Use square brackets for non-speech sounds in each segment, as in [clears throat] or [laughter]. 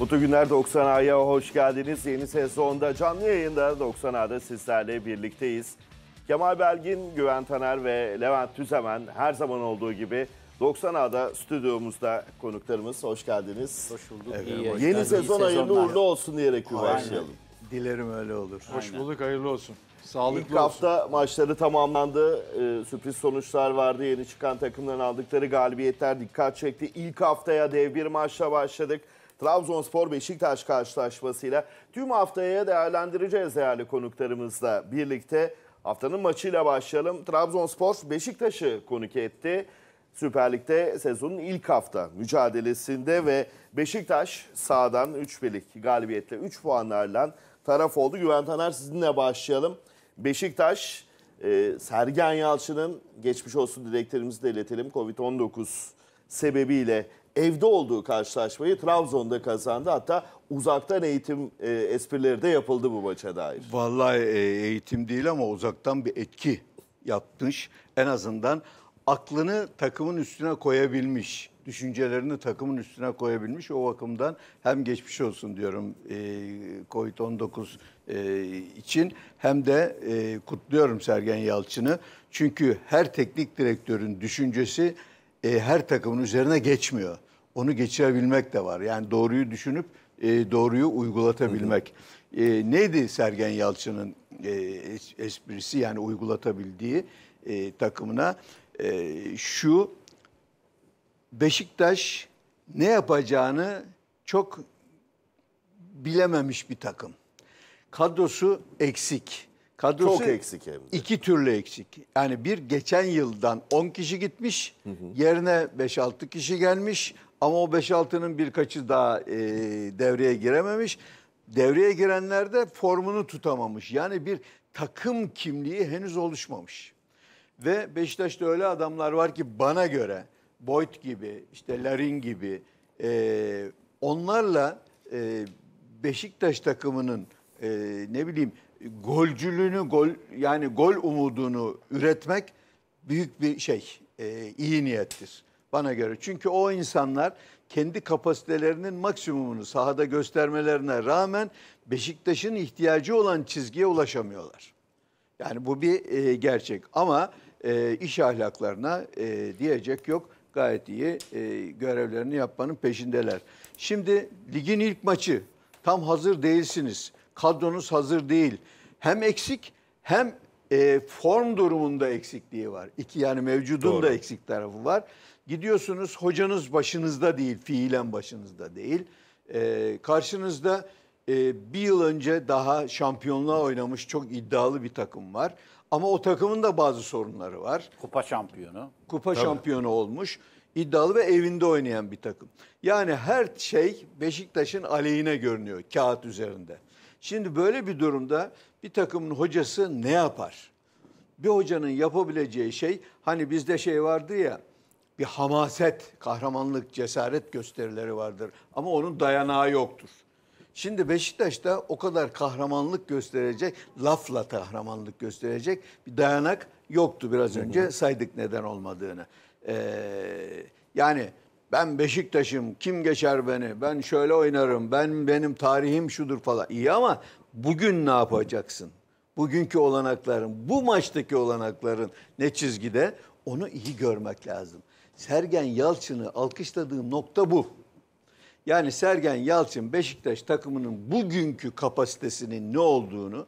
Mutlu günler 90 A'ya hoş geldiniz. Yeni sezonda canlı yayında 90 A'da sizlerle birlikteyiz. Kemal Belgin, Güven Taner ve Levent Tüzemen her zaman olduğu gibi 90 A'da stüdyomuzda konuklarımız. Hoş geldiniz. Hoş bulduk. Evet. İyi, hoş Yeni sezon hayırlı uğurlu olsun diyerek başlayalım. Dilerim öyle olur. Hoş Aynen. bulduk, hayırlı olsun. Sağlıklı İlk olsun. hafta maçları tamamlandı. Ee, sürpriz sonuçlar vardı. Yeni çıkan takımların aldıkları galibiyetler dikkat çekti. İlk haftaya dev bir maçla başladık. Trabzonspor Beşiktaş karşılaşmasıyla tüm haftaya değerlendireceğiz değerli konuklarımızla birlikte. Haftanın maçıyla başlayalım. Trabzonspor Beşiktaş'ı konuk etti. Süper Lig'de sezonun ilk hafta mücadelesinde ve Beşiktaş sağdan 3 birlik galibiyetle 3 puanlarla taraf oldu. Güven Taner sizinle başlayalım. Beşiktaş e, Sergen Yalçın'ın geçmiş olsun dileklerimizi de iletelim. Covid-19 sebebiyle evde olduğu karşılaşmayı Trabzon'da kazandı. Hatta uzaktan eğitim e, esprileri de yapıldı bu maça dair. Vallahi e, eğitim değil ama uzaktan bir etki yapmış. En azından aklını takımın üstüne koyabilmiş. Düşüncelerini takımın üstüne koyabilmiş. O bakımdan hem geçmiş olsun diyorum e, Covid-19 e, için hem de e, kutluyorum Sergen Yalçın'ı. Çünkü her teknik direktörün düşüncesi e, her takımın üzerine geçmiyor. Onu geçirebilmek de var. Yani doğruyu düşünüp e, doğruyu uygulatabilmek. Hı hı. E, neydi Sergen Yalçın'ın e, esprisi yani uygulatabildiği e, takımına? E, şu Beşiktaş ne yapacağını çok bilememiş bir takım. Kadrosu eksik. Kadrosu Çok eksik hem de. iki türlü eksik. Yani bir geçen yıldan 10 kişi gitmiş, hı hı. yerine 5-6 kişi gelmiş ama o 5-6'nın birkaçı daha e, devreye girememiş. Devreye girenler de formunu tutamamış. Yani bir takım kimliği henüz oluşmamış. Ve Beşiktaş'ta öyle adamlar var ki bana göre Boyd gibi, işte Larin gibi e, onlarla e, Beşiktaş takımının e, ne bileyim golcülüğünü gol yani gol umudunu üretmek büyük bir şey e, iyi niyettir bana göre. Çünkü o insanlar kendi kapasitelerinin maksimumunu sahada göstermelerine rağmen Beşiktaş'ın ihtiyacı olan çizgiye ulaşamıyorlar. Yani bu bir e, gerçek ama e, iş ahlaklarına e, diyecek yok gayet iyi e, görevlerini yapmanın peşindeler. Şimdi ligin ilk maçı tam hazır değilsiniz kadronuz hazır değil. Hem eksik hem e, form durumunda eksikliği var. İki yani mevcudun Doğru. da eksik tarafı var. Gidiyorsunuz hocanız başınızda değil, fiilen başınızda değil. E, karşınızda e, bir yıl önce daha şampiyonluğa oynamış çok iddialı bir takım var. Ama o takımın da bazı sorunları var. Kupa şampiyonu. Kupa Tabii. şampiyonu olmuş. İddialı ve evinde oynayan bir takım. Yani her şey Beşiktaş'ın aleyhine görünüyor kağıt üzerinde. Şimdi böyle bir durumda bir takımın hocası ne yapar? Bir hocanın yapabileceği şey hani bizde şey vardı ya bir hamaset, kahramanlık, cesaret gösterileri vardır. Ama onun dayanağı yoktur. Şimdi Beşiktaş'ta o kadar kahramanlık gösterecek, lafla kahramanlık gösterecek bir dayanak yoktu biraz önce saydık neden olmadığını. Ee, yani ben Beşiktaş'ım, kim geçer beni? Ben şöyle oynarım. Ben benim tarihim şudur falan. İyi ama bugün ne yapacaksın? Bugünkü olanakların, bu maçtaki olanakların ne çizgide? Onu iyi görmek lazım. Sergen Yalçın'ı alkışladığım nokta bu. Yani Sergen Yalçın Beşiktaş takımının bugünkü kapasitesinin ne olduğunu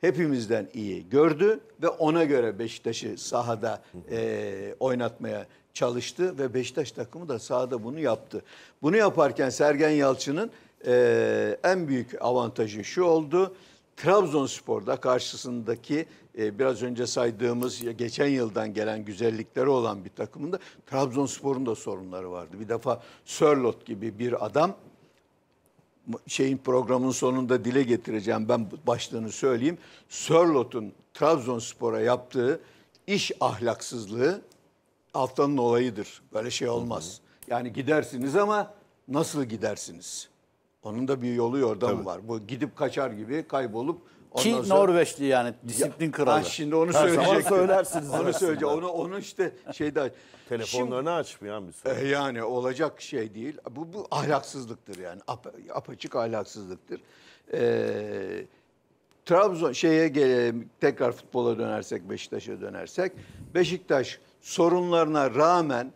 hepimizden iyi gördü ve ona göre Beşiktaş'ı sahada e, oynatmaya çalıştı ve Beşiktaş takımı da sahada bunu yaptı. Bunu yaparken Sergen Yalçın'ın e, en büyük avantajı şu oldu. Trabzonspor'da karşısındaki e, biraz önce saydığımız geçen yıldan gelen güzellikleri olan bir takımında Trabzonspor'un da sorunları vardı. Bir defa Sörlot gibi bir adam şeyin programın sonunda dile getireceğim ben başlığını söyleyeyim. Sörlot'un Trabzonspor'a yaptığı iş ahlaksızlığı Altan'ın olayıdır. Böyle şey olmaz. Yani gidersiniz ama nasıl gidersiniz? Onun da bir yolu yordamı var. Bu gidip kaçar gibi kaybolup Ki sonra... Norveçli yani disiplin kralı. Ha, şimdi onu söyleyecek. zaman söylersiniz. onu söyleyecek. Onu onu işte şeyde Telefonlarını açmayan bir soru. E, yani olacak şey değil. Bu bu ahlaksızlıktır yani. Ap, apaçık ahlaksızlıktır. Eee Trabzon şeye gele, tekrar futbola dönersek Beşiktaş'a dönersek Beşiktaş sorunlarına rağmen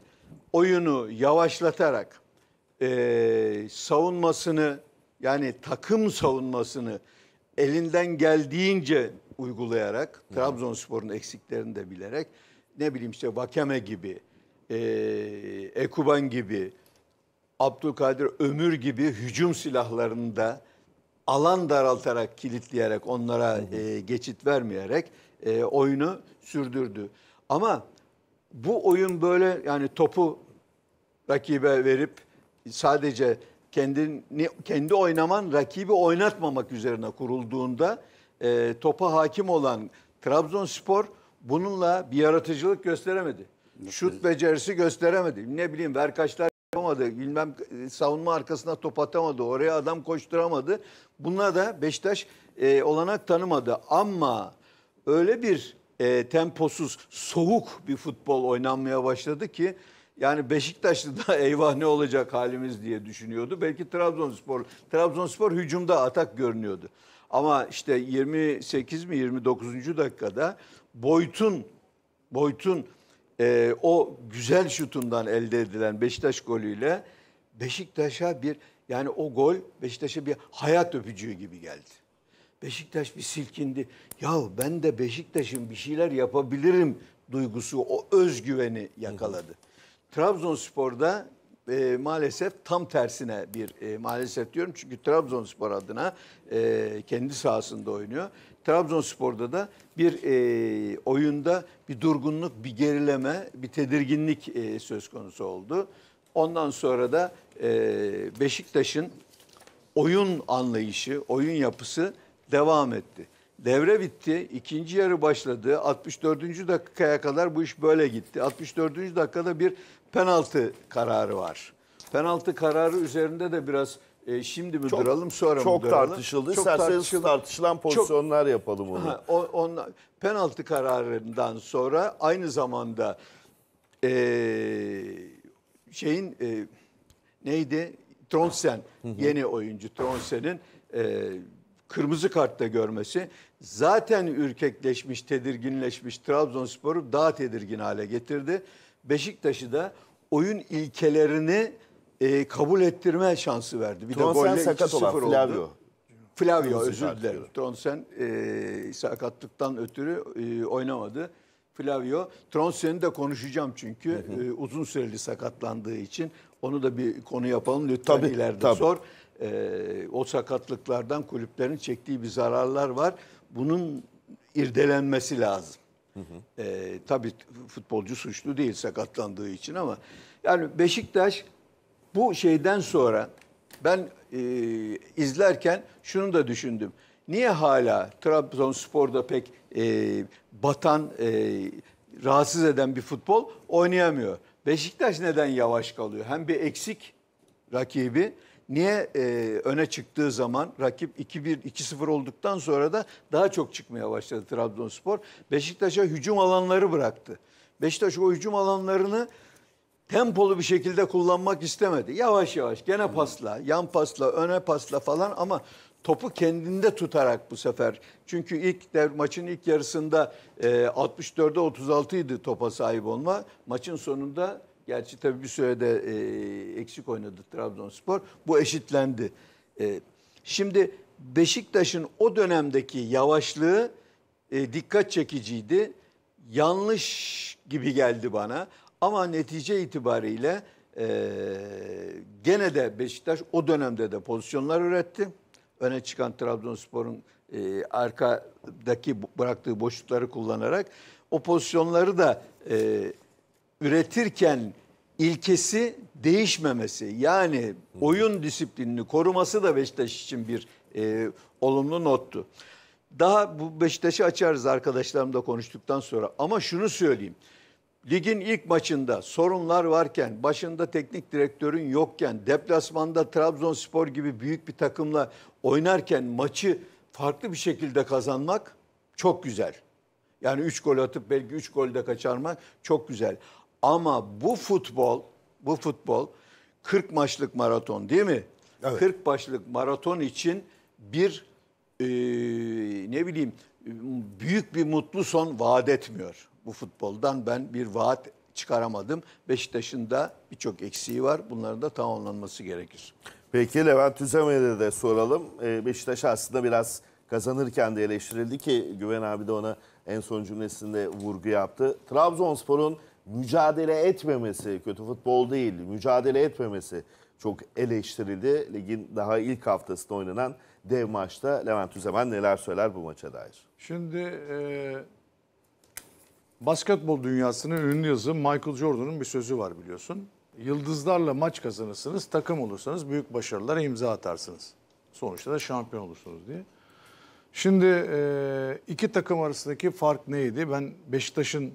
oyunu yavaşlatarak e, savunmasını yani takım savunmasını elinden geldiğince uygulayarak Trabzonspor'un eksiklerini de bilerek ne bileyim işte Vakeme gibi e, Ekuban gibi Abdülkadir Ömür gibi hücum silahlarında alan daraltarak kilitleyerek onlara hı E, geçit vermeyerek e, oyunu sürdürdü. Ama bu oyun böyle yani topu rakibe verip sadece kendini kendi oynaman rakibi oynatmamak üzerine kurulduğunda e, topa hakim olan Trabzonspor bununla bir yaratıcılık gösteremedi. Şut becerisi gösteremedi. Ne bileyim verkaçlar yapamadı. Bilmem savunma arkasına top atamadı. Oraya adam koşturamadı. Bunlar da Beşiktaş e, olanak tanımadı. Ama öyle bir e, temposuz, soğuk bir futbol oynanmaya başladı ki yani Beşiktaşlı da [laughs] eyvah ne olacak halimiz diye düşünüyordu. Belki Trabzonspor, Trabzonspor hücumda atak görünüyordu. Ama işte 28 mi 29. dakikada Boyt'un Boyt'un e, o güzel şutundan elde edilen Beşiktaş golüyle Beşiktaş'a bir yani o gol Beşiktaş'a bir hayat öpücüğü gibi geldi. Beşiktaş bir silkindi. Ya ben de Beşiktaş'ın bir şeyler yapabilirim duygusu, o özgüveni yakaladı. Trabzonspor'da e, maalesef tam tersine bir e, maalesef diyorum çünkü Trabzonspor adına e, kendi sahasında oynuyor. Trabzonspor'da da bir e, oyunda bir durgunluk, bir gerileme, bir tedirginlik e, söz konusu oldu. Ondan sonra da e, Beşiktaş'ın oyun anlayışı, oyun yapısı devam etti. Devre bitti. ikinci yarı başladı. 64. dakikaya kadar bu iş böyle gitti. 64. dakikada bir penaltı kararı var. Penaltı kararı üzerinde de biraz e, şimdi mi çok, duralım sonra çok mı duralım? Tartışıldı. Çok tartışıldı. tartışılan pozisyonlar çok, yapalım onu. Ha, o, on, penaltı kararından sonra aynı zamanda e, şeyin e, neydi? Tronsen yeni oyuncu Tronsen'in e, kırmızı kartta görmesi zaten ürkekleşmiş, tedirginleşmiş Trabzonspor'u daha tedirgin hale getirdi. Beşiktaş'ı da oyun ilkelerini e, kabul ettirme şansı verdi. Bir Tronsen de sakat olan Flavio. Oldu. Flavio Tronsen özür dilerim. Tronsen e, sakatlıktan ötürü e, oynamadı. Flavio. Tronsen'i de konuşacağım çünkü hı hı. E, uzun süreli sakatlandığı için. Onu da bir konu yapalım lütfen tabii, ileride tabii. sor e, o sakatlıklardan kulüplerin çektiği bir zararlar var. Bunun irdelenmesi lazım. Hı hı. E, tabii futbolcu suçlu değil sakatlandığı için ama yani Beşiktaş bu şeyden sonra ben e, izlerken şunu da düşündüm. Niye hala Trabzonspor'da pek e, batan, e, rahatsız eden bir futbol oynayamıyor? Beşiktaş neden yavaş kalıyor? Hem bir eksik rakibi Niye e, öne çıktığı zaman rakip 2-1, 2-0 olduktan sonra da daha çok çıkmaya başladı Trabzonspor. Beşiktaş'a hücum alanları bıraktı. Beşiktaş o hücum alanlarını tempolu bir şekilde kullanmak istemedi. Yavaş yavaş gene pasla, yan pasla, öne pasla falan ama topu kendinde tutarak bu sefer. Çünkü ilk dev, maçın ilk yarısında e, 64'e 36 idi topa sahip olma. Maçın sonunda Gerçi tabii bir sürede e, eksik oynadı Trabzonspor. Bu eşitlendi. E, şimdi Beşiktaş'ın o dönemdeki yavaşlığı e, dikkat çekiciydi. Yanlış gibi geldi bana. Ama netice itibariyle e, gene de Beşiktaş o dönemde de pozisyonlar üretti. Öne çıkan Trabzonspor'un e, arkadaki bıraktığı boşlukları kullanarak o pozisyonları da e, üretirken ilkesi değişmemesi yani oyun disiplinini koruması da Beşiktaş için bir e, olumlu nottu. Daha bu Beşiktaş'ı açarız arkadaşlarımla konuştuktan sonra ama şunu söyleyeyim. Ligin ilk maçında sorunlar varken, başında teknik direktörün yokken, deplasmanda Trabzonspor gibi büyük bir takımla oynarken maçı farklı bir şekilde kazanmak çok güzel. Yani 3 gol atıp belki 3 golde kaçarmak çok güzel. Ama bu futbol, bu futbol 40 maçlık maraton değil mi? Evet. 40 maçlık maraton için bir e, ne bileyim büyük bir mutlu son vaat etmiyor. Bu futboldan ben bir vaat çıkaramadım. Beşiktaş'ın da birçok eksiği var. Bunların da tamamlanması gerekir. Peki Levent Üzeme'de de soralım. E, Beşiktaş aslında biraz kazanırken de eleştirildi ki Güven abi de ona en son cümlesinde vurgu yaptı. Trabzonspor'un mücadele etmemesi, kötü futbol değil, mücadele etmemesi çok eleştirildi. Ligin daha ilk haftasında oynanan dev maçta Levent Üzemen neler söyler bu maça dair? Şimdi e, basketbol dünyasının ünlü yazı Michael Jordan'ın bir sözü var biliyorsun. Yıldızlarla maç kazanırsınız, takım olursanız büyük başarılara imza atarsınız. Sonuçta da şampiyon olursunuz diye. Şimdi e, iki takım arasındaki fark neydi? Ben Beşiktaş'ın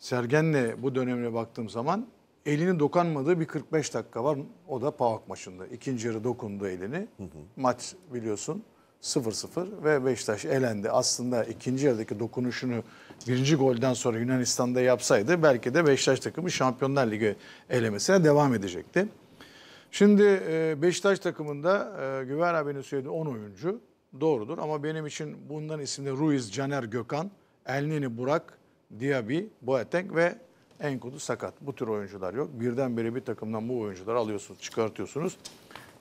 Sergen'le bu dönemine baktığım zaman elini dokanmadığı bir 45 dakika var. O da pauk maçında. İkinci yarı dokundu elini. Hı hı. Maç biliyorsun 0-0 ve Beşiktaş elendi. Aslında ikinci yarıdaki dokunuşunu birinci golden sonra Yunanistan'da yapsaydı belki de Beşiktaş takımı Şampiyonlar Ligi elemesine devam edecekti. Şimdi e, Beşiktaş takımında e, Güver abinin söylediği 10 oyuncu doğrudur. Ama benim için bundan isimde Ruiz, Caner, Gökhan, Elneni, Burak, Diaby, Boateng ve Enkudu sakat. Bu tür oyuncular yok. Birdenbire bir takımdan bu oyuncuları alıyorsunuz, çıkartıyorsunuz.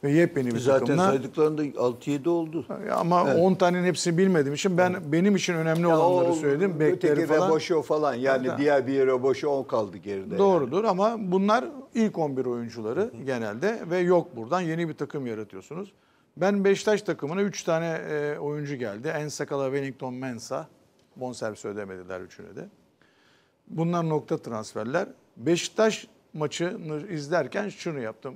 Ve yepyeni bir Zaten takımdan... Zaten saydıklarında 6-7 oldu. Ama evet. 10 tanenin hepsini bilmediğim için ben evet. benim için önemli ya olanları o, söyledim. Bekleri falan. Reboşo falan yani evet. diğer bir Reboşo 10 kaldı geride. Doğrudur yani. ama bunlar ilk 11 oyuncuları Hı. genelde ve yok buradan yeni bir takım yaratıyorsunuz. Ben Beşiktaş takımına 3 tane e, oyuncu geldi. En Sakala, Wellington, Mensa. Bonservis ödemediler üçüne de. Bunlar nokta transferler. Beşiktaş maçını izlerken şunu yaptım.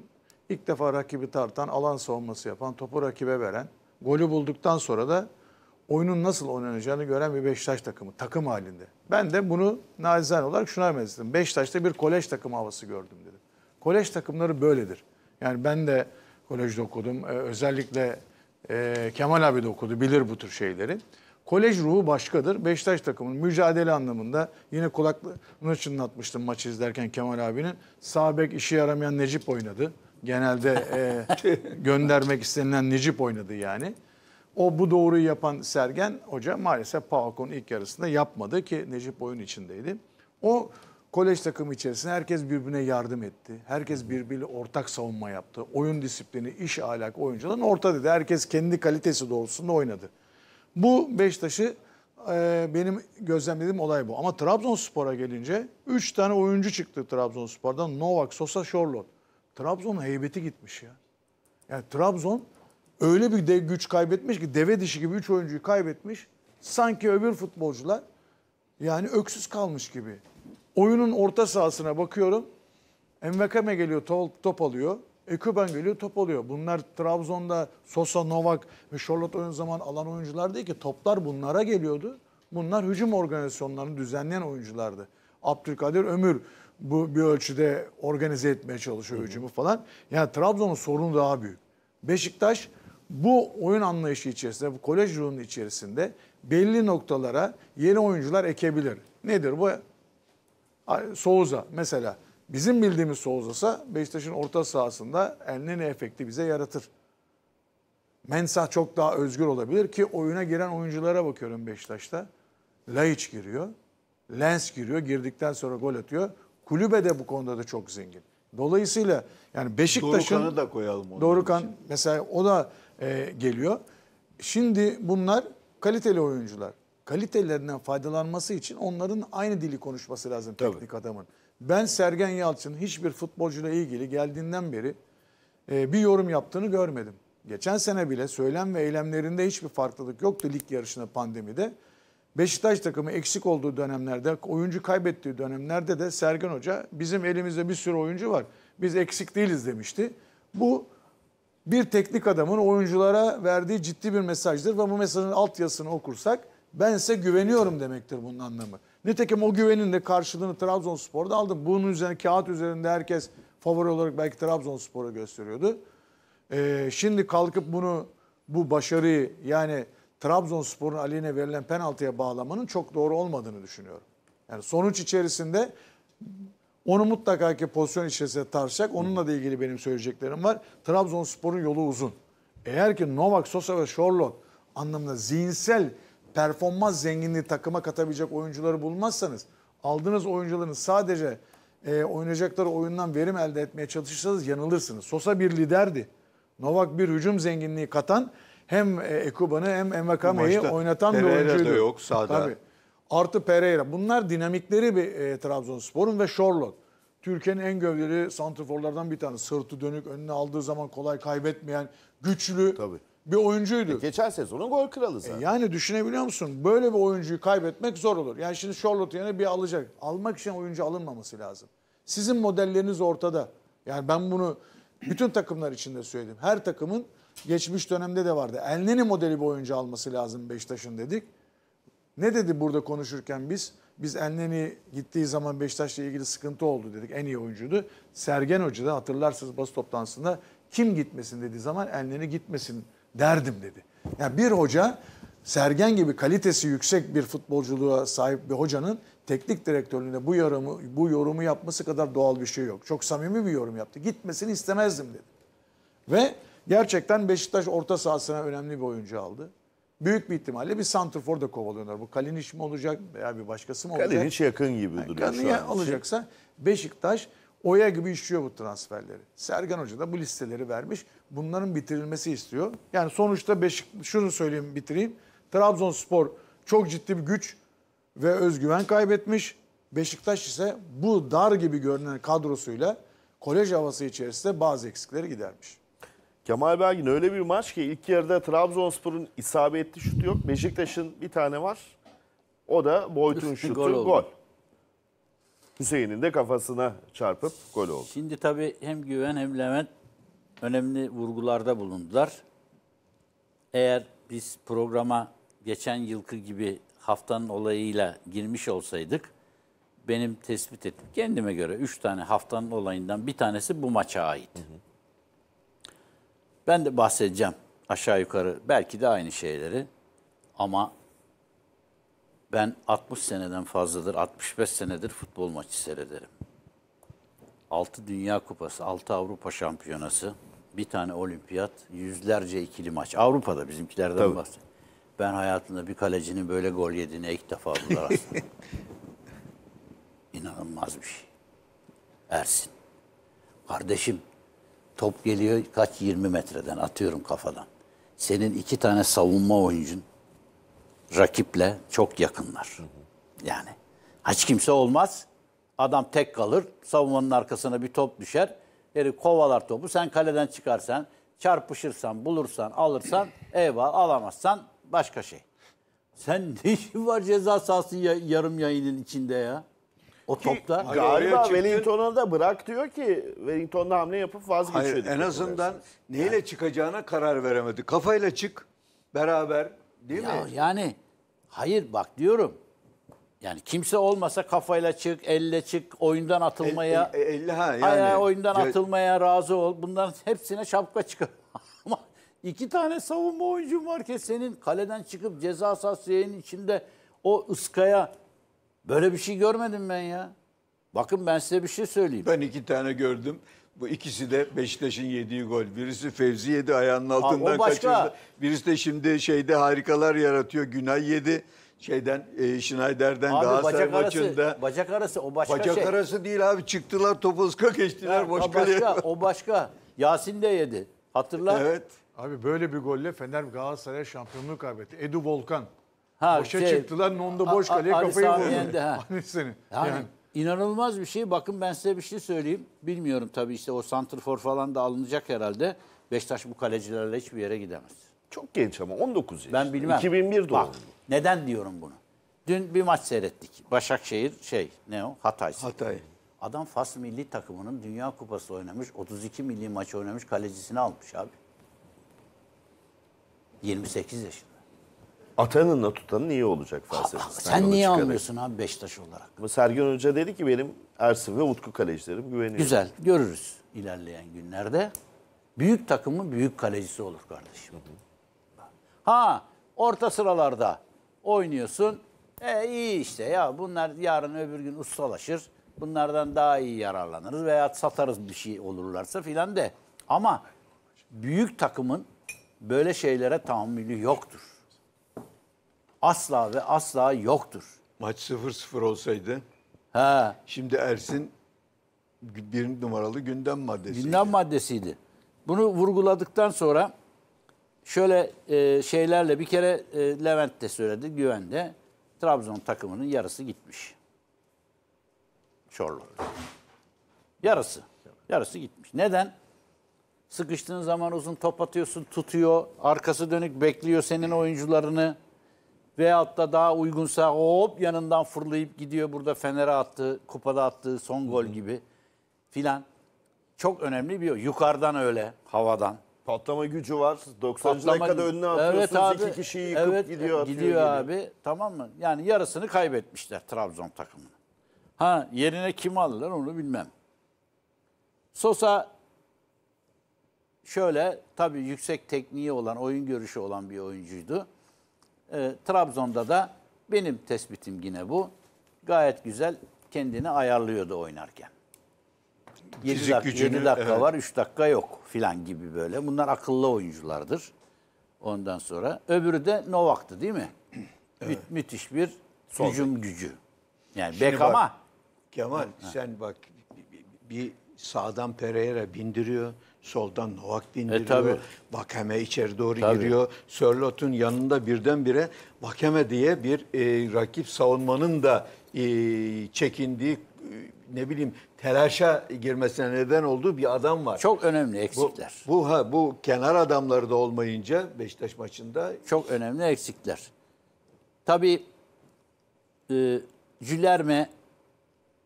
İlk defa rakibi tartan, alan savunması yapan, topu rakibe veren, golü bulduktan sonra da oyunun nasıl oynanacağını gören bir Beşiktaş takımı, takım halinde. Ben de bunu nacizane olarak şuna benzettim. Beşiktaş'ta bir kolej takımı havası gördüm dedim. Kolej takımları böyledir. Yani ben de kolejde okudum. Ee, özellikle e, Kemal abi de okudu, bilir bu tür şeyleri. Kolej ruhu başkadır. Beşiktaş takımının mücadele anlamında yine kulaklığını çınlatmıştım maçı izlerken Kemal abinin. Sabek işe yaramayan Necip oynadı. Genelde e, [laughs] göndermek istenilen Necip oynadı yani. O bu doğruyu yapan Sergen Hoca maalesef Pauk'un ilk yarısında yapmadı ki Necip oyun içindeydi. O kolej takımı içerisinde herkes birbirine yardım etti. Herkes birbiriyle ortak savunma yaptı. Oyun disiplini, iş ahlakı oyuncuların orta dedi. Herkes kendi kalitesi doğrultusunda oynadı. Bu Beşiktaş'ı e, benim gözlemlediğim olay bu. Ama Trabzonspor'a gelince 3 tane oyuncu çıktı Trabzonspor'dan. Novak, Sosa, Şorlot. Trabzon'un heybeti gitmiş ya. Yani Trabzon öyle bir dev güç kaybetmiş ki deve dişi gibi 3 oyuncuyu kaybetmiş. Sanki öbür futbolcular yani öksüz kalmış gibi. Oyunun orta sahasına bakıyorum. Envekame geliyor top, top alıyor. Ekuban geliyor top oluyor. Bunlar Trabzon'da Sosa, Novak ve Charlotte oyun zaman alan oyuncular değil ki. Toplar bunlara geliyordu. Bunlar hücum organizasyonlarını düzenleyen oyunculardı. Abdülkadir Ömür bu bir ölçüde organize etmeye çalışıyor Hı. hücumu falan. Yani Trabzon'un sorunu daha büyük. Beşiktaş bu oyun anlayışı içerisinde, bu kolej ruhunun içerisinde belli noktalara yeni oyuncular ekebilir. Nedir bu? Souza mesela Bizim bildiğimiz Souza'sa Beşiktaş'ın orta sahasında eline ne efekti bize yaratır. Mensah çok daha özgür olabilir ki oyuna giren oyunculara bakıyorum Beşiktaş'ta. Laiç giriyor. Lens giriyor. Girdikten sonra gol atıyor. Kulübe de bu konuda da çok zengin. Dolayısıyla yani Beşiktaş'ın... Dorukan'ı da koyalım. Onun Dorukan için. mesela o da e, geliyor. Şimdi bunlar kaliteli oyuncular. Kalitelerinden faydalanması için onların aynı dili konuşması lazım Tabii. teknik adamın. Ben Sergen Yalçın hiçbir futbolcuyla ilgili geldiğinden beri e, bir yorum yaptığını görmedim. Geçen sene bile söylem ve eylemlerinde hiçbir farklılık yoktu lig yarışında pandemide. Beşiktaş takımı eksik olduğu dönemlerde, oyuncu kaybettiği dönemlerde de Sergen Hoca bizim elimizde bir sürü oyuncu var. Biz eksik değiliz demişti. Bu bir teknik adamın oyunculara verdiği ciddi bir mesajdır ve bu mesajın alt yazısını okursak ben size güveniyorum demektir bunun anlamı. Nitekim o güvenin de karşılığını Trabzonspor'da aldım. Bunun üzerine kağıt üzerinde herkes favori olarak belki Trabzonspor'a gösteriyordu. Ee, şimdi kalkıp bunu bu başarıyı yani Trabzonspor'un aleyhine verilen penaltıya bağlamanın çok doğru olmadığını düşünüyorum. Yani sonuç içerisinde onu mutlaka ki pozisyon içerisinde tartışacak. Onunla da ilgili benim söyleyeceklerim var. Trabzonspor'un yolu uzun. Eğer ki Novak Sosa ve Şorlot anlamında zihinsel performans zenginliği takıma katabilecek oyuncuları bulmazsanız aldığınız oyuncuların sadece e, oynayacakları oyundan verim elde etmeye çalışırsanız yanılırsınız. Sosa bir liderdi. Novak bir hücum zenginliği katan hem e, Ekuban'ı hem Envakame'yi oynatan Pereira bir oyuncuydu. yok sağda. Artı Pereira. Bunlar dinamikleri bir e, Trabzonspor'un ve Charlotte. Türkiye'nin en gövdeli santrforlardan bir tanesi. Sırtı dönük, önüne aldığı zaman kolay kaybetmeyen, güçlü. Tabii bir oyuncuydu. E, geçen sezonun gol kralı zaten. E yani düşünebiliyor musun? Böyle bir oyuncuyu kaybetmek zor olur. Yani şimdi Charlotte yerine bir alacak. Almak için oyuncu alınmaması lazım. Sizin modelleriniz ortada. Yani ben bunu bütün takımlar içinde söyledim. Her takımın geçmiş dönemde de vardı. Elneni modeli bir oyuncu alması lazım Beşiktaş'ın dedik. Ne dedi burada konuşurken biz? Biz Elneni gittiği zaman Beşiktaş'la ilgili sıkıntı oldu dedik. En iyi oyuncuydu. Sergen Hoca da hatırlarsınız basın toplantısında kim gitmesin dediği zaman Elneni gitmesin derdim dedi. Yani bir hoca Sergen gibi kalitesi yüksek bir futbolculuğa sahip bir hocanın teknik direktörlüğüne bu yorumu bu yorumu yapması kadar doğal bir şey yok. Çok samimi bir yorum yaptı. Gitmesini istemezdim dedi. Ve gerçekten Beşiktaş orta sahasına önemli bir oyuncu aldı. Büyük bir ihtimalle bir santrfor da kovalıyorlar. Bu Kalinic mi olacak veya bir başkası mı olacak? Kalinic yakın gibi yani duruyor şu an. Olacaksa Beşiktaş Oya gibi işliyor bu transferleri. Sergen Hoca da bu listeleri vermiş. Bunların bitirilmesi istiyor. Yani sonuçta Beşik, şunu söyleyeyim bitireyim. Trabzonspor çok ciddi bir güç ve özgüven kaybetmiş. Beşiktaş ise bu dar gibi görünen kadrosuyla kolej havası içerisinde bazı eksikleri gidermiş. Kemal Belgin öyle bir maç ki ilk yarıda Trabzonspor'un isabetli şutu yok. Beşiktaş'ın bir tane var. O da Boyd'un şutu gol. gol. Hüseyin'in de kafasına çarpıp gol oldu. Şimdi tabii hem Güven hem Levent önemli vurgularda bulundular. Eğer biz programa geçen yılkı gibi haftanın olayıyla girmiş olsaydık, benim tespit ettim. Kendime göre üç tane haftanın olayından bir tanesi bu maça ait. Hı hı. Ben de bahsedeceğim aşağı yukarı belki de aynı şeyleri ama ben 60 seneden fazladır, 65 senedir futbol maçı seyrederim. 6 Dünya Kupası, 6 Avrupa Şampiyonası, bir tane olimpiyat, yüzlerce ikili maç. Avrupa'da bizimkilerden Tabii. bahsediyorum. Ben hayatımda bir kalecinin böyle gol yediğini ilk defa buldular [laughs] aslında. İnanılmaz bir şey. Ersin. Kardeşim top geliyor kaç 20 metreden atıyorum kafadan. Senin iki tane savunma oyuncun rakiple çok yakınlar. Yani hiç kimse olmaz. Adam tek kalır. Savunmanın arkasına bir top düşer. yeri kovalar topu. Sen kaleden çıkarsan, çarpışırsan, bulursan, alırsan [clears throat] eyvah alamazsan başka şey. Sen [laughs] ne işin var ceza sahası ya, yarım yayının içinde ya? O ki, topta. Galiba Wellington'a da bırak diyor ki Wellington'da hamle yapıp vazgeçiyor. Hayır, en azından neyle yani. çıkacağına karar veremedi. Kafayla çık beraber değil ya mi? Yani Hayır bak diyorum. Yani kimse olmasa kafayla çık, elle çık, oyundan atılmaya, el, el, el, ha, yani. ayağa oyundan atılmaya razı ol. Bunların hepsine şapka çıkar. [laughs] Ama iki tane savunma oyuncun var ki senin kaleden çıkıp ceza sahası içinde o ıskaya böyle bir şey görmedim ben ya. Bakın ben size bir şey söyleyeyim. Ben iki tane gördüm. Bu ikisi de Beşiktaş'ın yediği gol. Birisi Fevzi yedi ayağının altından başka. kaçırdı. Birisi de şimdi şeyde harikalar yaratıyor. Günay yedi şeyden e, Schneider'den abi, Galatasaray bacak maçında. bacak arası o başka bacak şey. Bacak arası değil abi çıktılar topu ıska geçtiler. Ha, başka, başka o başka. Yasin de yedi. Hatırla. Evet. Abi böyle bir golle Fener Galatasaray şampiyonluğu kaybetti. Edu Volkan. Ha, Boşa şey, çıktılar Nonda boş kaleye kafayı vurdu. Hani [laughs] seni. Yani. yani. İnanılmaz bir şey. Bakın ben size bir şey söyleyeyim. Bilmiyorum tabii işte o santrfor falan da alınacak herhalde. Beşiktaş bu kalecilerle hiçbir yere gidemez. Çok genç ama 19 yaş. Ben bilmem. 2001 doğumlu. Bak neden diyorum bunu? Dün bir maç seyrettik. Başakşehir şey ne o? Hatay. Hatay. Adam Fas milli takımının Dünya Kupası oynamış. 32 milli maç oynamış. Kalecisini almış abi. 28 yaşında. Atanınla tutanın iyi olacak felsefesi. Sen, sen niye çıkarak. anlıyorsun abi Beşiktaş olarak? Sergen Hoca dedi ki benim Ersin ve Utku kalecilerim güveniyor. Güzel görürüz ilerleyen günlerde. Büyük takımın büyük kalecisi olur kardeşim. Ha orta sıralarda oynuyorsun. E iyi işte ya bunlar yarın öbür gün ustalaşır. Bunlardan daha iyi yararlanırız veya satarız bir şey olurlarsa filan de. Ama büyük takımın böyle şeylere tahammülü yoktur asla ve asla yoktur. Maç 0-0 olsaydı Ha. şimdi Ersin bir numaralı gündem maddesi. Gündem maddesiydi. Bunu vurguladıktan sonra şöyle e, şeylerle bir kere e, Levent de söyledi güvende Trabzon takımının yarısı gitmiş. Çorlu. Yarısı. Yarısı gitmiş. Neden? Sıkıştığın zaman uzun top atıyorsun, tutuyor. Arkası dönük bekliyor senin oyuncularını. Veyahut da daha uygunsa hop yanından fırlayıp gidiyor burada Fener'e attığı, kupada attığı son gol gibi filan. Çok önemli bir yol. Yukarıdan öyle, havadan. Patlama gücü var. 90. Patlama dakikada gücü. önüne atıyorsunuz. Evet abi, iki kişiyi yıkıp evet, gidiyor atıyor. Gidiyor geliyor. abi. Tamam mı? Yani yarısını kaybetmişler Trabzon takımını. Ha yerine kim alırlar onu bilmem. Sosa şöyle tabii yüksek tekniği olan, oyun görüşü olan bir oyuncuydu. E, Trabzon'da da benim tespitim yine bu. Gayet güzel kendini ayarlıyordu oynarken. 7 Fizik dakika, gücünü, 7 dakika evet. var, 3 dakika yok filan gibi böyle. Bunlar akıllı oyunculardır. Ondan sonra öbürü de Novak'tı değil mi? Evet. Mü müthiş bir Sol hücum gücü. Yani Şimdi Beckham'a. Bak, Kemal ha. sen bak bir sağdan Pereira bindiriyor Soldan Novak e, bindiriyor. E, tabii. Vakeme içeri doğru tabii. giriyor. Sörlot'un yanında birdenbire Vakeme diye bir e, rakip savunmanın da e, çekindiği e, ne bileyim telaşa girmesine neden olduğu bir adam var. Çok önemli eksikler. Bu, bu ha bu kenar adamları da olmayınca Beşiktaş maçında çok önemli eksikler. Tabii e, Jülerme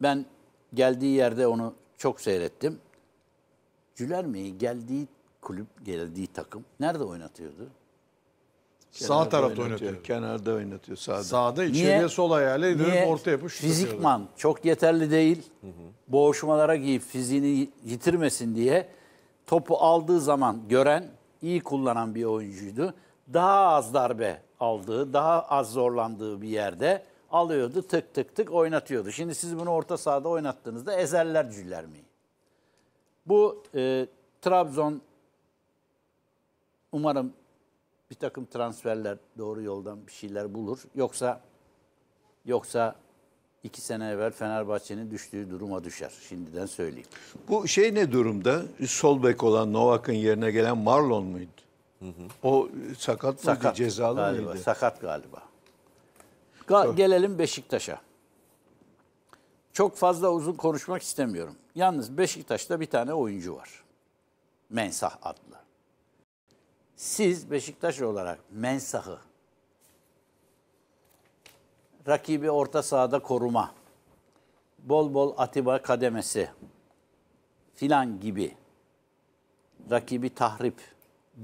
ben geldiği yerde onu çok seyrettim. Cülerme'yi geldiği kulüp, geldiği takım nerede oynatıyordu? Sağ Kenarda tarafta oynatıyor. Kenarda oynatıyor sağda. Sağda içeriye Niye? sol ayağıyla Niye? dönüp orta yapış? Fizikman atıyordu. çok yeterli değil. Hı Boğuşmalara giyip fiziğini yitirmesin diye topu aldığı zaman gören, iyi kullanan bir oyuncuydu. Daha az darbe aldığı, daha az zorlandığı bir yerde alıyordu, tık tık tık oynatıyordu. Şimdi siz bunu orta sahada oynattığınızda ezerler cüller mi? Bu e, Trabzon umarım bir takım transferler doğru yoldan bir şeyler bulur. Yoksa yoksa iki sene evvel Fenerbahçe'nin düştüğü duruma düşer. Şimdiden söyleyeyim. Bu şey ne durumda? Sol bek olan Novak'ın yerine gelen Marlon muydu? Hı hı. O sakat mıydı? Sakat, cezalı galiba, mıydı? Sakat galiba. Ga Gelelim Beşiktaş'a. Çok fazla uzun konuşmak istemiyorum. Yalnız Beşiktaş'ta bir tane oyuncu var. Mensah adlı. Siz Beşiktaş olarak Mensah'ı rakibi orta sahada koruma, bol bol Atiba kademesi filan gibi rakibi tahrip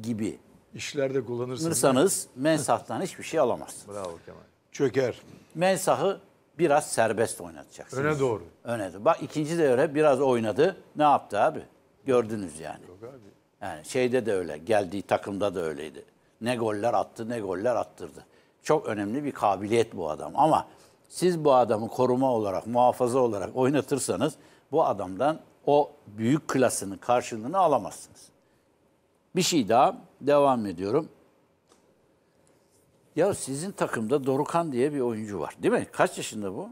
gibi işlerde kullanırsanız Mensah'tan hiçbir şey alamazsınız. Bravo Kemal. Çöker. Mensah'ı biraz serbest oynatacaksınız. Öne doğru. Öne doğru. Bak ikinci de öyle biraz oynadı. Ne yaptı abi? Gördünüz yani. Yok abi. Yani şeyde de öyle. Geldiği takımda da öyleydi. Ne goller attı ne goller attırdı. Çok önemli bir kabiliyet bu adam. Ama siz bu adamı koruma olarak, muhafaza olarak oynatırsanız bu adamdan o büyük klasının karşılığını alamazsınız. Bir şey daha devam ediyorum. Ya sizin takımda Dorukan diye bir oyuncu var değil mi? Kaç yaşında bu?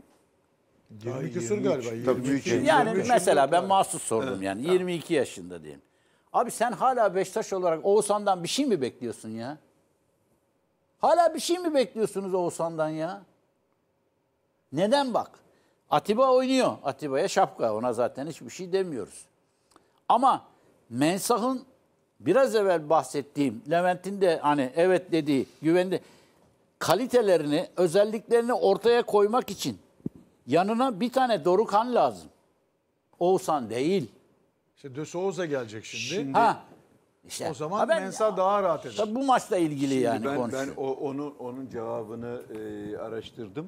22 küsur galiba. 23. Yani 23. mesela ben mahsus sordum evet, yani. 22 yaşında diyeyim. Abi sen hala Beşiktaş olarak Oğuzhan'dan bir şey mi bekliyorsun ya? Hala bir şey mi bekliyorsunuz Oğuzhan'dan ya? Neden bak? Atiba oynuyor. Atiba'ya şapka. Ona zaten hiçbir şey demiyoruz. Ama Mensah'ın biraz evvel bahsettiğim, Levent'in de hani evet dediği, güvende kalitelerini, özelliklerini ortaya koymak için yanına bir tane Dorukhan lazım. Oğuzhan değil. İşte De Souza gelecek şimdi. şimdi ha. İşte. O zaman Mensa daha rahat eder. Tabii bu maçla ilgili şimdi yani ben, Ben o, onu, onun cevabını e, araştırdım.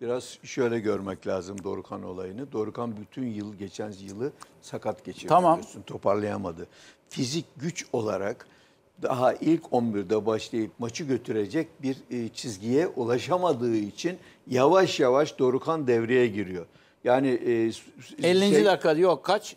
Biraz şöyle görmek lazım Dorukhan olayını. Dorukhan bütün yıl, geçen yılı sakat geçirdi. Tamam. Toparlayamadı. Fizik güç olarak daha ilk 11'de başlayıp maçı götürecek bir e, çizgiye ulaşamadığı için yavaş yavaş Dorukan devreye giriyor. Yani 50. E, şey, dakikada yok kaç?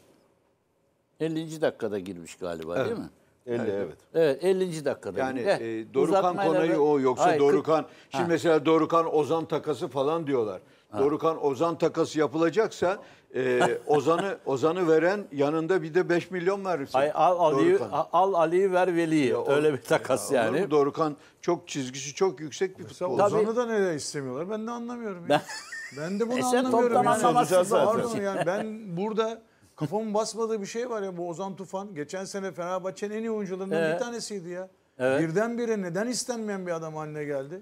50. dakikada girmiş galiba evet. değil mi? 50 evet. Evet, 50. dakikada. Yani e, Dorukan konayı ve... o yoksa Hayır, Dorukan 40... şimdi ha. mesela Dorukan Ozan takası falan diyorlar. Ha. Dorukan Ozan takası yapılacaksa ee, Ozan'ı Ozan'ı veren yanında bir de 5 milyon verirsin. Ay, al Ali'yi al, Ali'yi ver Veli'yi. Ya, Öyle bir takas ya, yani. Dorukan çok çizgisi çok yüksek bir futbol. Tabii. Ozan'ı da neden istemiyorlar? Ben de anlamıyorum. Ben, ben de bunu [laughs] e anlamıyorum. Yani. Anlamazsın Pardon yani ben burada kafamın basmadığı bir şey var ya bu Ozan Tufan. Geçen sene Fenerbahçe'nin en iyi oyuncularından evet. bir tanesiydi ya. Evet. Birdenbire neden istenmeyen bir adam haline geldi?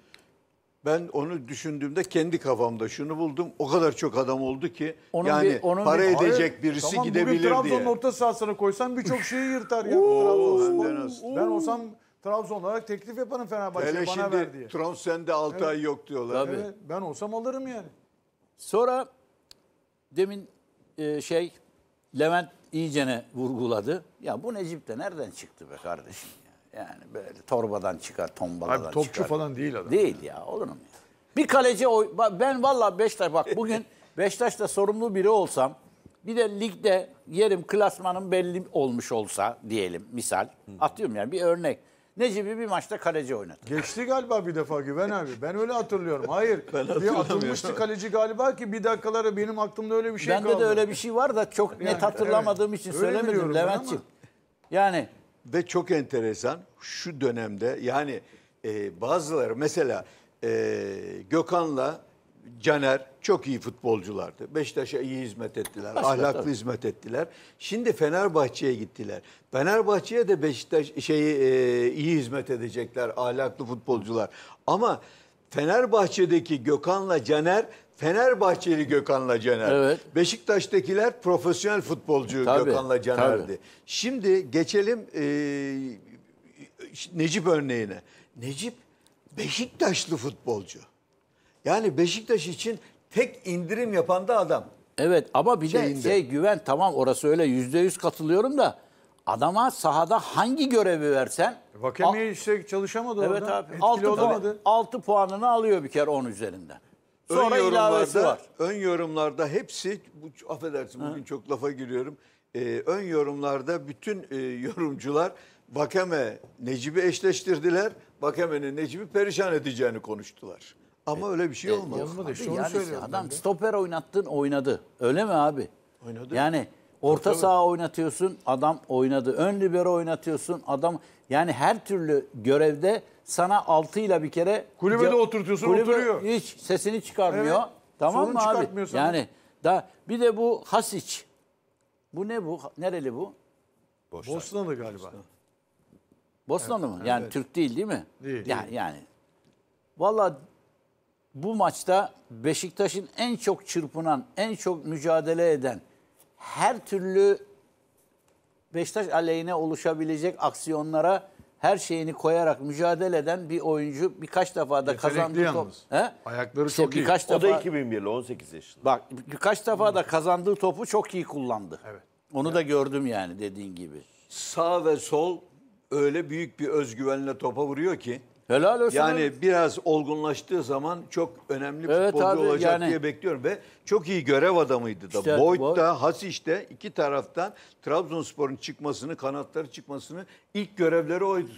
Ben onu düşündüğümde kendi kafamda şunu buldum. O kadar çok adam oldu ki Onun yani bir- onun para bir- edecek birisi Tamam bugün gidebilir Trabzon'un orta sahasına koysan birçok şeyi yırtar ya. Oo, Trabzonspor. Ben olsam Trabzon olarak teklif yaparım Hele Fenerbahçe'ye bana ver diye. şimdi Transfer'de 6 ay yok diyorlar. Tabii. Evet, ben olsam alırım yani. Sonra demin e, şey Levent iyicene vurguladı. Ya bu Necip de nereden çıktı be kardeşim? Yani böyle torbadan çıkar, tombaladan Abi topçu çıkar. falan değil adam. Değil ya olur mu? ya? Bir kaleci oy... Ben valla Beşiktaş bak bugün [laughs] Beşiktaş'ta sorumlu biri olsam bir de ligde yerim klasmanım belli olmuş olsa diyelim misal. Atıyorum yani bir örnek. Necip'i bir maçta kaleci oynadı. Geçti galiba bir defa Güven abi. Ben öyle hatırlıyorum. Hayır. [laughs] bir atılmıştı kaleci galiba ki bir dakikaları benim aklımda öyle bir şey Bende kaldı. de öyle bir şey var da çok net hatırlamadığım için Öyle biliyorum söylemedim ben Levent'ciğim. Yani ve çok enteresan şu dönemde yani e, bazıları mesela e, Gökhan'la Caner çok iyi futbolculardı. Beşiktaş'a iyi hizmet ettiler, Aslında ahlaklı tabii. hizmet ettiler. Şimdi Fenerbahçe'ye gittiler. Fenerbahçe'ye de Beşiktaş şeyi e, iyi hizmet edecekler ahlaklı futbolcular. Ama Fenerbahçe'deki Gökhan'la Caner Fenerbahçeli Gökhan'la Caner. Evet. Beşiktaş'takiler profesyonel futbolcu tabii, Gökhan'la Caner'di. Tabii. Şimdi geçelim e, Necip örneğine. Necip Beşiktaşlı futbolcu. Yani Beşiktaş için tek indirim yapan da adam. Evet ama bir Şeyinde. de şey güven tamam orası öyle yüzde yüz katılıyorum da adama sahada hangi görevi versen e, Vakemiye işte çalışamadı evet orada. Evet abi. 6, 6 puanını alıyor bir kere 10 üzerinden. Sonra ön ilavesi var. Ön yorumlarda hepsi, bu, affedersin bugün Hı. çok lafa giriyorum. Ee, ön yorumlarda bütün e, yorumcular Bakeme Necip'i eşleştirdiler. Bakeme'nin Necip'i perişan edeceğini konuştular. Ama e, öyle bir şey e, olmadı. Olmadı işte yani söylüyorum. Adam stoper oynattın oynadı. Öyle mi abi? Oynadı. Yani orta Tabii. saha oynatıyorsun adam oynadı. Ön libero oynatıyorsun adam. Yani her türlü görevde sana altıyla bir kere... Kulübede oturtuyorsun kulübe oturuyor. Hiç sesini çıkarmıyor. Evet. Tamam Sorun mı abi? Sana. Yani da bir de bu Hasiç. Bu ne bu? Nereli bu? Boşlar. Bosnalı galiba. Bosna. evet. mı? Yani evet. Türk değil değil mi? Değil. Yani, değil. yani. Valla bu maçta Beşiktaş'ın en çok çırpınan, en çok mücadele eden, her türlü Beşiktaş aleyhine oluşabilecek aksiyonlara her şeyini koyarak mücadele eden bir oyuncu birkaç defa da kazandığı yalnız. top. He? Ayakları işte çok birkaç iyi. Defa, o da 2001'li 18 yaşında. Bak birkaç defa da kazandığı topu çok iyi kullandı. Evet. Onu evet. da gördüm yani dediğin gibi. Sağ ve sol öyle büyük bir özgüvenle topa vuruyor ki Helal olsun. Yani biraz olgunlaştığı zaman çok önemli evet, futbolcu abi, olacak yani... diye bekliyorum ve çok iyi görev adamıydı da. İşte, Boyd da, Hasic iki taraftan Trabzonspor'un çıkmasını, kanatları çıkmasını ilk görevleri oydu.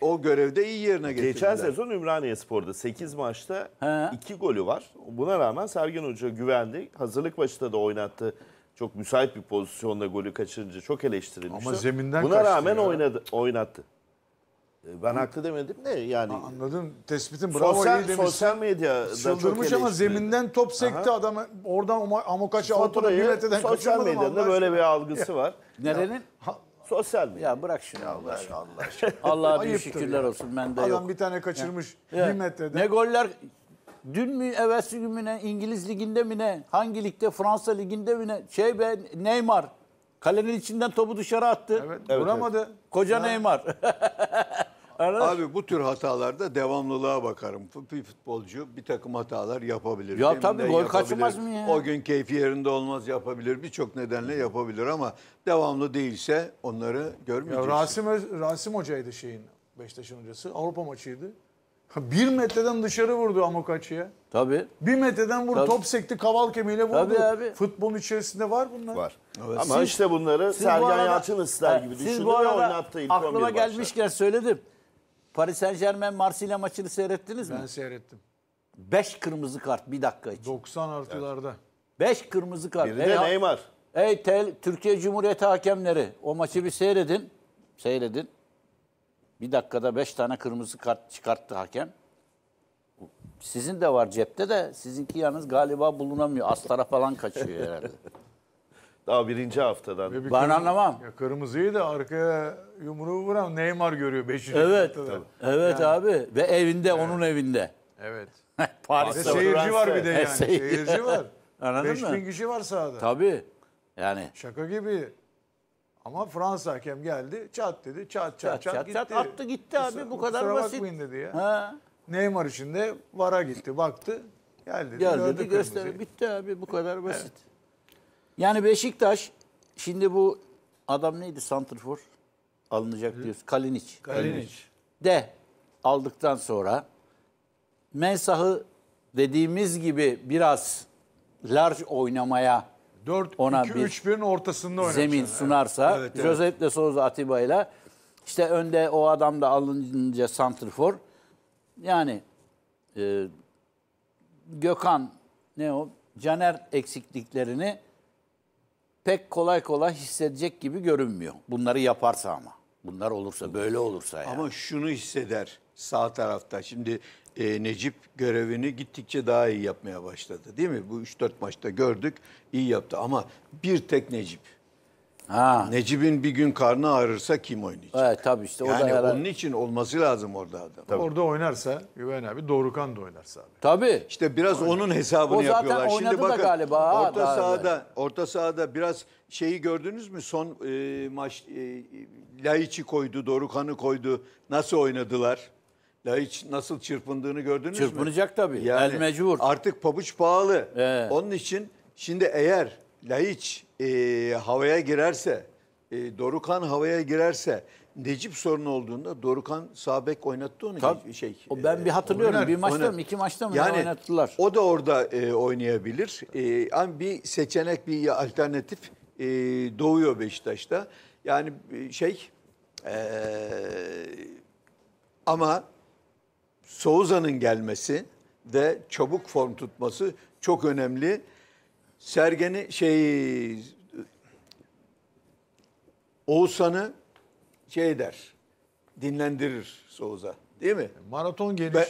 O görevde iyi yerine getirdiler. Geçen sezon Ümraniye Spor'da 8 maçta He. 2 golü var. Buna rağmen Sergen Hoca güvendi. Hazırlık başında da oynattı. Çok müsait bir pozisyonda golü kaçırınca çok eleştirilmişti. Ama zeminden Buna rağmen ya. oynadı, oynattı. E, ben haklı demedim de yani. Anladın Tespitin bravo sosyal, iyi demişsin. Sosyal medya Çıldırmış ama zeminden top sekti Aha. adam. Oradan amokaçı altına bir metreden Sosyal medyada böyle bir algısı var. [laughs] Nerenin? sosyal medya. Ya bırak şunu ya Allah aşkına. Allah [laughs] Allah'a büyük şükürler ya. olsun bende Adam yok. bir tane kaçırmış ya. bir metreden. Ne goller dün mü evvelsi gün mü ne İngiliz liginde mi ne hangi ligde Fransa liginde mi ne şey be Neymar kalenin içinden topu dışarı attı. Evet, evet vuramadı. Evet. Koca ya. Neymar. [laughs] Arkadaş. Abi bu tür hatalarda devamlılığa bakarım. Bir futbolcu bir takım hatalar yapabilir. Ya Demine tabii gol yapabilir. kaçmaz mı ya? O gün keyfi yerinde olmaz yapabilir. Birçok nedenle yapabilir ama devamlı değilse onları görmeyeceksin. Ya Rasim, Rasim Hoca'ydı şeyin Beşiktaş'ın hocası. Avrupa maçıydı. Bir metreden dışarı vurdu Amokachi'ye. Tabii. Bir metreden vurdu. Tabii. Top sekti kaval kemiğiyle vurdu. Tabii abi. Futbolun içerisinde var bunlar. Var. Evet. Ama siz, işte bunları Sergen bu Yalçın ıslar gibi düşündü ve oynattı Aklıma gelmişken söyledim. Paris Saint Germain Marsilya maçını seyrettiniz mi? Ben seyrettim. 5 kırmızı kart bir dakika için. 90 artılarda. 5 kırmızı kart. Biri de Ey- Neymar. Ey tel, Türkiye Cumhuriyeti hakemleri o maçı bir seyredin. Seyredin. Bir dakikada 5 tane kırmızı kart çıkarttı hakem. Sizin de var cepte de sizinki yalnız galiba bulunamıyor. Astara falan kaçıyor herhalde. [laughs] Daha birinci haftadan. Bir ben anlamam. Ya kırmızıyı da arkaya yumruğu vuran Neymar görüyor 5. Evet. Evet yani. abi ve evinde evet. onun evinde. Evet. [laughs] Paris'te seyirci var bir de [laughs] yani. seyirci, seyirci var. [laughs] Anladın 5 mı? 5000 kişi var sahada. Tabii. Yani. Şaka gibi. Ama Fransa hakem geldi, çat dedi, çat çat çat, çat, çat gitti. attı gitti abi Kusura, bu kadar basit. bakmayın dedi ya. Ha. Neymar için de VAR'a gitti, baktı. Geldi, geldi gösterdi. Bitti abi bu kadar basit. Evet. Yani Beşiktaş şimdi bu adam neydi Santrfor alınacak diyoruz. Kalinic. Kalinic. De aldıktan sonra Mensah'ı dediğimiz gibi biraz large oynamaya 4 ona 2 3 1'in ortasında oynayacak. Zemin yani. sunarsa evet, evet. Josep de Souza Atiba ile işte önde o adam da alınca santrfor yani e, Gökhan ne o Caner eksikliklerini pek kolay kolay hissedecek gibi görünmüyor. Bunları yaparsa ama. Bunlar olursa, böyle olursa ya. Ama şunu hisseder sağ tarafta. Şimdi e, Necip görevini gittikçe daha iyi yapmaya başladı değil mi? Bu 3-4 maçta gördük iyi yaptı ama bir tek Necip. Ha. Necip'in bir gün karnı ağrırsa kim oynayacak? Evet tabii işte. O yani da onun için olması lazım orada adam. Tabii. Orada oynarsa Güven abi Doğrukan da oynarsa abi. Tabii. İşte biraz Oynar. onun hesabını o zaten oynadı Şimdi bakın galiba, ha, orta sahada yani. orta sahada biraz şeyi gördünüz mü son e, maç e, Laiç'i koydu, Dorukan'ı koydu. Nasıl oynadılar? Laiç nasıl çırpındığını gördünüz Çırpınacak mü? Çırpınacak tabii. Yani El mecbur. Artık pabuç pahalı. Ee. Onun için şimdi eğer Laiç e, havaya girerse, e, Dorukan havaya girerse Necip sorunu olduğunda Dorukan Sabek oynattı onu Tabii, şey. O ben e, bir hatırlıyorum oynar, bir maçta oynar. mı iki maçta mı yani, oynattılar. O da orada e, oynayabilir. E, ama bir seçenek bir alternatif e, doğuyor Beşiktaş'ta. Yani e, şey e, ama Souzan'ın gelmesi ve çabuk form tutması çok önemli. Sergen'i şey Oğuzhan'ı şey der. Dinlendirir Soğuz'a. Değil mi? Maraton geliş. Be,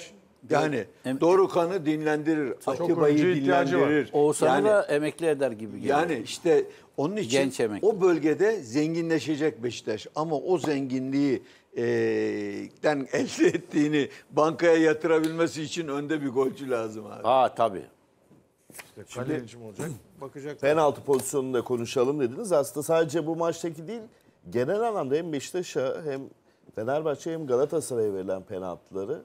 yani em, Dorukan'ı dinlendirir. Atiba'yı dinlendirir. Oğuzhan'ı yani, da emekli eder gibi. Geliyor. Yani işte onun için Genç emekli. o bölgede zenginleşecek Beşiktaş. Ama o zenginliği den elde ettiğini bankaya yatırabilmesi için önde bir golcü lazım abi. Aa tabii. İşte kalecim olacak. [clears throat] Bakacak. Penaltı pozisyonunda konuşalım dediniz. Aslında sadece bu maçtaki değil genel anlamda hem Beşiktaş'a hem Fenerbahçe hem Galatasaray'a verilen penaltıları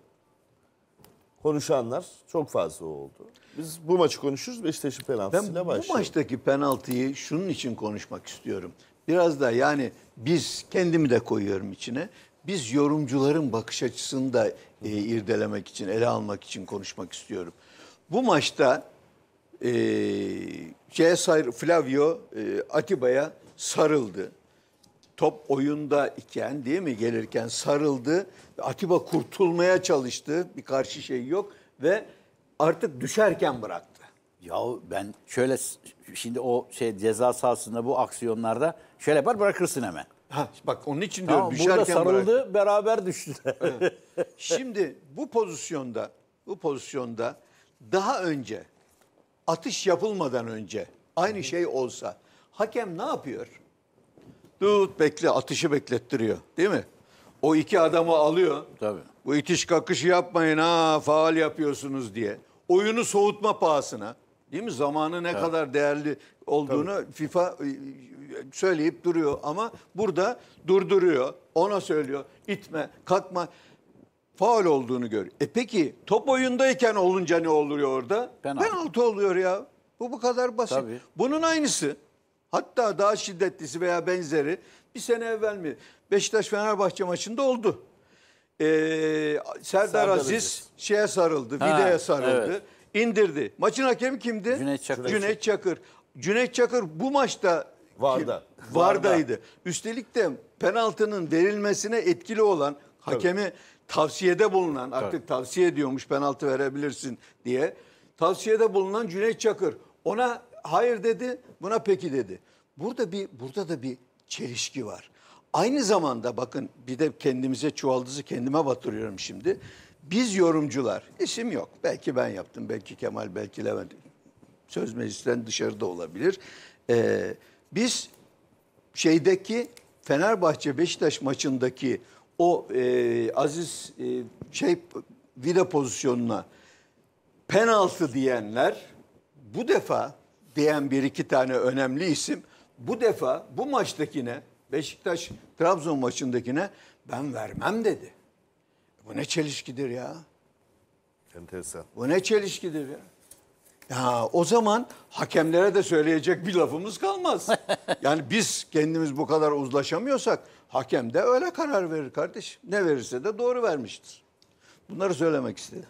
konuşanlar çok fazla oldu. Biz bu maçı konuşuruz Beşiktaş'ın penaltısıyla ben başlayalım. Ben bu maçtaki penaltıyı şunun için konuşmak istiyorum. Biraz da yani biz kendimi de koyuyorum içine. Biz yorumcuların bakış açısını da e, irdelemek için, ele almak için konuşmak istiyorum. Bu maçta e, şeye Flavio e, Atiba'ya sarıldı. Top oyunda iken değil mi gelirken sarıldı. Atiba kurtulmaya çalıştı. Bir karşı şey yok ve artık düşerken bıraktı. Ya ben şöyle şimdi o şey ceza sahasında bu aksiyonlarda şöyle yapar bırakırsın hemen. Ha, bak onun için diyorum tamam, düşerken burada sarıldı bırak... beraber düştü. Şimdi bu pozisyonda bu pozisyonda daha önce atış yapılmadan önce aynı şey olsa hakem ne yapıyor? Tut bekle atışı beklettiriyor değil mi? O iki adamı alıyor. Tabii. Bu itiş kakışı yapmayın ha faal yapıyorsunuz diye. Oyunu soğutma pahasına değil mi? Zamanı ne evet. kadar değerli olduğunu Tabii. FIFA e, söyleyip duruyor ama burada durduruyor. Ona söylüyor itme kalkma faul olduğunu gör. E peki top oyundayken olunca ne oluyor orada? Penaltı, Penaltı oluyor ya. Bu bu kadar basit. Tabii. Bunun aynısı hatta daha şiddetlisi veya benzeri bir sene evvel mi Beşiktaş Fenerbahçe maçında oldu. Ee, Serdar, Aziz, şeye sarıldı, ha, videoya sarıldı. Evet. indirdi. Maçın hakemi kimdi? Cüneyt Çakır. Cüneyt Çakır. Cüneyt Çakır bu maçta Varda. Vardaydı. Varda. Üstelik de penaltının verilmesine etkili olan hakemi Tabii tavsiyede bulunan artık evet. tavsiye ediyormuş penaltı verebilirsin diye. Tavsiyede bulunan Cüneyt Çakır ona hayır dedi, buna peki dedi. Burada bir burada da bir çelişki var. Aynı zamanda bakın bir de kendimize çuvaldızı kendime batırıyorum şimdi. Biz yorumcular, isim yok. Belki ben yaptım, belki Kemal, belki Levent. Söz meclisten dışarıda olabilir. Ee, biz şeydeki Fenerbahçe Beşiktaş maçındaki o e, Aziz e, şey vida pozisyonuna penaltı diyenler bu defa diyen bir iki tane önemli isim bu defa bu maçtakine Beşiktaş Trabzon maçındakine ben vermem dedi. Bu ne çelişkidir ya? Enteresan. Bu ne çelişkidir ya? Ya o zaman hakemlere de söyleyecek bir lafımız kalmaz. [laughs] yani biz kendimiz bu kadar uzlaşamıyorsak Hakem de öyle karar verir kardeşim. Ne verirse de doğru vermiştir. Bunları söylemek istedim.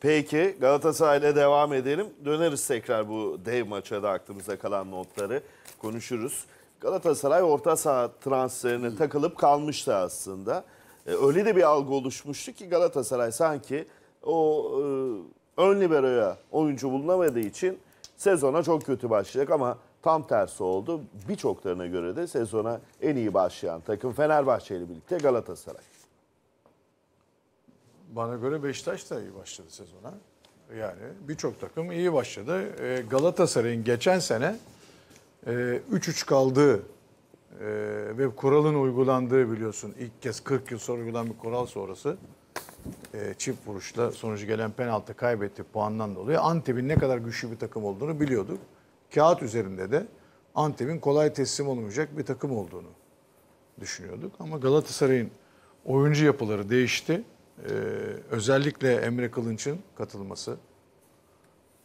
Peki Galatasaray'la devam edelim. Döneriz tekrar bu dev maça da aklımızda kalan notları konuşuruz. Galatasaray orta saha transferine Hı. Hmm. takılıp kalmıştı aslında. Ee, öyle de bir algı oluşmuştu ki Galatasaray sanki o e, ön liberoya oyuncu bulunamadığı için sezona çok kötü başlayacak ama Tam tersi oldu. Birçoklarına göre de sezona en iyi başlayan takım Fenerbahçe ile birlikte Galatasaray. Bana göre Beşiktaş da iyi başladı sezona. Yani birçok takım iyi başladı. E, Galatasaray'ın geçen sene 3-3 e, kaldığı e, ve kuralın uygulandığı biliyorsun ilk kez 40 yıl sonra uygulanan bir kural sonrası çift vuruşla sonucu gelen penaltı kaybetti puandan dolayı. Antep'in ne kadar güçlü bir takım olduğunu biliyorduk kağıt üzerinde de Antep'in kolay teslim olmayacak bir takım olduğunu düşünüyorduk. Ama Galatasaray'ın oyuncu yapıları değişti. Ee, özellikle Emre Kılınç'ın katılması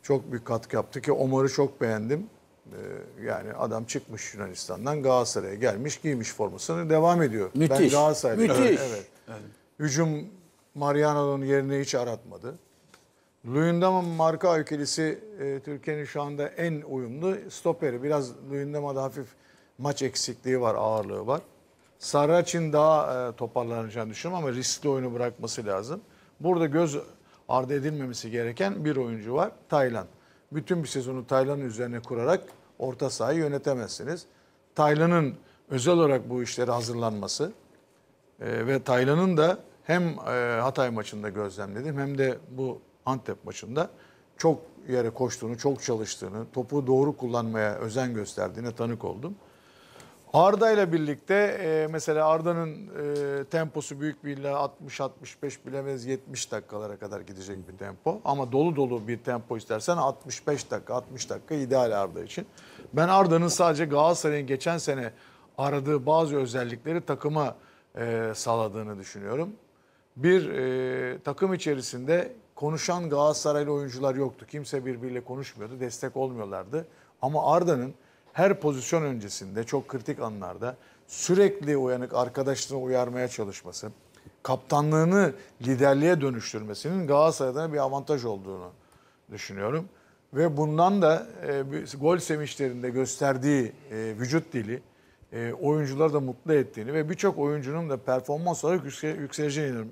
çok bir katkı yaptı ki Omar'ı çok beğendim. Ee, yani adam çıkmış Yunanistan'dan Galatasaray'a gelmiş, giymiş formasını devam ediyor. Müthiş. Ben Galatasaray'da. Müthiş. Evet. evet. Hücum Mariano'nun yerini hiç aratmadı. Luyendama marka ikilisi e, Türkiye'nin şu anda en uyumlu stoperi. Biraz Luyendama'da hafif maç eksikliği var, ağırlığı var. Sarraç'ın daha e, toparlanacağını düşünüyorum ama riskli oyunu bırakması lazım. Burada göz ardı edilmemesi gereken bir oyuncu var. Taylan. Bütün bir sezonu Taylan'ın üzerine kurarak orta sahayı yönetemezsiniz. Taylan'ın özel olarak bu işlere hazırlanması e, ve Taylan'ın da hem e, Hatay maçında gözlemledim hem de bu Antep maçında çok yere koştuğunu, çok çalıştığını, topu doğru kullanmaya özen gösterdiğine tanık oldum. Arda ile birlikte e, mesela Arda'nın e, temposu büyük bir illa 60-65 bilemez 70 dakikalara kadar gidecek bir tempo. Ama dolu dolu bir tempo istersen 65 dakika 60 dakika ideal Arda için. Ben Arda'nın sadece Galatasaray'ın geçen sene aradığı bazı özellikleri takıma e, sağladığını düşünüyorum. Bir e, takım içerisinde konuşan Galatasaraylı oyuncular yoktu. Kimse birbiriyle konuşmuyordu, destek olmuyorlardı. Ama Arda'nın her pozisyon öncesinde çok kritik anlarda sürekli uyanık arkadaşlarını uyarmaya çalışması, kaptanlığını liderliğe dönüştürmesinin Galatasaray'dan bir avantaj olduğunu düşünüyorum. Ve bundan da e, gol sevinçlerinde gösterdiği e, vücut dili e, oyuncuları da mutlu ettiğini ve birçok oyuncunun da performans olarak yükse, yükseleceğini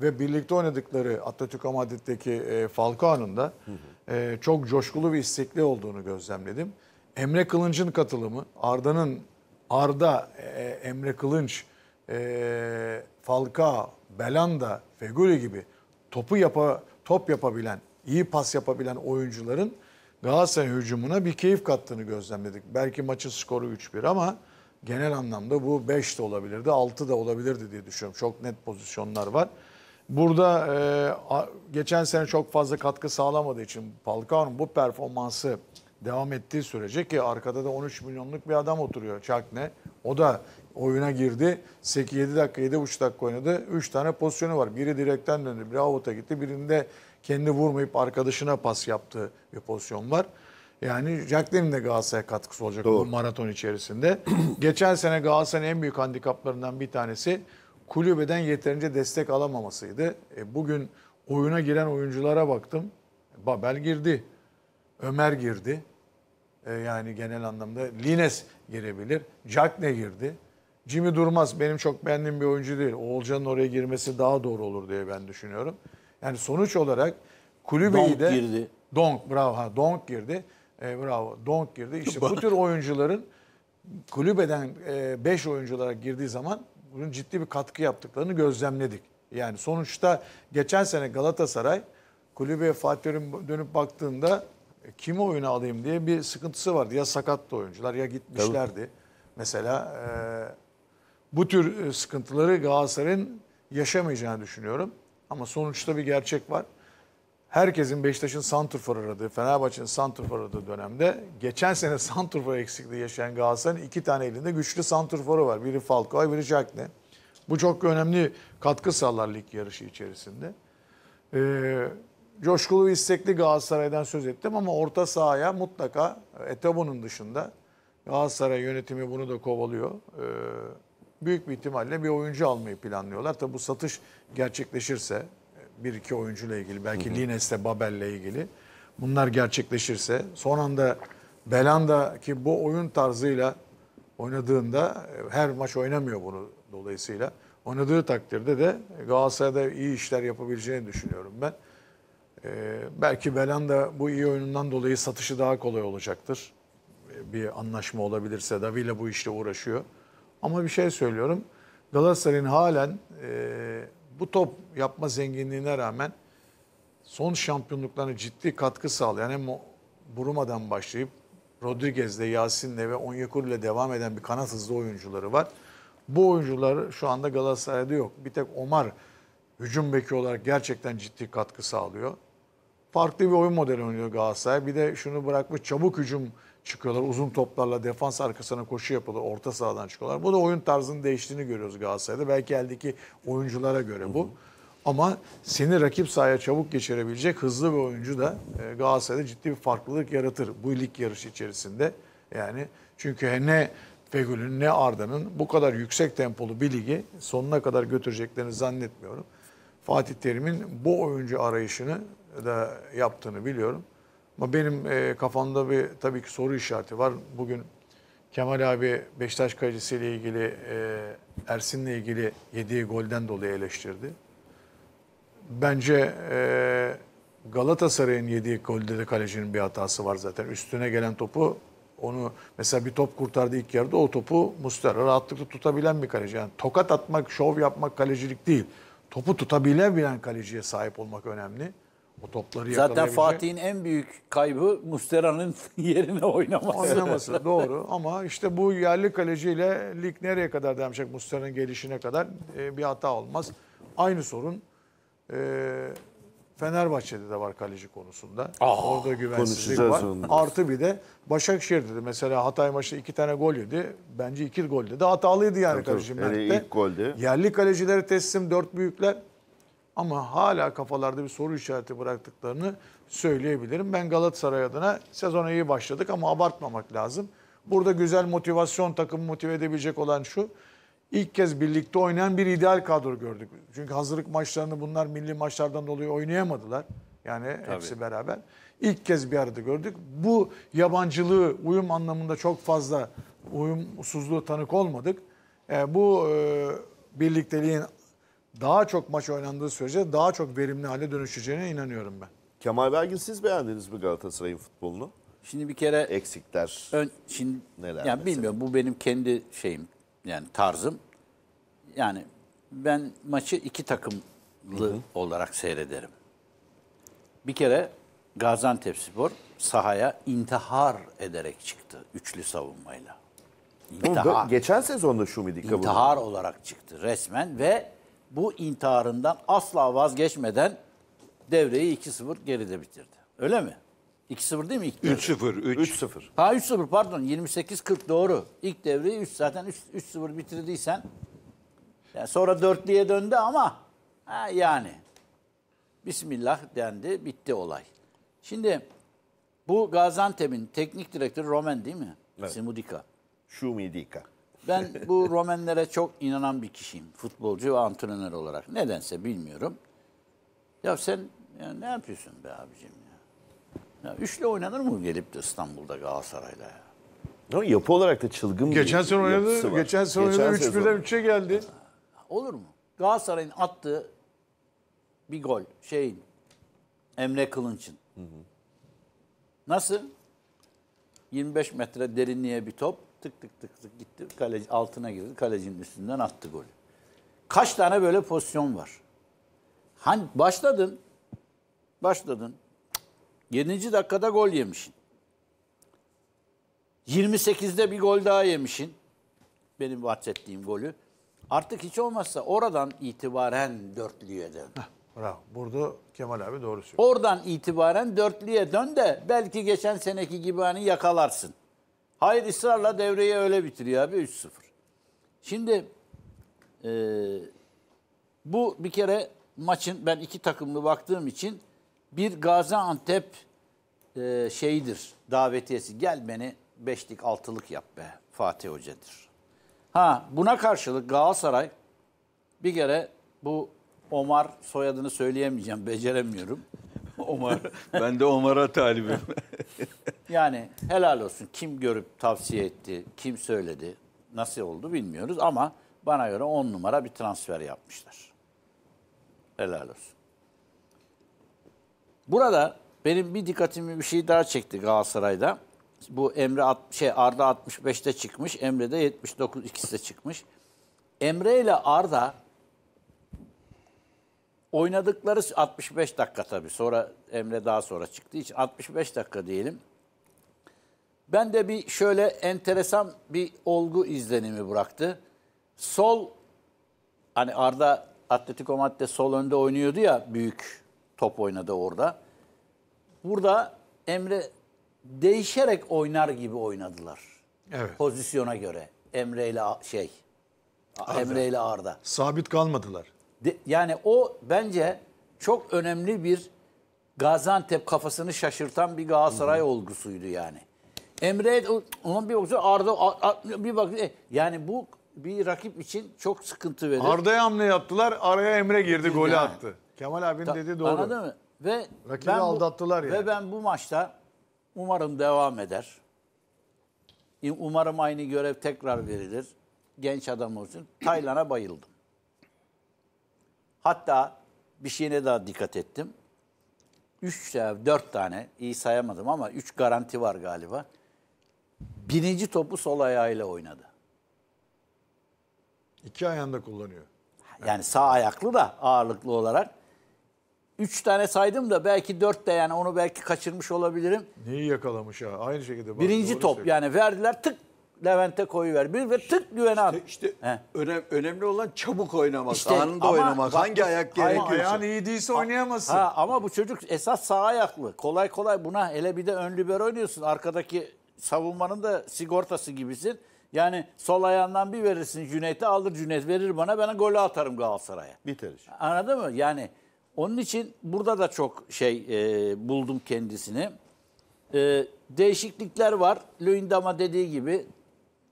ve birlikte oynadıkları Atletico Madrid'deki e, Falcao'nun da e, çok coşkulu ve istekli olduğunu gözlemledim. Emre Kılınç'ın katılımı, Arda'nın Arda, e, Emre Kılınç, e, Falcao, Belanda, Feguli gibi topu yapa, top yapabilen, iyi pas yapabilen oyuncuların Galatasaray hücumuna bir keyif kattığını gözlemledik. Belki maçın skoru 3-1 ama genel anlamda bu 5 de olabilirdi, 6 da olabilirdi diye düşünüyorum. Çok net pozisyonlar var. Burada e, geçen sene çok fazla katkı sağlamadığı için Falcao'nun bu performansı devam ettiği sürece ki arkada da 13 milyonluk bir adam oturuyor Çakne. O da oyuna girdi. 8-7 dakika 7,5 dakika oynadı. 3 tane pozisyonu var. Biri direkten döndü. Biri avuta gitti. Birinde kendi vurmayıp arkadaşına pas yaptığı bir pozisyon var. Yani Jacklin'in de Galatasaray'a katkısı olacak Doğru. bu maraton içerisinde. [clears throat] Geçen sene Galatasaray'ın en büyük handikaplarından bir tanesi kulübeden yeterince destek alamamasıydı. E, bugün oyuna giren oyunculara baktım. Babel girdi. Ömer girdi. E, yani genel anlamda Lines girebilir. Jack ne girdi. Jimmy Durmaz benim çok beğendiğim bir oyuncu değil. Oğulcan'ın oraya girmesi daha doğru olur diye ben düşünüyorum. Yani sonuç olarak kulübeyi Donk de... girdi. Donk bravo ha Donk girdi. E, bravo Donk girdi. İşte bu tür oyuncuların kulübeden 5 e, oyunculara girdiği zaman bunun ciddi bir katkı yaptıklarını gözlemledik. Yani sonuçta geçen sene Galatasaray kulübe Fatih'in dönüp baktığında e, kimi oyuna alayım diye bir sıkıntısı vardı. Ya sakattı oyuncular ya gitmişlerdi. Tabii. Mesela e, bu tür e, sıkıntıları Galatasaray'ın yaşamayacağını düşünüyorum. Ama sonuçta bir gerçek var herkesin Beşiktaş'ın santrfor aradığı, Fenerbahçe'nin santrfor aradığı dönemde geçen sene [laughs] santrfor eksikliği yaşayan Galatasaray'ın iki tane elinde güçlü santrforu var. Biri Falcao, biri Jackne. Bu çok önemli katkı sağlar lig yarışı içerisinde. Ee, coşkulu ve istekli Galatasaray'dan söz ettim ama orta sahaya mutlaka e, Etebo'nun dışında Galatasaray yönetimi bunu da kovalıyor. Ee, büyük bir ihtimalle bir oyuncu almayı planlıyorlar. Tabi bu satış gerçekleşirse bir iki oyuncuyla ilgili belki Lines'le Babel'le ilgili bunlar gerçekleşirse son anda Belanda ki bu oyun tarzıyla oynadığında e, her maç oynamıyor bunu dolayısıyla. Oynadığı takdirde de Galatasaray'da iyi işler yapabileceğini düşünüyorum ben. Ee, belki Belanda bu iyi oyunundan dolayı satışı daha kolay olacaktır. E, bir anlaşma olabilirse Davi ile bu işle uğraşıyor. Ama bir şey söylüyorum. Galatasaray'ın halen e, bu top yapma zenginliğine rağmen son şampiyonluklarına ciddi katkı sağlayan hem Buruma'dan başlayıp Rodriguez'le, Yasin'le ve Onyekuru'yla devam eden bir kanat hızlı oyuncuları var. Bu oyuncuları şu anda Galatasaray'da yok. Bir tek Omar hücum beki olarak gerçekten ciddi katkı sağlıyor. Farklı bir oyun modeli oynuyor Galatasaray. Bir de şunu bırakmış çabuk hücum çıkıyorlar. Uzun toplarla defans arkasına koşu yapılır. Orta sahadan çıkıyorlar. Bu da oyun tarzının değiştiğini görüyoruz Galatasaray'da. Belki eldeki oyunculara göre bu. Hı hı. Ama seni rakip sahaya çabuk geçirebilecek hızlı bir oyuncu da e, Galatasaray'da ciddi bir farklılık yaratır bu lig yarışı içerisinde. Yani çünkü ne Fegül'ün ne Arda'nın bu kadar yüksek tempolu bir ligi sonuna kadar götüreceklerini zannetmiyorum. Fatih Terim'in bu oyuncu arayışını da yaptığını biliyorum. Ama benim e, kafamda bir tabii ki soru işareti var. Bugün Kemal abi Beşiktaş kalecisi ile ilgili e, Ersin'le ilgili yediği golden dolayı eleştirdi. Bence e, Galatasaray'ın yediği golde de kalecinin bir hatası var zaten. Üstüne gelen topu onu mesela bir top kurtardı ilk yarıda o topu Mustera rahatlıkla tutabilen bir kaleci. Yani tokat atmak, şov yapmak kalecilik değil. Topu tutabilen bilen kaleciye sahip olmak önemli. O topları Zaten Fatih'in en büyük kaybı Mustera'nın [laughs] yerine oynaması. Oynaması [laughs] doğru ama işte bu yerli kaleciyle lig nereye kadar demişek Mustera'nın gelişine kadar e, bir hata olmaz. Aynı sorun e, Fenerbahçe'de de var kaleci konusunda. Aa, ah, Orada güvensizlik var. Onları. Artı bir de Başakşehir'de de mesela Hatay maçta iki tane gol yedi. Bence iki gol dedi. Hatalıydı yani kaleci. Evet, ilk golde. Yerli kalecileri teslim dört büyükler ama hala kafalarda bir soru işareti bıraktıklarını söyleyebilirim. Ben Galatasaray adına sezona iyi başladık ama abartmamak lazım. Burada güzel motivasyon takımı motive edebilecek olan şu. İlk kez birlikte oynayan bir ideal kadro gördük. Çünkü hazırlık maçlarını bunlar milli maçlardan dolayı oynayamadılar. Yani Tabii. hepsi beraber. İlk kez bir arada gördük. Bu yabancılığı uyum anlamında çok fazla uyumsuzluğu tanık olmadık. E, bu e, birlikteliğin daha çok maç oynandığı sürece daha çok verimli hale dönüşeceğine inanıyorum ben. Kemal Belgin siz beğendiniz mi Galatasaray'ın futbolunu? Şimdi bir kere eksikler. Ön, şimdi neler? Yani mesela? bilmiyorum bu benim kendi şeyim yani tarzım. Yani ben maçı iki takımlı Hı -hı. olarak seyrederim. Bir kere Gaziantepspor sahaya intihar ederek çıktı üçlü savunmayla. İntihar. Geçen sezonda Şumidika İntihar olarak çıktı resmen ve bu intiharından asla vazgeçmeden devreyi 2-0 geride bitirdi. Öyle mi? 2-0 değil mi ilk devre? 3-0. 3-0. Ha 3-0 pardon 28-40 doğru. İlk devreyi 3 zaten 3-0 bitirdiysen yani sonra dörtlüye döndü ama ha, yani Bismillah dendi bitti olay. Şimdi bu Gaziantep'in teknik direktörü Roman değil mi? Evet. Simudika. Şumidika. Ben [laughs] bu Romenlere çok inanan bir kişiyim. Futbolcu ve antrenör olarak. Nedense bilmiyorum. Ya sen ya ne yapıyorsun be abicim ya? ya üçlü oynanır mı gelip de İstanbul'da Galatasaray'la ya? Ama yapı olarak da çılgın geçen bir sene oynadı, var. Geçen sene oynadı. Geçen 3 birden 3'e geldi. Olur mu? Galatasaray'ın attığı bir gol şeyin Emre Kılınç'ın. Nasıl? 25 metre derinliğe bir top tık tık tık tık gitti. Kaleci, altına girdi. Kalecinin üstünden attı golü. Kaç tane böyle pozisyon var? Hani başladın. Başladın. 7. dakikada gol yemişsin. 28'de bir gol daha yemişsin. Benim bahsettiğim golü. Artık hiç olmazsa oradan itibaren dörtlüye dön. Bravo. Burada Kemal abi doğru söylüyor. Oradan itibaren dörtlüye dön de belki geçen seneki gibi hani yakalarsın. Hayır ısrarla devreyi öyle bitiriyor abi 3-0. Şimdi e, bu bir kere maçın ben iki takımlı baktığım için bir Gaziantep e, şeyidir davetiyesi. Gel beni beşlik altılık yap be Fatih Hoca'dır. Ha buna karşılık Galatasaray bir kere bu Omar soyadını söyleyemeyeceğim beceremiyorum. Omar. ben de Omar'a talibim. [laughs] Yani helal olsun. Kim görüp tavsiye etti, kim söyledi, nasıl oldu bilmiyoruz ama bana göre on numara bir transfer yapmışlar. Helal olsun. Burada benim bir dikkatimi bir şey daha çekti Galatasaray'da. Bu Emre at, şey Arda 65'te çıkmış, Emre de 79 ikisi de çıkmış. Emre ile Arda oynadıkları 65 dakika tabii. Sonra Emre daha sonra çıktı. Hiç 65 dakika diyelim. Ben de bir şöyle enteresan bir olgu izlenimi bıraktı. Sol hani Arda Atletico Madrid sol önde oynuyordu ya büyük top oynadı orada. Burada Emre değişerek oynar gibi oynadılar. Evet. Pozisyona göre Emre ile şey Arda. Emre ile Arda. Sabit kalmadılar. De, yani o bence çok önemli bir Gaziantep kafasını şaşırtan bir Galatasaray Hı-hı. olgusuydu yani. Emre onun bir bakıyor Arda bir bakıyor. E, yani bu bir rakip için çok sıkıntı verir. Arda'ya hamle yaptılar. Araya Emre girdi, golü yani. attı. Kemal abinin dedi doğru. Anladın mı? Ve Rakibi ben aldattılar ya yani. Ve ben bu maçta umarım devam eder. Umarım aynı görev tekrar verilir. Genç adam olsun. Taylan'a bayıldım. Hatta bir şeyine daha dikkat ettim. 3 4 tane iyi sayamadım ama 3 garanti var galiba birinci topu sol ayağıyla oynadı. İki ayağında kullanıyor. Yani evet. sağ ayaklı da ağırlıklı olarak. Üç tane saydım da belki dört de yani onu belki kaçırmış olabilirim. Neyi yakalamış ha? Aynı şekilde. Birinci top söylüyor. yani verdiler tık Levent'e koyuver. Bir ve tık güvene at. İşte, işte önem, önemli olan çabuk oynamak, işte, anında ama, oynamak. Bak, Hangi ayak gerekiyor? Ayağın iyi değilse oynayamazsın. Ha, ama bu çocuk esas sağ ayaklı. Kolay kolay buna hele bir de ön libero oynuyorsun. Arkadaki savunmanın da sigortası gibisin. Yani sol ayağından bir verirsin Cüneyt'e alır Cüneyt verir bana ben golü atarım Galatasaray'a. Biter iş. Anladın mı? Yani onun için burada da çok şey e, buldum kendisini. E, değişiklikler var. Luyendam'a dediği gibi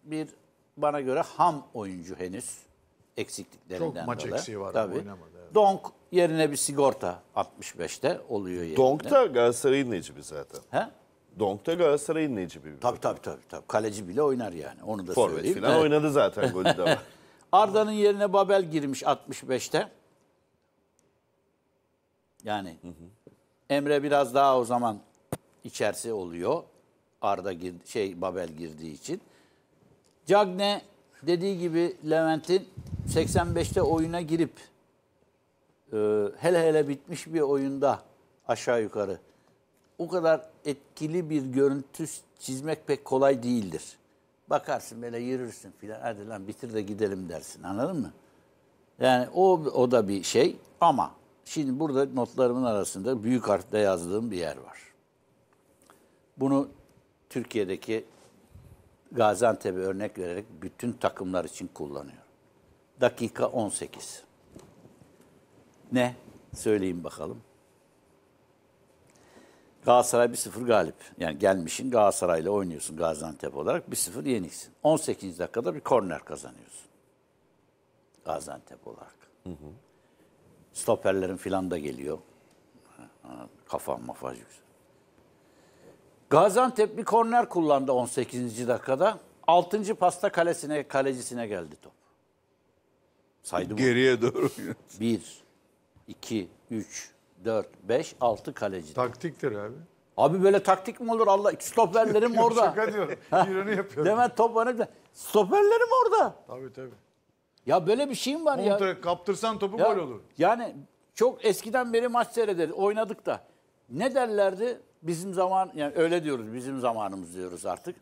bir bana göre ham oyuncu henüz eksikliklerinden dolayı. Çok maç dolayı. eksiği var Tabii. oynamadı. Evet. Donk yerine bir sigorta 65'te oluyor yerine. Donk da Galatasaray'ın necibi zaten. He? Donk da Galatasaray'ın necibi. Bir tabii, tabii tabii tabii. Kaleci bile oynar yani. Onu da Forvet söyleyeyim. Forvet falan oynadı zaten golü de var. [laughs] Arda'nın yerine Babel girmiş 65'te. Yani hı hı. Emre biraz daha o zaman içerisi oluyor. Arda gir, şey Babel girdiği için. Cagne dediği gibi Levent'in 85'te oyuna girip e, hele hele bitmiş bir oyunda aşağı yukarı o kadar etkili bir görüntü çizmek pek kolay değildir. Bakarsın böyle yürürsün filan hadi lan bitir de gidelim dersin anladın mı? Yani o, o da bir şey ama şimdi burada notlarımın arasında büyük harfle yazdığım bir yer var. Bunu Türkiye'deki Gaziantep'e örnek vererek bütün takımlar için kullanıyorum. Dakika 18. Ne? Söyleyeyim bakalım. Galatasaray 1-0 galip. Yani gelmişin Galatasaray'la oynuyorsun Gaziantep olarak 1-0 yeniksin. 18. dakikada bir korner kazanıyorsun. Gaziantep olarak. Hı hı. Stoperlerin filan da geliyor. Kafam mafaj yüksek. Gaziantep bir korner kullandı 18. dakikada. 6. pasta kalesine kalecisine geldi top. Saydım. Geriye onu. doğru. 1 2 3 4, 5, 6 kaleci. Taktiktir abi. Abi böyle taktik mi olur Allah? Stoperlerim [laughs] orada. Şaka diyorum. [laughs] İran'ı yapıyorum. Demen top bana. Stoperlerim orada. Tabii tabii. Ya böyle bir şeyim var Montre, ya. Kaptırsan topu ya, gol olur. Yani çok eskiden beri maç seyrederiz. Oynadık da. Ne derlerdi? Bizim zaman yani öyle diyoruz. Bizim zamanımız diyoruz artık.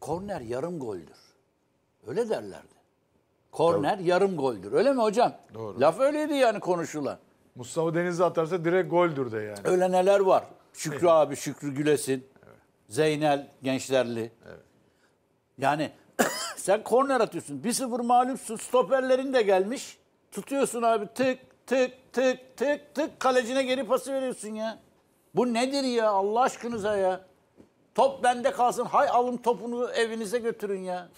Korner yarım goldür. Öyle derlerdi. Korner Tabii. yarım goldür. Öyle mi hocam? Doğru. Laf öyleydi yani konuşulan. Mustafa Denizli atarsa direkt goldür de yani. Öyle neler var. Şükrü abi, Şükrü Gülesin, evet. Zeynel Gençlerli. Evet. Yani [coughs] sen korner atıyorsun. 1-0 mağlupsun. Stoperlerin de gelmiş. Tutuyorsun abi tık tık tık tık tık kalecine geri pası veriyorsun ya. Bu nedir ya Allah aşkınıza ya. Top bende kalsın. Hay alın topunu evinize götürün ya.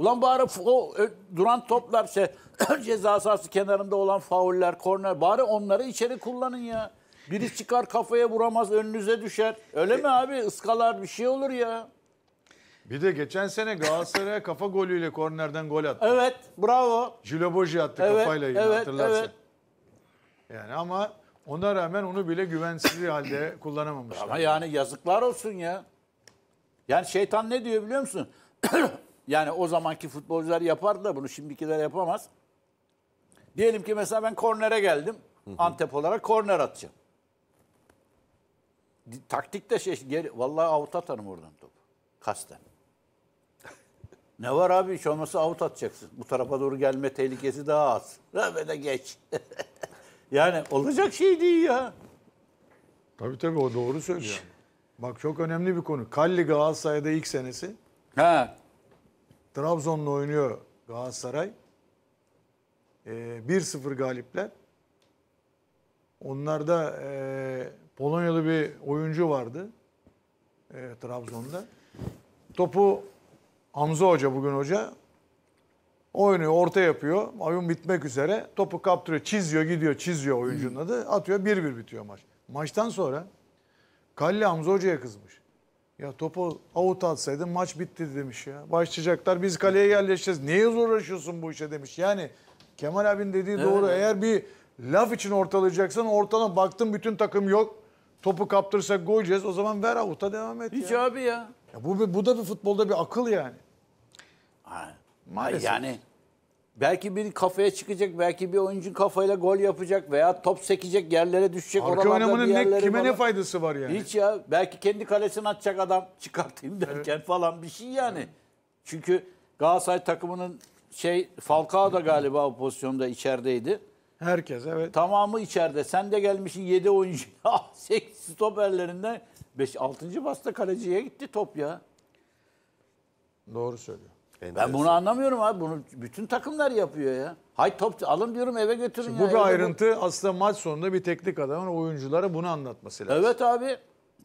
Ulan bari o duran toplar şey, [clears throat] ceza sahası kenarında olan fauller, korner bari onları içeri kullanın ya. Biri çıkar kafaya vuramaz önünüze düşer. Öyle mi abi? Iskalar bir şey olur ya. Bir de geçen sene Galatasaray'a kafa golüyle kornerden gol attı. Evet bravo. Jilo Boji attı Evet, kafayla yine evet, hatırlarsan. evet. Yani ama ona rağmen onu bile güvensiz halde kullanamamışlar. Ama yani yazıklar olsun ya. Yani şeytan ne diyor biliyor musun? [clears throat] Yani o zamanki futbolcular yapardı da bunu şimdikiler yapamaz. Diyelim ki mesela ben kornere geldim. Antep olarak korner atacağım. Taktik de şey, geri, vallahi avut atarım oradan top. Kasten. ne var abi hiç olmasa avut atacaksın. Bu tarafa doğru gelme tehlikesi daha az. de geç. [laughs] yani olacak şey değil ya. Tabii tabii o doğru söylüyor. Bak çok önemli bir konu. Kalli Galatasaray'da ilk senesi. Ha. Trabzon'la oynuyor Galatasaray. E, ee, 1-0 galipler. Onlarda e, Polonyalı bir oyuncu vardı e, Trabzon'da. Topu Hamza Hoca bugün hoca oynuyor, orta yapıyor. Oyun bitmek üzere. Topu kaptırıyor, çiziyor, gidiyor, çiziyor oyuncunun adı. Atıyor, bir bir bitiyor maç. Maçtan sonra Kalle Hamza Hoca'ya kızmış. Ya topu avut atsaydın maç bitti demiş ya. Başlayacaklar biz kaleye yerleşeceğiz. Neye uğraşıyorsun bu işe demiş. Yani Kemal abin dediği evet. doğru. Eğer bir laf için ortalayacaksan ortana baktım bütün takım yok. Topu kaptırsak gol yiyeceğiz. O zaman ver avuta devam et Hiç ya. abi ya. ya bu, bu da bir futbolda bir akıl yani. Ha. Maalesef. Yani Belki bir kafaya çıkacak, belki bir oyuncun kafayla gol yapacak veya top sekecek, yerlere düşecek. Arka oynamanın ne, kime falan. ne faydası var yani? Hiç ya. Belki kendi kalesini atacak adam [laughs] çıkartayım derken evet. falan bir şey yani. Evet. Çünkü Galatasaray takımının şey Falcao da galiba o pozisyonda içerideydi. Herkes evet. Tamamı içeride. Sen de gelmişsin 7 oyuncu. 8 [laughs] ah, şey, stoperlerinden 5 6. basta kaleciye gitti top ya. Doğru söylüyor. Enteresan. Ben bunu anlamıyorum abi. Bunu bütün takımlar yapıyor ya. Hay top alın diyorum eve götürün Şimdi ya. Bu bir ayrıntı bu. aslında maç sonunda bir teknik adamın oyunculara bunu anlatması lazım. Evet abi.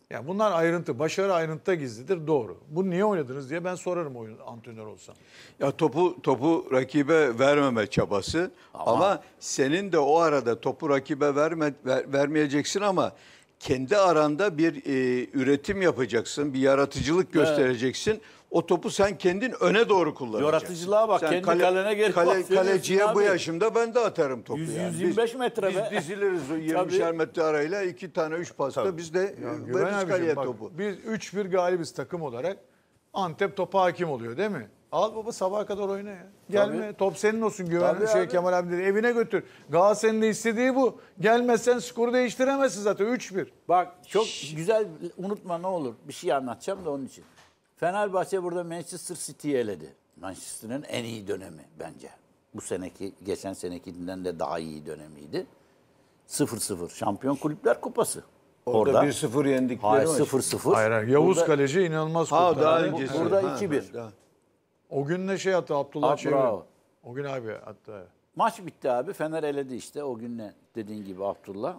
Yani bunlar ayrıntı. Başarı ayrıntıda gizlidir. Doğru. Bu niye oynadınız diye ben sorarım oyun antrenör olsam. Ya topu topu rakibe vermeme çabası ama, ama senin de o arada topu rakibe verme, ver, vermeyeceksin ama kendi aranda bir e, üretim yapacaksın, bir yaratıcılık göstereceksin. Evet o topu sen kendin öne doğru kullanacaksın. Yaratıcılığa bak. Sen kendi kale, kalene gel. Kale, kaleciye abi. bu yaşımda ben de atarım topu. 100, yani. 125 biz, metre biz, be. Biz diziliriz 20'şer metre arayla iki tane üç pasta Tabii. biz de yani, e, veririz kaleye bak, topu. Biz 3-1 galibiz takım olarak. Antep topa hakim oluyor değil mi? Al baba sabah kadar oyna ya. Gelme Tabii. top senin olsun güvenli şey abi. Kemal abi dedi. Evine götür. Galatasaray'ın da istediği bu. Gelmezsen skoru değiştiremezsin zaten 3-1. Bak çok Şş. güzel unutma ne olur. Bir şey anlatacağım da onun için. Fenerbahçe burada Manchester City'yi eledi. Manchester'ın en iyi dönemi bence. Bu seneki, geçen senekinden de daha iyi dönemiydi. 0-0 Şampiyon Kulüpler Kupası. Orada, Orada 1-0 yendikleri Hayır 0-0. Hayır, hayır. Yavuz burada, Kaleci inanılmaz kurtardı. Daha öncesi. Burada 2-1. O gün ne şey attı Abdullah Aa, ah, Çevir. Şey bravo. O gün abi attı. Maç bitti abi. Fener eledi işte. O gün ne dediğin gibi Abdullah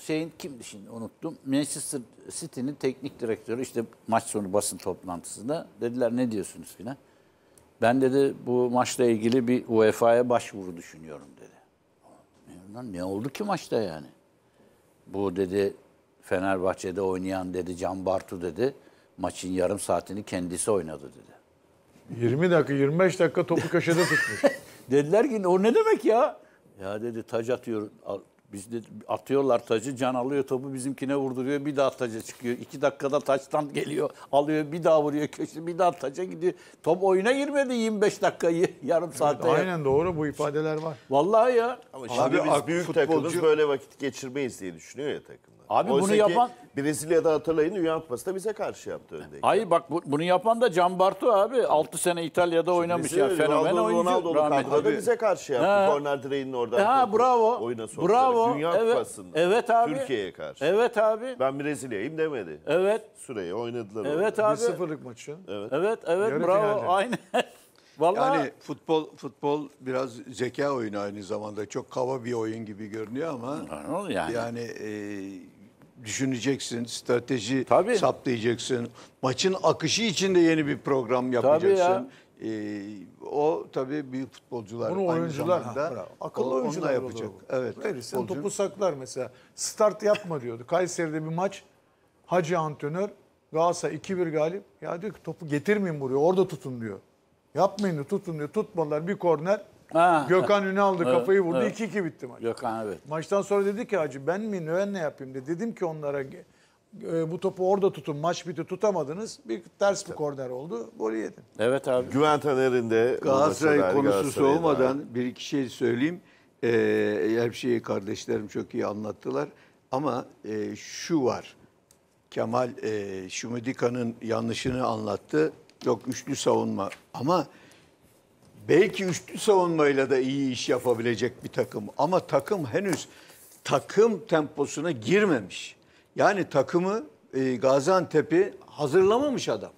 şeyin kimdi şimdi unuttum. Manchester City'nin teknik direktörü işte maç sonu basın toplantısında dediler ne diyorsunuz filan. Ben dedi bu maçla ilgili bir UEFA'ya başvuru düşünüyorum dedi. Lan ne oldu ki maçta yani? Bu dedi Fenerbahçe'de oynayan dedi Can Bartu dedi maçın yarım saatini kendisi oynadı dedi. 20 dakika 25 dakika topu köşede tutmuş. [laughs] Dediler ki o ne demek ya? Ya dedi taç atıyor biz de atıyorlar tacı, Can alıyor topu bizimkine vurduruyor, bir daha taca çıkıyor. iki dakikada taçtan geliyor, alıyor, bir daha vuruyor köşe, bir daha taca gidiyor. Top oyuna girmedi 25 dakikayı, [laughs] yarım saatte. Evet, aynen doğru bu ifadeler var. Vallahi ya. Ama şimdi Abi, biz büyük futbolcu... takımız böyle vakit geçirmeyiz diye düşünüyor ya takım. Abi Oysa bunu yapan Brezilya'da hatırlayın Dünya kupası da bize karşı yaptı öndeki. Ay bak bu, bunu yapan da Can Bartu abi. 6 sene İtalya'da oynamış ya. Fenomen Ronaldo, oyuncu. Ronaldo'lu kadroda bize karşı yaptı. Ha. Corner direğinin orada. Ha bravo. Oyuna soktu. Bravo. Dünya evet. Kupası'nda. Evet abi. Türkiye'ye karşı. Evet abi. Ben Brezilya'yım demedi. Evet. Süreyi oynadılar. Evet orada. abi. 1-0'lık maçı. Evet. Evet evet bravo. aynı. Aynen. [laughs] Vallahi... Yani futbol futbol biraz zeka oyunu aynı zamanda. Çok kaba bir oyun gibi görünüyor ama yani, yani e, düşüneceksin, strateji Tabii. saplayacaksın. Maçın akışı içinde yeni bir program yapacaksın. Tabii ya. Ee, o tabii büyük futbolcular Bunu aynı oyuncular, zamanda. Ha, akıllı oyuncular yapacak. Olur. Evet. Verirsen futbolcu... topu saklar mesela. Start yapma diyordu. Kayseri'de bir maç. Hacı antrenör Galatasaray 2-1 galip. Ya diyor ki topu getirmeyin buraya orada tutun diyor. Yapmayın diyor tutun diyor. Tutmalar bir korner Ha. Gökhan Ünal'dı evet, kafayı vurdu. 2-2 evet. iki bitti maç. Gökhan evet. Maçtan sonra dedi ki hacı ben mi Növen ne yapayım dedi. Dedim ki onlara e, bu topu orada tutun maç bitti tutamadınız. Bir ters bir korner oldu. Golü yedin. Evet abi. Güven Taner'in de Galatasaray konusu olmadan bir iki şey söyleyeyim. Ee, her şeyi kardeşlerim çok iyi anlattılar. Ama e, şu var. Kemal e, Şumidika'nın yanlışını anlattı. Yok üçlü savunma ama belki üçlü savunmayla da iyi iş yapabilecek bir takım ama takım henüz takım temposuna girmemiş. Yani takımı e, Gaziantep'i hazırlamamış adam.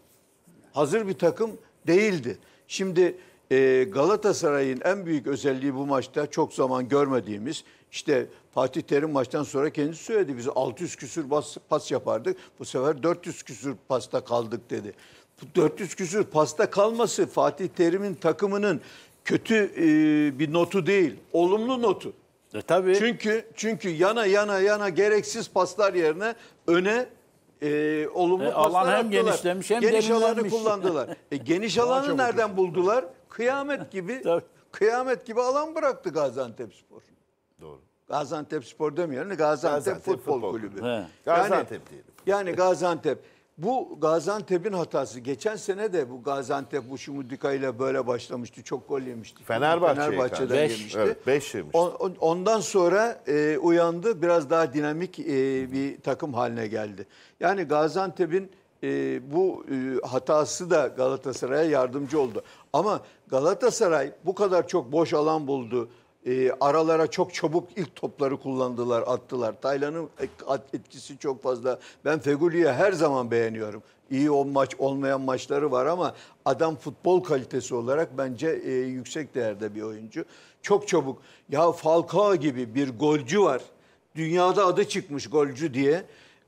Hazır bir takım değildi. Şimdi e, Galatasaray'ın en büyük özelliği bu maçta çok zaman görmediğimiz işte Fatih Terim maçtan sonra kendisi söyledi. Biz 600 küsür pas, pas yapardık. Bu sefer 400 küsür pasta kaldık dedi. 400 küsür pasta kalması Fatih Terim'in takımının kötü e, bir notu değil, olumlu notu. E tabii. Çünkü çünkü yana yana yana gereksiz paslar yerine öne e, olumlu e, paslar alan hem attılar. genişlemiş hem geniş derinlenmiş. alanı kullandılar. E, geniş [laughs] alanı nereden buldular? Kıyamet gibi [laughs] kıyamet gibi alan bıraktı Gaziantepspor. Doğru. Gaziantepspor demeyelim Gaziantep, Gaziantep Futbol, Futbol Kulübü. He. Gaziantep yani, diyelim. Yani Gaziantep bu Gaziantep'in hatası. Geçen sene de bu Gaziantep bu Şumudika ile böyle başlamıştı. Çok gol yemişti. Fenerbahçe'yi Fenerbahçe'den beş, yemişti. Evet, beş yemişti. On, ondan sonra e, uyandı. Biraz daha dinamik e, bir takım haline geldi. Yani Gaziantep'in e, bu e, hatası da Galatasaray'a yardımcı oldu. Ama Galatasaray bu kadar çok boş alan buldu e, aralara çok çabuk ilk topları kullandılar, attılar. Taylan'ın etkisi çok fazla. Ben Feguli'yi her zaman beğeniyorum. İyi on maç olmayan maçları var ama adam futbol kalitesi olarak bence e, yüksek değerde bir oyuncu. Çok çabuk. Ya Falcao gibi bir golcü var. Dünyada adı çıkmış golcü diye.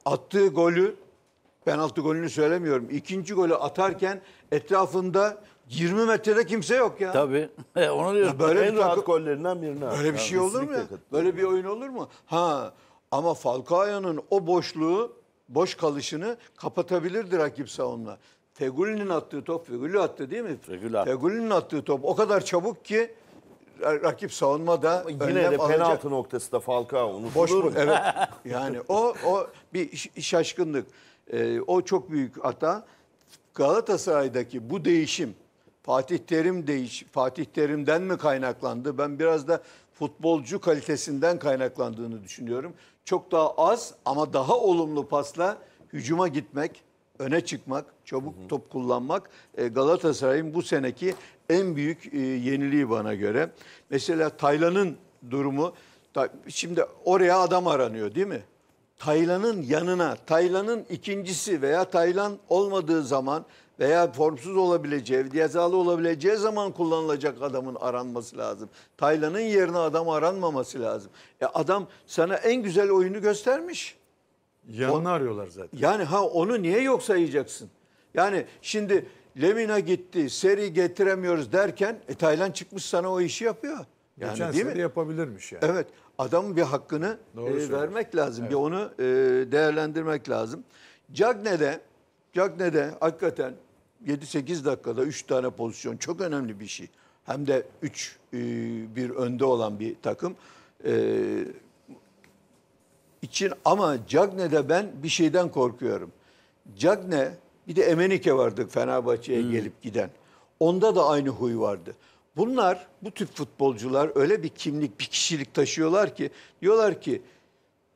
Attığı golü, penaltı golünü söylemiyorum. İkinci golü atarken etrafında 20 metrede kimse yok ya. Tabii. [laughs] E, onu diyorum. böyle en bir rahat takı- gollerinden birini Böyle bir şey olur mu ya? Böyle bir oyun olur mu? Ha ama Falcao'nun o boşluğu, boş kalışını kapatabilirdi rakip savunma. Fegüli'nin attığı top, Fegüli attı değil mi? Fegüli attı. Fegüli'nin attığı top o kadar çabuk ki rakip savunma da Yine de önlem alacak. penaltı noktası da Falcao unutulur Boş mu? Evet. [laughs] Yani o o bir şaşkınlık. Ee, o çok büyük hata. Galatasaray'daki bu değişim Fatih Terim değiş Fatih Terim'den mi kaynaklandı? Ben biraz da futbolcu kalitesinden kaynaklandığını düşünüyorum. Çok daha az ama daha olumlu pasla hücuma gitmek, öne çıkmak, çabuk hı hı. top kullanmak e, Galatasaray'ın bu seneki en büyük e, yeniliği bana göre. Mesela Taylan'ın durumu şimdi oraya adam aranıyor değil mi? Taylan'ın yanına, Taylan'ın ikincisi veya Taylan olmadığı zaman veya formsuz olabileceği, cezalı olabileceği zaman kullanılacak adamın aranması lazım. Taylan'ın yerine adam aranmaması lazım. E adam sana en güzel oyunu göstermiş. Yanını arıyorlar zaten. Yani ha onu niye yok sayacaksın? Yani şimdi Lemina gitti, seri getiremiyoruz derken e, Taylan çıkmış sana o işi yapıyor. Yani Geçen değil mi? yapabilirmiş yani. Evet. Adamın bir hakkını e, vermek lazım. Evet. Bir onu e, değerlendirmek lazım. Cagney'de Cagney'de hakikaten 7-8 dakikada 3 tane pozisyon çok önemli bir şey. Hem de 3 e, bir önde olan bir takım. E, için ama Cagne'de ben bir şeyden korkuyorum. Cagne bir de Emenike vardı Fenerbahçe'ye hmm. gelip giden. Onda da aynı huy vardı. Bunlar bu tip futbolcular öyle bir kimlik, bir kişilik taşıyorlar ki diyorlar ki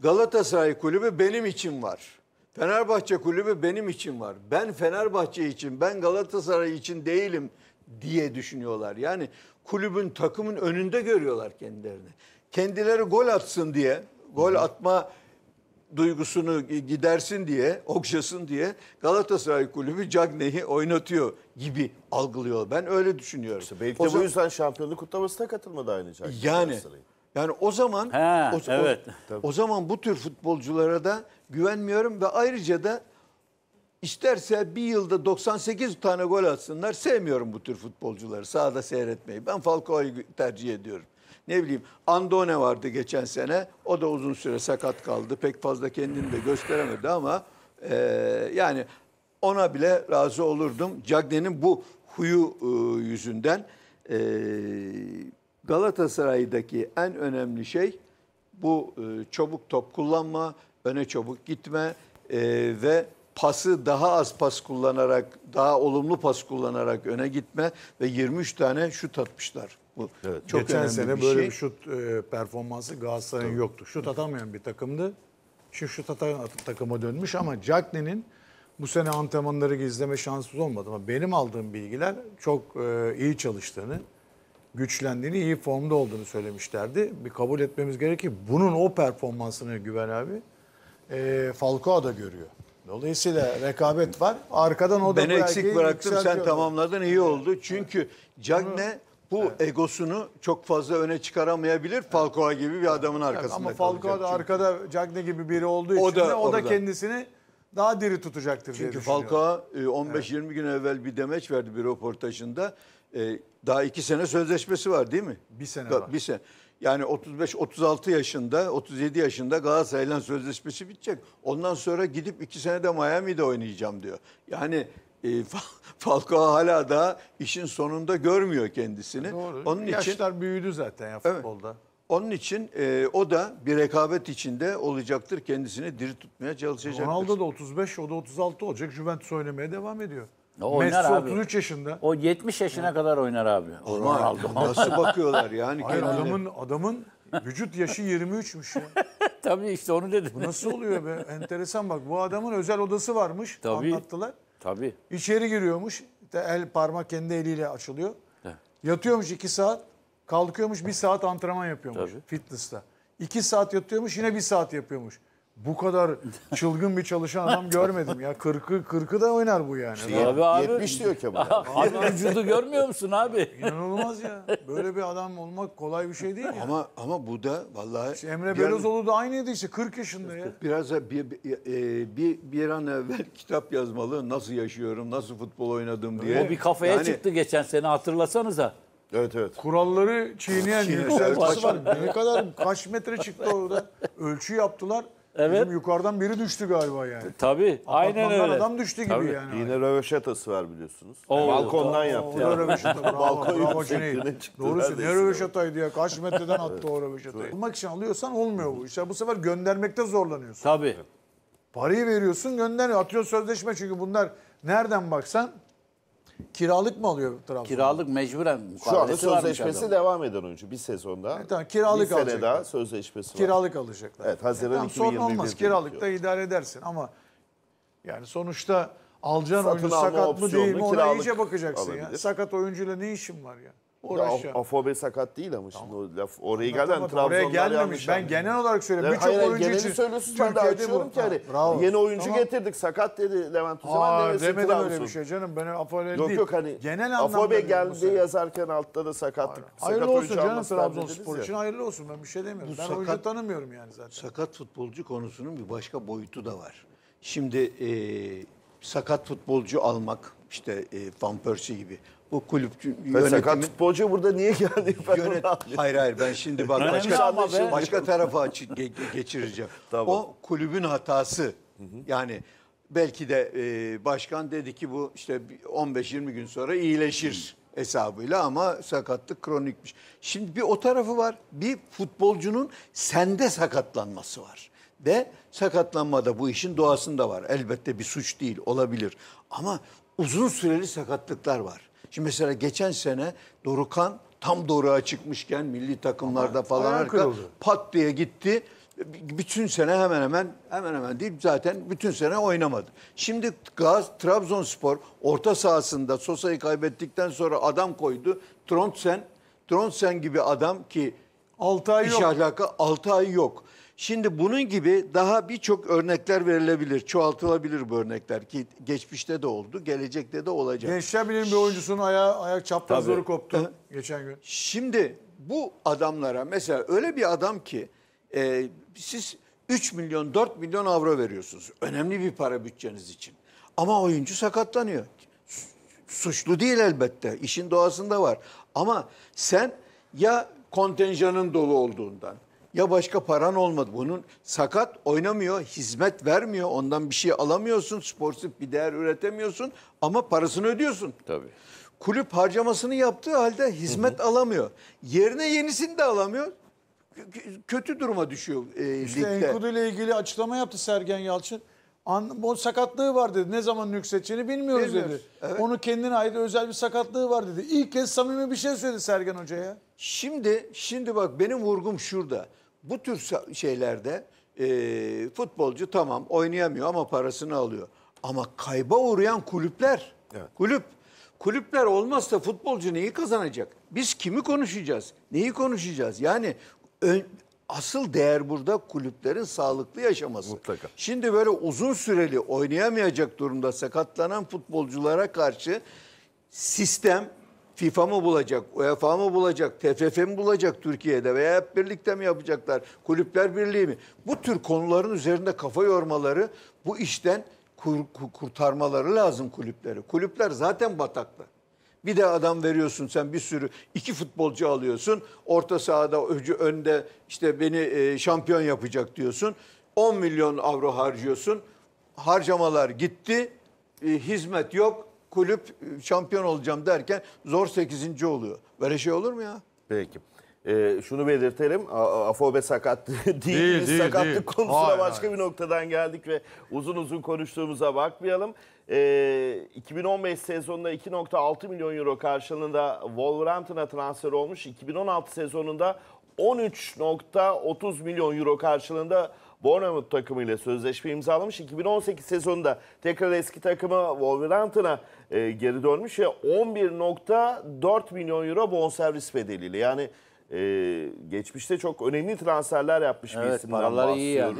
Galatasaray kulübü benim için var. Fenerbahçe kulübü benim için var. Ben Fenerbahçe için, ben Galatasaray için değilim diye düşünüyorlar. Yani kulübün takımın önünde görüyorlar kendilerini. Kendileri gol atsın diye, gol atma duygusunu gidersin diye, okşasın diye Galatasaray Kulübü Cagney'i oynatıyor gibi algılıyor. Ben öyle düşünüyorum. İşte belki de o bu yüzden şampiyonluk kutlamasına katılmadı aynı Cagney. Yani. Yani o zaman He, o, evet. o, o zaman bu tür futbolculara da güvenmiyorum ve ayrıca da isterse bir yılda 98 tane gol atsınlar. Sevmiyorum bu tür futbolcuları sahada seyretmeyi. Ben Falcao'yu tercih ediyorum. Ne bileyim Andone vardı geçen sene. O da uzun süre sakat kaldı. Pek fazla kendini de gösteremedi ama e, yani ona bile razı olurdum. Cagney'in bu huyu e, yüzünden e, Galatasaray'daki en önemli şey bu e, çabuk top kullanma, öne çabuk gitme e, ve pası daha az pas kullanarak, daha olumlu pas kullanarak öne gitme ve 23 tane şut atmışlar. Bu evet. çok Geçen önemli sene bir böyle şey. bir şut e, performansı Galatasaray'ın yoktu. Şut atamayan bir takımdı. Şimdi şut atan takıma dönmüş ama Cagney'in bu sene antrenmanları gizleme şansı olmadı ama benim aldığım bilgiler çok iyi çalıştığını, güçlendiğini, iyi formda olduğunu söylemişlerdi. Bir kabul etmemiz gerekir. Bunun o performansını Güven abi e, Falcao da görüyor. Dolayısıyla rekabet var. Arkadan o da ben eksik bıraktım sen tamamladın iyi oldu. Çünkü evet. Cagne bu evet. egosunu çok fazla öne çıkaramayabilir Falcao gibi bir adamın arkasında. Ama Falcao da arkada Cagne gibi biri olduğu için o da, o da kendisini daha diri tutacaktır Çünkü diye Falcao 15-20 e, evet. gün evvel bir demeç verdi bir röportajında. E, daha iki sene sözleşmesi var değil mi? Bir sene var. Bir sene. Yani 35-36 yaşında, 37 yaşında Galatasaray'la sözleşmesi bitecek. Ondan sonra gidip iki sene de Miami'de oynayacağım diyor. Yani e, [laughs] Falcao hala da işin sonunda görmüyor kendisini. E, doğru. Onun Yaşlar için, büyüdü zaten ya futbolda. Evet. Onun için e, o da bir rekabet içinde olacaktır. Kendisini diri tutmaya çalışacaktır. Ronaldo da 35, o da 36 olacak. Juventus oynamaya devam ediyor. O oynar Messi abi. 33 yaşında. O 70 yaşına kadar oynar abi. O Ronaldo. [laughs] Nasıl bakıyorlar yani Hayır, adamın adamın vücut yaşı 23'müş ya. [laughs] Tabii işte onu dedim. Bu nasıl oluyor be? Enteresan bak. Bu adamın özel odası varmış. Tabii. Anlattılar. Tabii. İçeri giriyormuş. El parmak kendi eliyle açılıyor. Yatıyormuş 2 saat. Kalkıyormuş 1 saat antrenman yapıyormuş. Tabii. Fitness'ta. 2 saat yatıyormuş yine 1 saat yapıyormuş bu kadar çılgın bir çalışan adam [laughs] görmedim ya. kırkı kırkı da oynar bu yani. İşte abi, abi 70 diyor ki bu. [laughs] Abi vücudu görmüyor musun abi? İnanılmaz ya. Böyle bir adam olmak kolay bir şey değil ya. Ama ama bu da vallahi işte Emre Belözoğlu da aynıydı işte 40 yaşında ya. Biraz da bir, bir e, e, bir bir an evvel [laughs] kitap yazmalı. Nasıl yaşıyorum, nasıl futbol oynadım diye. O bir kafaya yani, çıktı geçen sene hatırlasanıza. Evet evet. Kuralları çiğneyen Çiğne, evet, ne kadar kaç metre çıktı orada. Ölçü yaptılar. Evet. Bizim yukarıdan biri düştü galiba yani. E, tabii. Aynen öyle. adam düştü gibi tabii. yani. Yine röveşatası var biliyorsunuz. Oo, yani balkondan o, yaptı. O, yani. o röveşata. [laughs] Bravo. Balkon bravo Cüneyt. Doğrusu ne röveşataydı ya. Kaç metreden attı evet. o röveşatayı. Almak için alıyorsan olmuyor bu. İşte bu sefer göndermekte zorlanıyorsun. Tabii. Parayı veriyorsun gönderiyor. Atıyor sözleşme çünkü bunlar nereden baksan Kiralık mı alıyor Trabzon? Kiralık mecburen. Şu anda sözleşmesi devam eden oyuncu. Bir sezonda. E, tamam, kiralık bir sene alacaklar. daha sözleşmesi var. Kiralık alacaklar. Evet Haziran e, tamam, 2021'de. olmaz kiralık da idare edersin ama yani sonuçta alacağın Satın oyuncu sakat mı değil mi ona iyice bakacaksın ya. Sakat oyuncuyla ne işin var ya? Uğraşıyor. Afobe sakat değil ama şimdi o laf oraya gelen hani Tamam, oraya gelmemiş. Ben genel olarak söylüyorum. Birçok oyuncu için söylüyorsunuz ben de açıyorum ki hani yeni oyuncu tamam. getirdik sakat dedi Levent Uzemen. Demedim öyle bir şey canım. Ben Afobe yok, değil. Yok hani genel Afobe geldi yazarken altta da sakatlık. Hayır. Hayırlı olsun canım trabzon Trabzonspor için hayırlı olsun ben bir şey demiyorum. Bu ben sakat, oyuncu tanımıyorum yani zaten. Sakat futbolcu konusunun bir başka boyutu da var. Şimdi e, sakat futbolcu almak işte e, Van Persie gibi bu kulüp yönetimi... Sakat futbolcu burada niye geldi? Yönet... hayır hayır ben şimdi bak başka, başka, başka tarafa geçireceğim. Tamam. O kulübün hatası. Yani belki de e, başkan dedi ki bu işte 15-20 gün sonra iyileşir hesabıyla ama sakatlık kronikmiş. Şimdi bir o tarafı var bir futbolcunun sende sakatlanması var. Ve sakatlanmada bu işin doğasında var. Elbette bir suç değil olabilir. Ama uzun süreli sakatlıklar var. Şimdi mesela geçen sene Dorukan tam doğruğa çıkmışken milli takımlarda Ama falan arka, kırıldı. pat diye gitti. Bütün sene hemen hemen hemen hemen değil zaten bütün sene oynamadı. Şimdi Gaz Trabzonspor orta sahasında Sosa'yı kaybettikten sonra adam koydu. Trondsen, Trondsen gibi adam ki 6 ay iş yok. ahlakı 6 ay yok. Şimdi bunun gibi daha birçok örnekler verilebilir, çoğaltılabilir bu örnekler ki geçmişte de oldu, gelecekte de olacak. Gençler Birliği'nin bir oyuncusunun ayağı, ayak çaprazları koptu geçen gün. Şimdi bu adamlara mesela öyle bir adam ki e, siz 3 milyon 4 milyon avro veriyorsunuz. Önemli bir para bütçeniz için. Ama oyuncu sakatlanıyor. Suçlu değil elbette. İşin doğasında var. Ama sen ya kontenjanın dolu olduğundan ya başka paran olmadı. Bunun sakat oynamıyor, hizmet vermiyor. Ondan bir şey alamıyorsun. Sportif bir değer üretemiyorsun ama parasını ödüyorsun. Tabii. Kulüp harcamasını yaptığı halde hizmet hı hı. alamıyor. Yerine yenisini de alamıyor kötü duruma düşüyor e, işte ligde. Enkudu ile ilgili açıklama yaptı Sergen Yalçın. An, o sakatlığı var dedi. Ne zaman nüksedeceğini bilmiyoruz Bilmiyoruz. dedi. Evet. Onu kendine ait özel bir sakatlığı var dedi. İlk kez samimi bir şey söyledi Sergen Hoca'ya. Şimdi şimdi bak benim vurgum şurada bu tür şeylerde e, futbolcu tamam oynayamıyor ama parasını alıyor. Ama kayba uğrayan kulüpler, evet. kulüp. Kulüpler olmazsa futbolcu neyi kazanacak? Biz kimi konuşacağız? Neyi konuşacağız? Yani ön, asıl değer burada kulüplerin sağlıklı yaşaması. Mutlaka. Şimdi böyle uzun süreli oynayamayacak durumda sakatlanan futbolculara karşı sistem FIFA mı bulacak, UEFA mı bulacak, TFF mi bulacak Türkiye'de veya hep birlikte mi yapacaklar, kulüpler birliği mi? Bu tür konuların üzerinde kafa yormaları bu işten kur, kur, kurtarmaları lazım kulüpleri. Kulüpler zaten bataklı. Bir de adam veriyorsun sen bir sürü iki futbolcu alıyorsun. Orta sahada önde işte beni e, şampiyon yapacak diyorsun. 10 milyon avro harcıyorsun. Harcamalar gitti. E, hizmet yok kulüp e, şampiyon olacağım derken zor 8. oluyor. Böyle şey olur mu ya? Peki. Ee, şunu belirtelim. Afobe sakat [laughs] değil. değil, sakatlık değil. konusuna hayır, başka hayır. bir noktadan geldik ve uzun uzun konuştuğumuza bakmayalım. Ee, 2015 sezonunda 2.6 milyon euro karşılığında Wolverhampton'a transfer olmuş. 2016 sezonunda 13.30 milyon euro karşılığında Bournemouth takımıyla sözleşme imzalamış. 2018 sezonunda tekrar eski takımı Wolverhampton'a e, geri dönmüş ve 11.4 milyon euro bonservis bedeliyle. Yani e, geçmişte çok önemli transferler yapmış evet, bir isimden bahsediyoruz.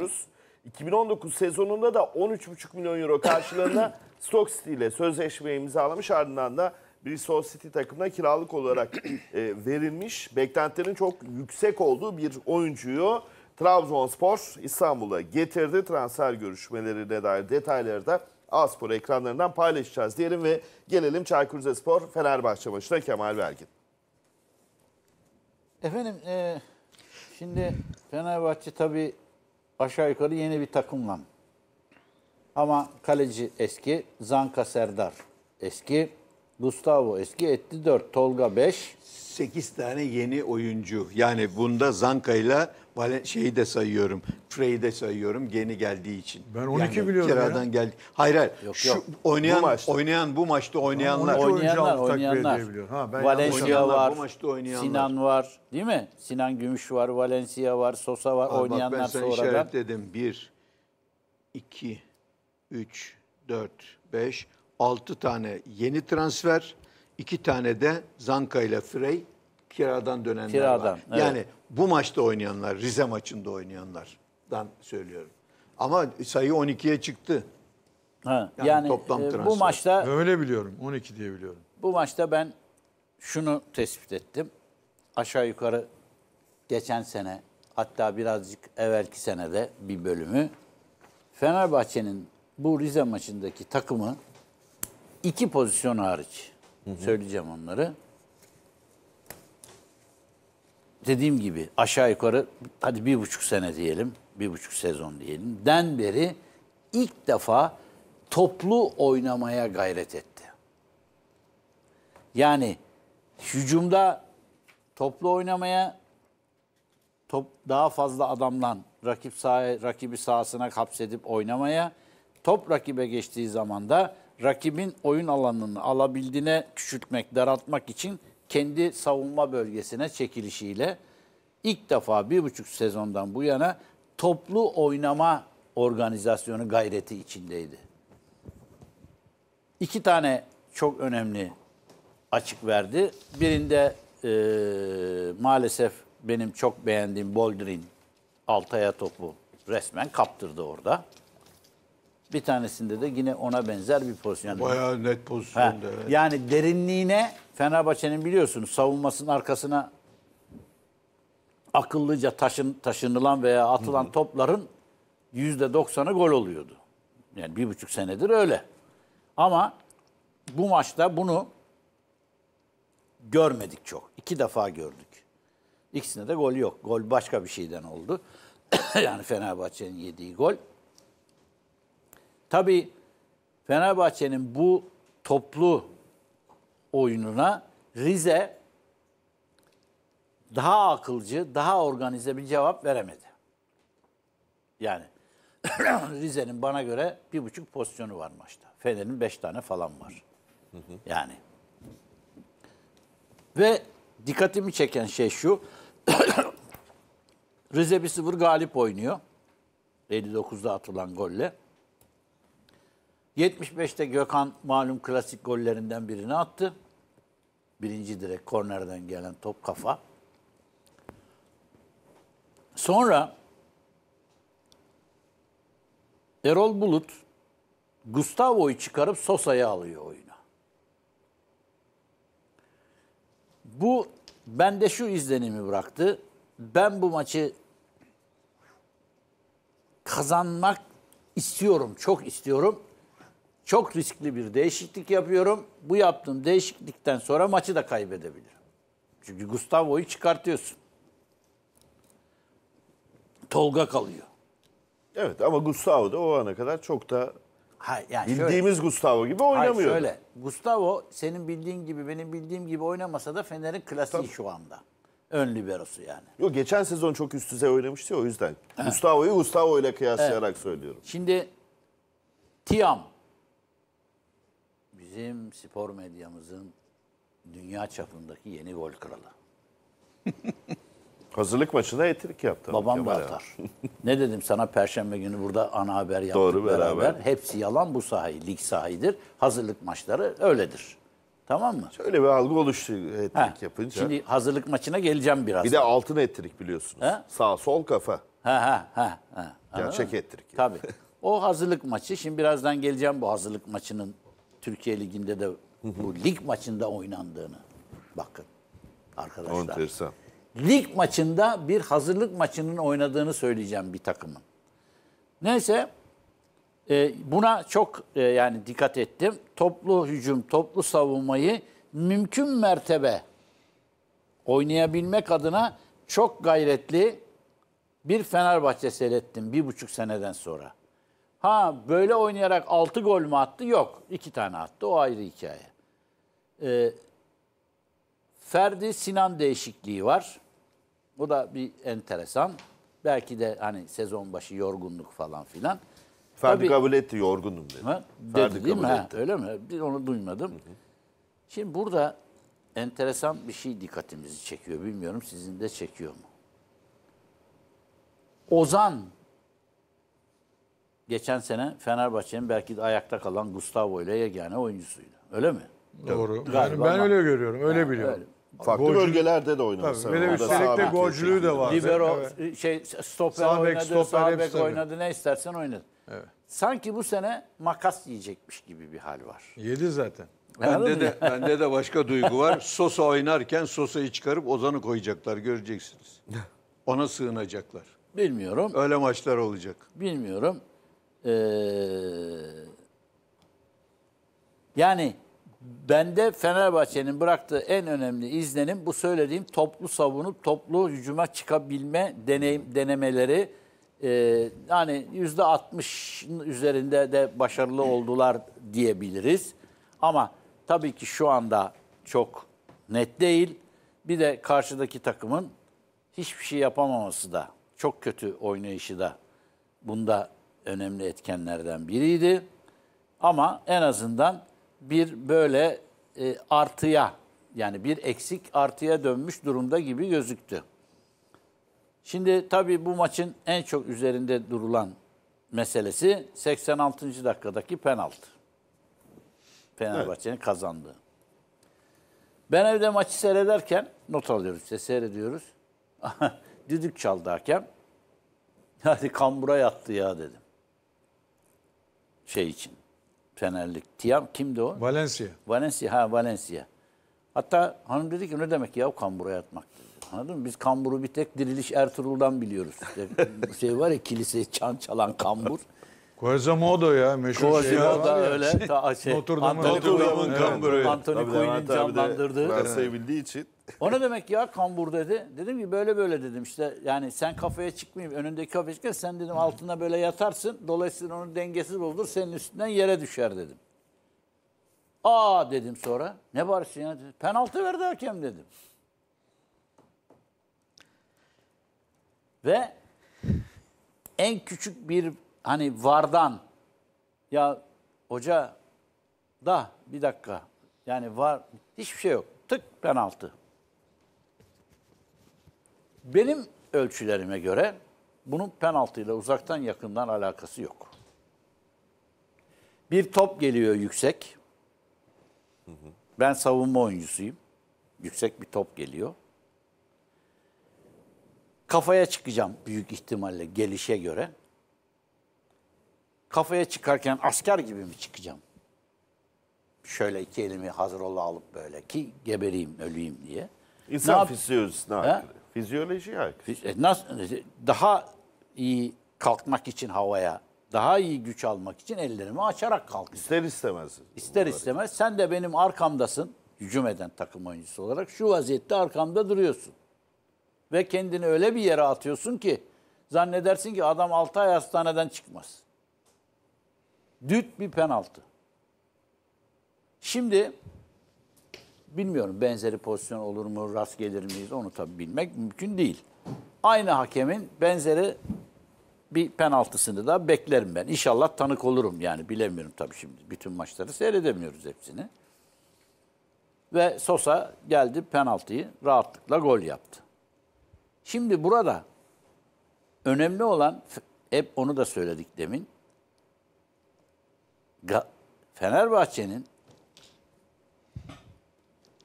Yani. 2019 sezonunda da 13,5 milyon euro karşılığında [coughs] Stoke City ile sözleşme imzalamış ardından da Bristol City takımına kiralık olarak e, verilmiş. Beklentilerin çok yüksek olduğu bir oyuncuyu Trabzonspor İstanbul'a getirdi. Transfer görüşmelerine dair detayları da Aspor ekranlarından paylaşacağız diyelim ve gelelim Çaykur Rizespor Fenerbahçe maçına Kemal Belgin. Efendim e, şimdi Fenerbahçe tabii aşağı yukarı yeni bir takımla. Ama kaleci eski, Zanka Serdar eski, Gustavo eski, etti 4, Tolga 5. 8 tane yeni oyuncu. Yani bunda Zanka ile şeyi de sayıyorum. Frey'i de sayıyorum yeni geldiği için. Ben 12 yani biliyorum kiradan ya. Geldi. Hayır hayır. Yok, Şu oynayan bu maçta. oynayan bu maçta oynayanlar oynayanlar oynayanlar. Ha ben Valencia oynayanlar, var. Bu maçta oynayanlar. Sinan var, değil mi? Sinan Gümüş var, Valencia var, Sosa var Aa, oynayanlar bak ben sonradan. işaretledim. 1 2 3 4 5 6 tane yeni transfer, 2 tane de Zanka ile Frey kiradan dönenler kiradan, var. Evet. Yani bu maçta oynayanlar, Rize maçında oynayanlardan söylüyorum. Ama sayı 12'ye çıktı. Ha, yani, yani toplam e, bu maçta öyle biliyorum. 12 diye biliyorum. Bu maçta ben şunu tespit ettim. Aşağı yukarı geçen sene hatta birazcık evvelki senede bir bölümü Fenerbahçe'nin bu Rize maçındaki takımı iki pozisyon hariç hı hı. söyleyeceğim onları dediğim gibi aşağı yukarı hadi bir buçuk sene diyelim, bir buçuk sezon diyelim. Den beri ilk defa toplu oynamaya gayret etti. Yani hücumda toplu oynamaya top daha fazla adamlan rakip sahaya, rakibi sahasına kapsedip oynamaya, top rakibe geçtiği zaman da rakibin oyun alanını alabildiğine küçültmek, daraltmak için kendi savunma bölgesine çekilişiyle ilk defa bir buçuk sezondan bu yana toplu oynama organizasyonu gayreti içindeydi. İki tane çok önemli açık verdi. Birinde e, maalesef benim çok beğendiğim Boldrin Altay'a topu resmen kaptırdı orada. Bir tanesinde de yine ona benzer bir pozisyon. Bayağı net pozisyonda. Evet. Yani derinliğine Fenerbahçe'nin biliyorsunuz savunmasının arkasına akıllıca taşın, taşınılan veya atılan Hı. topların doksanı gol oluyordu. Yani bir buçuk senedir öyle. Ama bu maçta bunu görmedik çok. İki defa gördük. İkisinde de gol yok. Gol başka bir şeyden oldu. [coughs] yani Fenerbahçe'nin yediği gol. Tabii Fenerbahçe'nin bu toplu oyununa Rize daha akılcı, daha organize bir cevap veremedi. Yani [clears throat] Rize'nin bana göre bir buçuk pozisyonu var maçta. Fener'in beş tane falan var. Yani. Ve dikkatimi çeken şey şu. [clears throat] Rize bir 0 galip oynuyor. 59'da atılan golle. 75'te Gökhan malum klasik gollerinden birini attı. Birinci direk kornerden gelen top kafa. Sonra Erol Bulut Gustavo'yu çıkarıp Sosa'yı alıyor oyuna. Bu bende şu izlenimi bıraktı. Ben bu maçı kazanmak istiyorum, çok istiyorum çok riskli bir değişiklik yapıyorum. Bu yaptığım değişiklikten sonra maçı da kaybedebilirim. Çünkü Gustavo'yu çıkartıyorsun. Tolga kalıyor. Evet ama Gustavo da o ana kadar çok da Hayır, yani bildiğimiz şöyle, Gustavo gibi oynamıyor. Hayır şöyle. Gustavo senin bildiğin gibi benim bildiğim gibi oynamasa da Fener'in klasiği Tabii. şu anda. Ön liberosu yani. Yok geçen sezon çok üst düzey oynamıştı ya o yüzden. Evet. Gustavo'yu Gustavo ile kıyaslayarak evet. söylüyorum. Şimdi Tiam bizim spor medyamızın dünya çapındaki yeni gol kralı. [laughs] Hazırlık maçına etrik yaptı. Babam da atar. [laughs] ne dedim sana perşembe günü burada ana haber yaptık Doğru, beraber. beraber. Hepsi yalan bu sahi, lig sahidir. Hazırlık maçları öyledir. Tamam mı? Şöyle bir algı oluştu etrik yapınca. Şimdi hazırlık maçına geleceğim biraz. Bir de altın etrik biliyorsunuz. He? Sağ sol kafa. Ha ha ha. ha. Gerçek etrik. Yani. Tabii. O hazırlık maçı. Şimdi birazdan geleceğim bu hazırlık maçının Türkiye Ligi'nde de bu lig maçında oynandığını bakın arkadaşlar. Enteresan. Lig maçında bir hazırlık maçının oynadığını söyleyeceğim bir takımın. Neyse e, buna çok e, yani dikkat ettim. Toplu hücum, toplu savunmayı mümkün mertebe oynayabilmek adına çok gayretli bir Fenerbahçe seyrettim bir buçuk seneden sonra. Ha böyle oynayarak 6 gol mü attı? Yok. 2 tane attı. O ayrı hikaye. Ee, Ferdi Sinan değişikliği var. Bu da bir enteresan. Belki de hani sezon başı yorgunluk falan filan. Ferdi Tabii, kabul etti yorgunum dedi. Ha, dedi Ferdi değil kabul mi? Etti. Ha, öyle mi? Bir onu duymadım. Hı hı. Şimdi burada enteresan bir şey dikkatimizi çekiyor. Bilmiyorum sizin de çekiyor mu? Ozan geçen sene Fenerbahçe'nin belki de ayakta kalan Gustavo ile yegane oyuncusuydu. Öyle mi? Doğru. Yani ben ama- öyle görüyorum, öyle Ha, biliyorum. öyle. Farklı Golcü- bölgelerde de oynamış. Tabii, ve de üstelik de golcülüğü de var. Libero e, şey stoper Sağ oynadı, stoper, sağ hepsi bek oynadı ne istersen oynadı. Sanki bu sene makas yiyecekmiş gibi bir hal var. Yedi zaten. Anladın Bende de, [laughs] bende de başka duygu var. Sosa oynarken Sosa'yı çıkarıp Ozan'ı koyacaklar göreceksiniz. [laughs] Ona sığınacaklar. Bilmiyorum. Öyle maçlar olacak. Bilmiyorum. Ee, yani bende Fenerbahçe'nin bıraktığı en önemli izlenim bu söylediğim toplu savunup toplu hücuma çıkabilme deneyim, denemeleri e, hani yüzde 60 üzerinde de başarılı oldular diyebiliriz. Ama tabii ki şu anda çok net değil. Bir de karşıdaki takımın hiçbir şey yapamaması da çok kötü oynayışı da bunda önemli etkenlerden biriydi. Ama en azından bir böyle e, artıya yani bir eksik artıya dönmüş durumda gibi gözüktü. Şimdi tabii bu maçın en çok üzerinde durulan meselesi 86. dakikadaki penaltı. Fenerbahçe'nin evet. kazandığı. Ben evde maçı seyrederken not alıyoruz işte seyrediyoruz. [laughs] Düdük çaldı hakem. Yani kambura yattı ya dedim şey için. Fenerlik. Tiam kimdi o? Valencia. Valencia ha Valencia. Hatta hanım dedi ki ne demek ya kambura atmak dedi. Anladın mı? Biz kamburu bir tek diriliş Ertuğrul'dan biliyoruz. şey var ya kilise çan çalan kambur. Quasimodo ya meşhur şey Quasimodo şey var ya. öyle. Ta, şey, Notre Dame'ın kamburu. Anthony Coyne'in canlandırdığı. Fransa'yı bildiği için o ne demek ya kambur dedi. Dedim ki böyle böyle dedim işte yani sen kafaya çıkmayayım önündeki kafaya çıkar sen dedim altına böyle yatarsın. Dolayısıyla onu dengesiz bulur, senin üstünden yere düşer dedim. Aa dedim sonra. Ne bağırıyorsun ya? Dedi. Penaltı verdi hakem dedim. Ve en küçük bir hani vardan ya hoca da bir dakika yani var hiçbir şey yok. Tık penaltı. Benim ölçülerime göre bunun penaltıyla uzaktan yakından alakası yok. Bir top geliyor yüksek. Ben savunma oyuncusuyum. Yüksek bir top geliyor. Kafaya çıkacağım büyük ihtimalle gelişe göre. Kafaya çıkarken asker gibi mi çıkacağım? Şöyle iki elimi hazır ola alıp böyle ki gebereyim, öleyim diye. İnsan ne fizyolojisine aykırı. Fizyolojiye aykırı. E, e, daha iyi kalkmak için havaya, daha iyi güç almak için ellerimi açarak kalk. İster istemez. İster istemez sen de benim arkamdasın. Hücum eden takım oyuncusu olarak şu vaziyette arkamda duruyorsun. Ve kendini öyle bir yere atıyorsun ki zannedersin ki adam 6 ay hastaneden çıkmaz. Düt bir penaltı. Şimdi bilmiyorum benzeri pozisyon olur mu, rast gelir miyiz onu tabii bilmek mümkün değil. Aynı hakemin benzeri bir penaltısını da beklerim ben. İnşallah tanık olurum yani bilemiyorum tabii şimdi. Bütün maçları seyredemiyoruz hepsini. Ve Sosa geldi penaltıyı rahatlıkla gol yaptı. Şimdi burada önemli olan hep onu da söyledik demin. Fenerbahçe'nin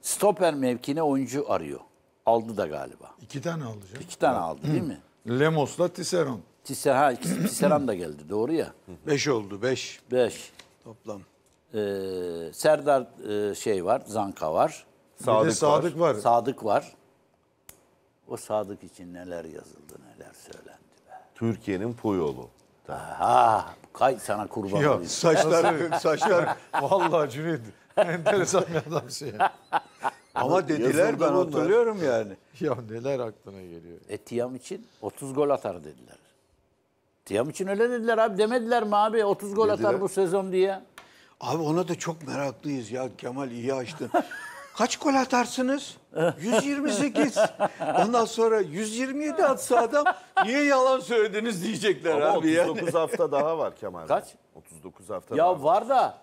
Stoper mevkine oyuncu arıyor. Aldı da galiba. İki tane aldı canım. İki tane aldı değil mi? Lemos'la Tisserand. Tisser, ha, Tisserand da geldi doğru ya. Beş oldu beş Beş. Toplam. Ee, Serdar e, şey var, Zanka var. Sadık de Sadık var. Sadık var. O Sadık için neler yazıldı, neler söylendi be. Türkiye'nin Puyol'u. Ha, kay sana kurban olayım. saçlar, [laughs] saçlar. Vallahi Cüneyt enteresan bir adam [laughs] Ama dediler ben hatırlıyorum yani. Ya neler aklına geliyor. E Tiam için 30 gol atar dediler. Tiam için öyle dediler abi demediler mi abi 30 gol dediler. atar bu sezon diye. Abi ona da çok meraklıyız ya Kemal iyi açtın. [laughs] Kaç gol atarsınız? 128. Ondan sonra 127 atsa adam niye yalan söylediniz diyecekler Ama abi 39 yani. hafta daha var Kemal. Kaç? 39 hafta. Ya var, var da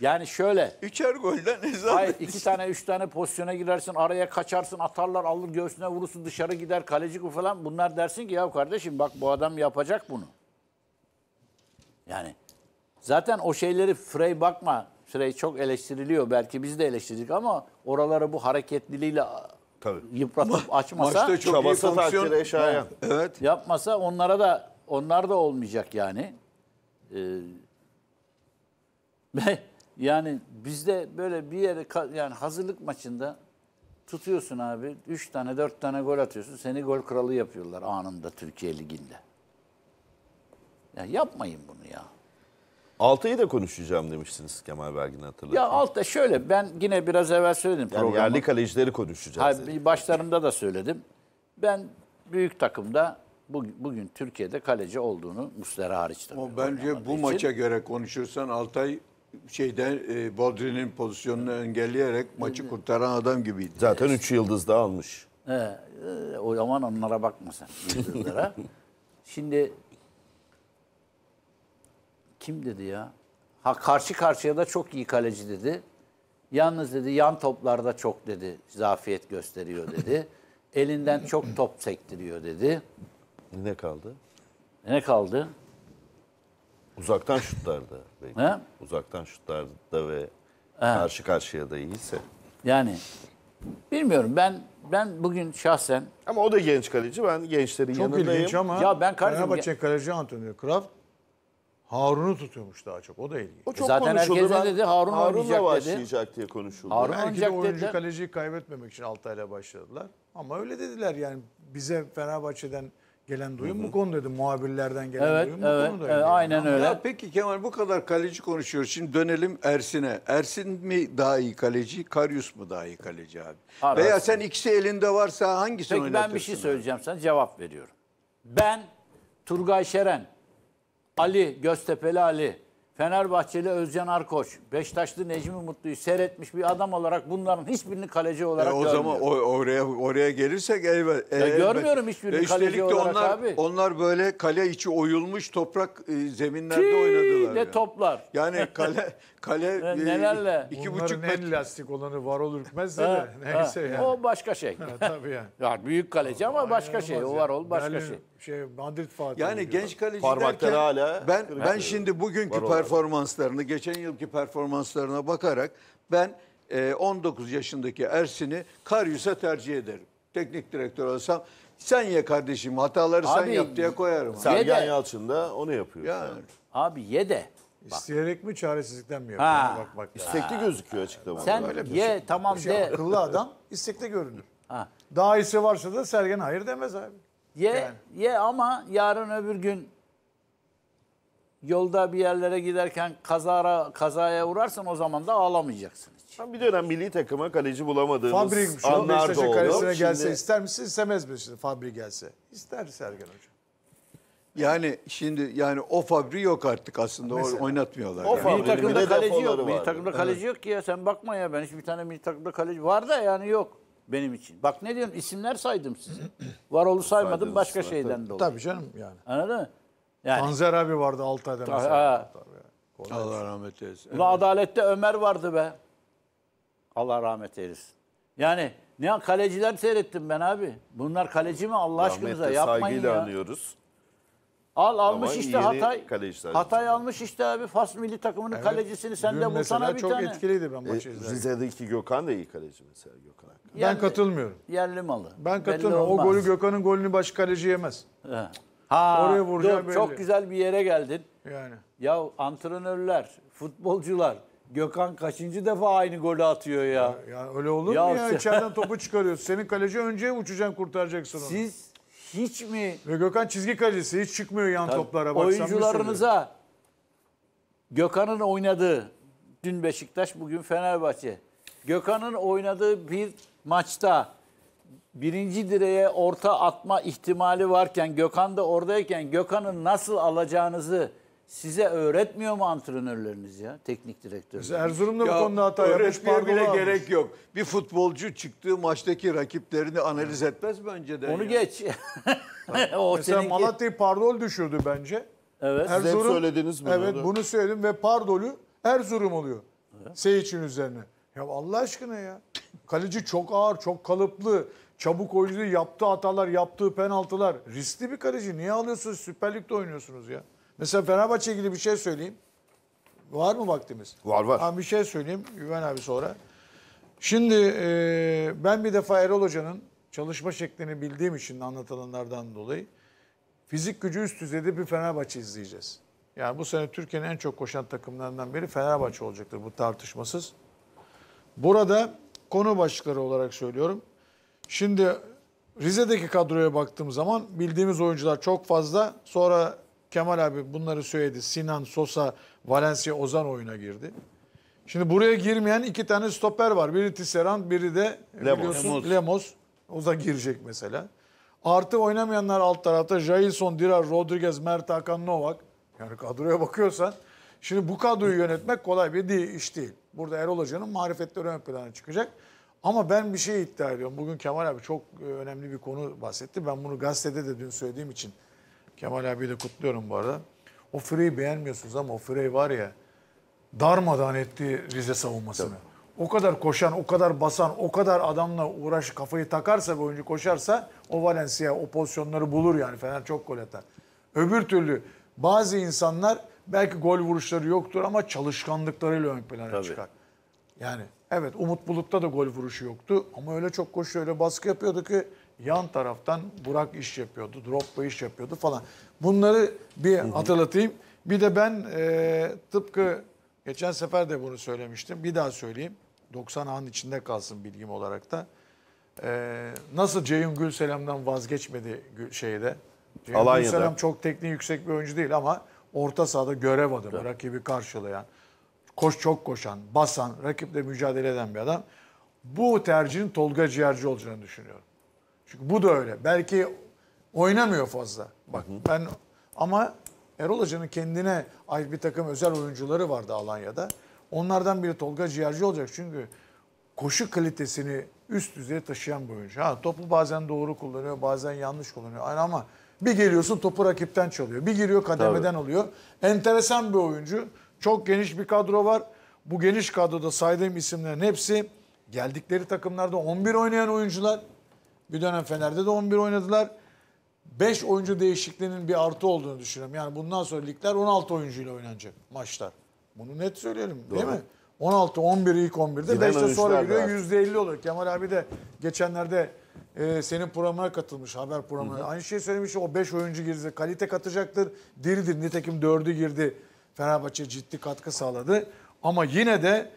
yani şöyle. Üçer golden hesap Hayır iki tane üç tane pozisyona girersin araya kaçarsın atarlar alır göğsüne vurursun dışarı gider kaleci falan. Bunlar dersin ki ya kardeşim bak bu adam yapacak bunu. Yani zaten o şeyleri Frey bakma. Frey çok eleştiriliyor belki biz de eleştirdik ama oraları bu hareketliliğiyle Tabii. yıpratıp Ma açmasa. Maçta çok iyi fonksiyon. evet. Yapmasa onlara da onlar da olmayacak yani. Ee, [laughs] Yani bizde böyle bir yere yani hazırlık maçında tutuyorsun abi 3 tane 4 tane gol atıyorsun. Seni gol kralı yapıyorlar anında Türkiye liginde. Ya yapmayın bunu ya. Altay'ı da konuşacağım demiştiniz Kemal Belgin hatırlatın. Ya Altay şöyle ben yine biraz evvel söyledim. Yani programı. yerli kalecileri konuşacağız. Hayır, başlarında da söyledim. Ben büyük takımda bugün Türkiye'de kaleci olduğunu Muslera hariç tabii. O bence bu için. maça göre konuşursan Altay şeyden e, Bodri'nin pozisyonunu engelleyerek maçı kurtaran adam gibiydi. Zaten 3 yıldız da almış. He, e, o zaman onlara bakma sen. yıldızlara. [laughs] Şimdi kim dedi ya? Ha karşı karşıya da çok iyi kaleci dedi. Yalnız dedi yan toplarda çok dedi zafiyet gösteriyor dedi. [laughs] Elinden çok top sektiriyor dedi. Ne kaldı? Ne kaldı? Uzaktan şutlarda belki. He? Uzaktan şutlarda ve karşı karşıya da iyiyse. Yani bilmiyorum ben ben bugün şahsen Ama o da genç kaleci. Ben gençlerin Çok yanındayım. ilginç ama Ya ben kardeşim- Fenerbahçe kaleci Antonio Kraft Harun'u tutuyormuş daha çok. O da ilginç. O e çok Zaten konuşuldu. herkes Ben dedi? Harun oynayacak dedi. başlayacak diye konuşuldu. Harun Belki de oyuncu dediler. kaleciyi kaybetmemek için Altay'la başladılar. Ama öyle dediler yani bize Fenerbahçe'den gelen duyum bu konu dedim. Muhabirlerden gelen evet, duyum evet, konu da. Evet, aynen öyle. Ya peki Kemal bu kadar kaleci konuşuyor Şimdi dönelim Ersin'e. Ersin mi daha iyi kaleci, Karyus mu daha iyi kaleci abi? Abi, Veya sen ikisi elinde varsa hangisini Peki ben bir şey söyleyeceğim abi? sana cevap veriyorum. Ben Turgay Şeren, Ali Göztepeli Ali, Fenerbahçeli Özcan Arkoç, Beşiktaşlı Necmi Mutlu'yu seyretmiş bir adam olarak bunların hiçbirini kaleci olarak e, o görmüyorum. O zaman oraya oraya gelirsek eyvah. E, e, görmüyorum hiçbirini e, kaleci olarak onlar, abi. Onlar böyle kale içi oyulmuş toprak e, zeminlerde Ki oynadılar. Ne yani. toplar. Yani [laughs] kale kale e, nelerle. iki Bunların buçuk metre. lastik olanı var olur ürkmezse de neyse ha. yani. O başka şey. tabii yani. Ya, büyük kaleci ama başka şey. O var ol başka şey şey Madrid Fatih. Yani genç kaleci Parmakları derken hala ben ben şimdi bugünkü performanslarını, geçen yılki performanslarına bakarak ben e, 19 yaşındaki Ersin'i Karyus'a tercih ederim. Teknik direktör olsam sen ye kardeşim hataları sen Abi, yap diye koyarım. Sergen Yede. Yalçın da onu yapıyor. Yani. Yani. Abi ye de. İsteyerek mi çaresizlikten mi yapıyor? Ha. Bak bak. İstekli gözüküyor açıklamada. Sen ye tamam Şey, de. akıllı adam istekte görünür. Ha. Daha iyisi varsa da Sergen hayır demez abi. Ye, yani. ye ama yarın öbür gün yolda bir yerlere giderken kazara kazaya uğrarsan o zaman da ağlamayacaksın hiç. Bir dönem milli takıma kaleci bulamadığımız Fabrikmiş anlar da oldu. kalesine gelse şimdi... ister misin istemez misin Fabri gelse? İster Sergen Hoca. Yani şimdi yani o fabri yok artık aslında Mesela, oynatmıyorlar. O yani. Fabri, milli takımda kaleci yok. Milli takımda kaleci evet. yok ki ya sen bakma ya ben hiçbir tane milli takımda kaleci var da yani yok benim için. Bak ne diyorum isimler saydım size. Varolu saymadım Saydınız başka zaten. şeyden dolayı. Tabii canım yani. Anladın mı? Yani. Tanzer abi vardı Altay'da Ta- mesela. ha. Allah rahmet eylesin. Ulan adalette Ömer vardı be. Allah rahmet eylesin. Yani ne kaleciler seyrettim ben abi. Bunlar kaleci mi Allah aşkınıza yapmayın saygıyla ya. anıyoruz. Al almış Ama işte yeni Hatay. kaleciler. Hatay almış işte abi Fas milli takımının kalecisini sen Dün de mesela bulsana bir çok tane. etkiliydi ben E, izlerken. Rize'deki Gökhan da iyi kaleci mesela Gökhan yerli, katılmıyorum. Yerli malı. Ben katılmıyorum. O golü Gökhan'ın golünü başka kaleci yemez. Ha. Oraya vuracağım dur, belli. Çok güzel bir yere geldin. Yani. Ya antrenörler, futbolcular Gökhan kaçıncı defa aynı golü atıyor ya? Ya, ya öyle olur ya, mu ya? İçeriden [laughs] topu çıkarıyorsun. Senin kaleci önce uçacaksın kurtaracaksın onu. Siz hiç mi? Ve Gökhan çizgi kalecisi hiç çıkmıyor yan Tabii, toplara. Bak, oyuncularınıza Gökhan'ın oynadığı dün Beşiktaş bugün Fenerbahçe. Gökhan'ın oynadığı bir maçta birinci direğe orta atma ihtimali varken Gökhan da oradayken Gökhan'ın nasıl alacağınızı size öğretmiyor mu antrenörleriniz ya? Teknik direktör. Erzurum'da bu konuda hata yapmış. bile almış. gerek yok. Bir futbolcu çıktığı maçtaki rakiplerini analiz evet. etmez mi önceden? Onu ya? geç. [laughs] [laughs] o Mesela seninki... Malatya'yı Pardol düşürdü bence. Evet. Erzurum, söylediniz bunu. Evet bunu söyledim ve Pardol'ü Erzurum oluyor. Evet. Seyiç'in üzerine. Ya Allah aşkına ya. Kaleci çok ağır, çok kalıplı. Çabuk oyuncu yaptığı hatalar, yaptığı penaltılar. Riskli bir kaleci. Niye alıyorsunuz? Süper Lig'de oynuyorsunuz ya. Mesela Fenerbahçe ilgili bir şey söyleyeyim. Var mı vaktimiz? Var var. Ha, bir şey söyleyeyim Güven abi sonra. Şimdi e, ben bir defa Erol Hoca'nın çalışma şeklini bildiğim için anlatılanlardan dolayı fizik gücü üst düzeyde bir Fenerbahçe izleyeceğiz. Yani bu sene Türkiye'nin en çok koşan takımlarından biri Fenerbahçe olacaktır bu tartışmasız. Burada konu başlıkları olarak söylüyorum. Şimdi Rize'deki kadroya baktığım zaman bildiğimiz oyuncular çok fazla. Sonra Kemal abi bunları söyledi. Sinan, Sosa, Valencia, Ozan oyuna girdi. Şimdi buraya girmeyen iki tane stoper var. Biri Tisserand, biri de Lemos. Lemos. Lemos. O da girecek mesela. Artı oynamayanlar alt tarafta Jailson, Dirar, Rodriguez, Mert Hakan, Novak. Yani kadroya bakıyorsan şimdi bu kadroyu yönetmek kolay bir iş değil. Burada Erol Hoca'nın marifetleri ön plana çıkacak. Ama ben bir şey iddia ediyorum. Bugün Kemal abi çok e, önemli bir konu bahsetti. Ben bunu gazetede de dün söylediğim için Kemal abi de kutluyorum bu arada. O Frey'i beğenmiyorsunuz ama o Frey var ya darmadan etti Rize savunmasını. Tabii. O kadar koşan, o kadar basan, o kadar adamla uğraş kafayı takarsa bir oyuncu koşarsa o Valencia o pozisyonları bulur yani Fener çok gol atar. Öbür türlü bazı insanlar Belki gol vuruşları yoktur ama çalışkanlıklarıyla ön plana Tabii. çıkar. Yani evet Umut Bulut'ta da gol vuruşu yoktu ama öyle çok koşuyor öyle baskı yapıyordu ki yan taraftan Burak iş yapıyordu, Drogba iş yapıyordu falan. Bunları bir hı hatırlatayım. Bir de ben e, tıpkı geçen sefer de bunu söylemiştim. Bir daha söyleyeyim. 90 an içinde kalsın bilgim olarak da. E, nasıl Ceyhun Gülselam'dan vazgeçmedi şeyde. Ceyhun Alanya'da. Gülselam çok tekniği yüksek bir oyuncu değil ama orta sahada görev adamı, evet. rakibi karşılayan, koş çok koşan, basan, rakiple mücadele eden bir adam. Bu tercihin Tolga Ciğerci olacağını düşünüyorum. Çünkü bu da öyle. Belki oynamıyor fazla. Bak hı hı. ben ama Erol Hoca'nın kendine ait bir takım özel oyuncuları vardı Alanya'da. Onlardan biri Tolga Ciğerci olacak çünkü koşu kalitesini üst düzeye taşıyan bir oyuncu. Ha, topu bazen doğru kullanıyor, bazen yanlış kullanıyor. Ama bir geliyorsun topu rakipten çalıyor. Bir giriyor kademeden Tabii. alıyor. Enteresan bir oyuncu. Çok geniş bir kadro var. Bu geniş kadroda saydığım isimlerin hepsi geldikleri takımlarda 11 oynayan oyuncular. Bir dönem Fener'de de 11 oynadılar. 5 oyuncu değişikliğinin bir artı olduğunu düşünüyorum. Yani bundan sonra ligler 16 oyuncuyla oynanacak maçlar. Bunu net söyleyelim Doğru. değil mi? 16, 11 ilk 11'de 5'te sonra giriyor %50 olur. Kemal abi de geçenlerde e, senin programına katılmış haber programına. Aynı şeyi söylemiş o 5 oyuncu girdi. Kalite katacaktır. Diridir. Nitekim 4'ü girdi. Fenerbahçe ciddi katkı sağladı. Ama yine de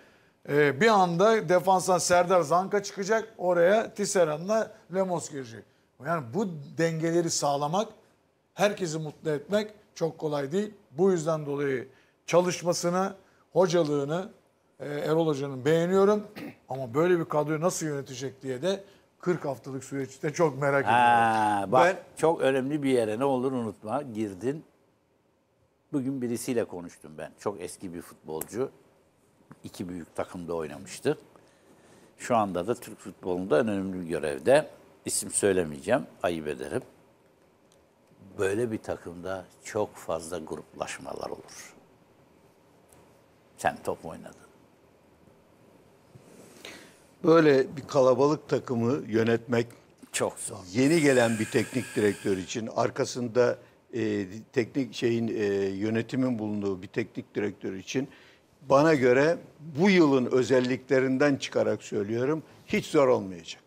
e, bir anda defansan Serdar Zanka çıkacak. Oraya Tisseran'la Lemos girecek. Yani bu dengeleri sağlamak, herkesi mutlu etmek çok kolay değil. Bu yüzden dolayı çalışmasını, hocalığını e, Erol Hoca'nın beğeniyorum. Ama böyle bir kadroyu nasıl yönetecek diye de 40 haftalık süreçte çok merak ediyorum. Bak ben, çok önemli bir yere ne olur unutma girdin. Bugün birisiyle konuştum ben. Çok eski bir futbolcu. İki büyük takımda oynamıştı. Şu anda da Türk futbolunda önemli bir görevde. İsim söylemeyeceğim, ayıp ederim. Böyle bir takımda çok fazla gruplaşmalar olur. Sen top oynadın Böyle bir kalabalık takımı yönetmek çok zor. Yeni gelen bir teknik direktör için arkasında e, teknik şeyin e, yönetimin bulunduğu bir teknik direktör için bana göre bu yılın özelliklerinden çıkarak söylüyorum hiç zor olmayacak.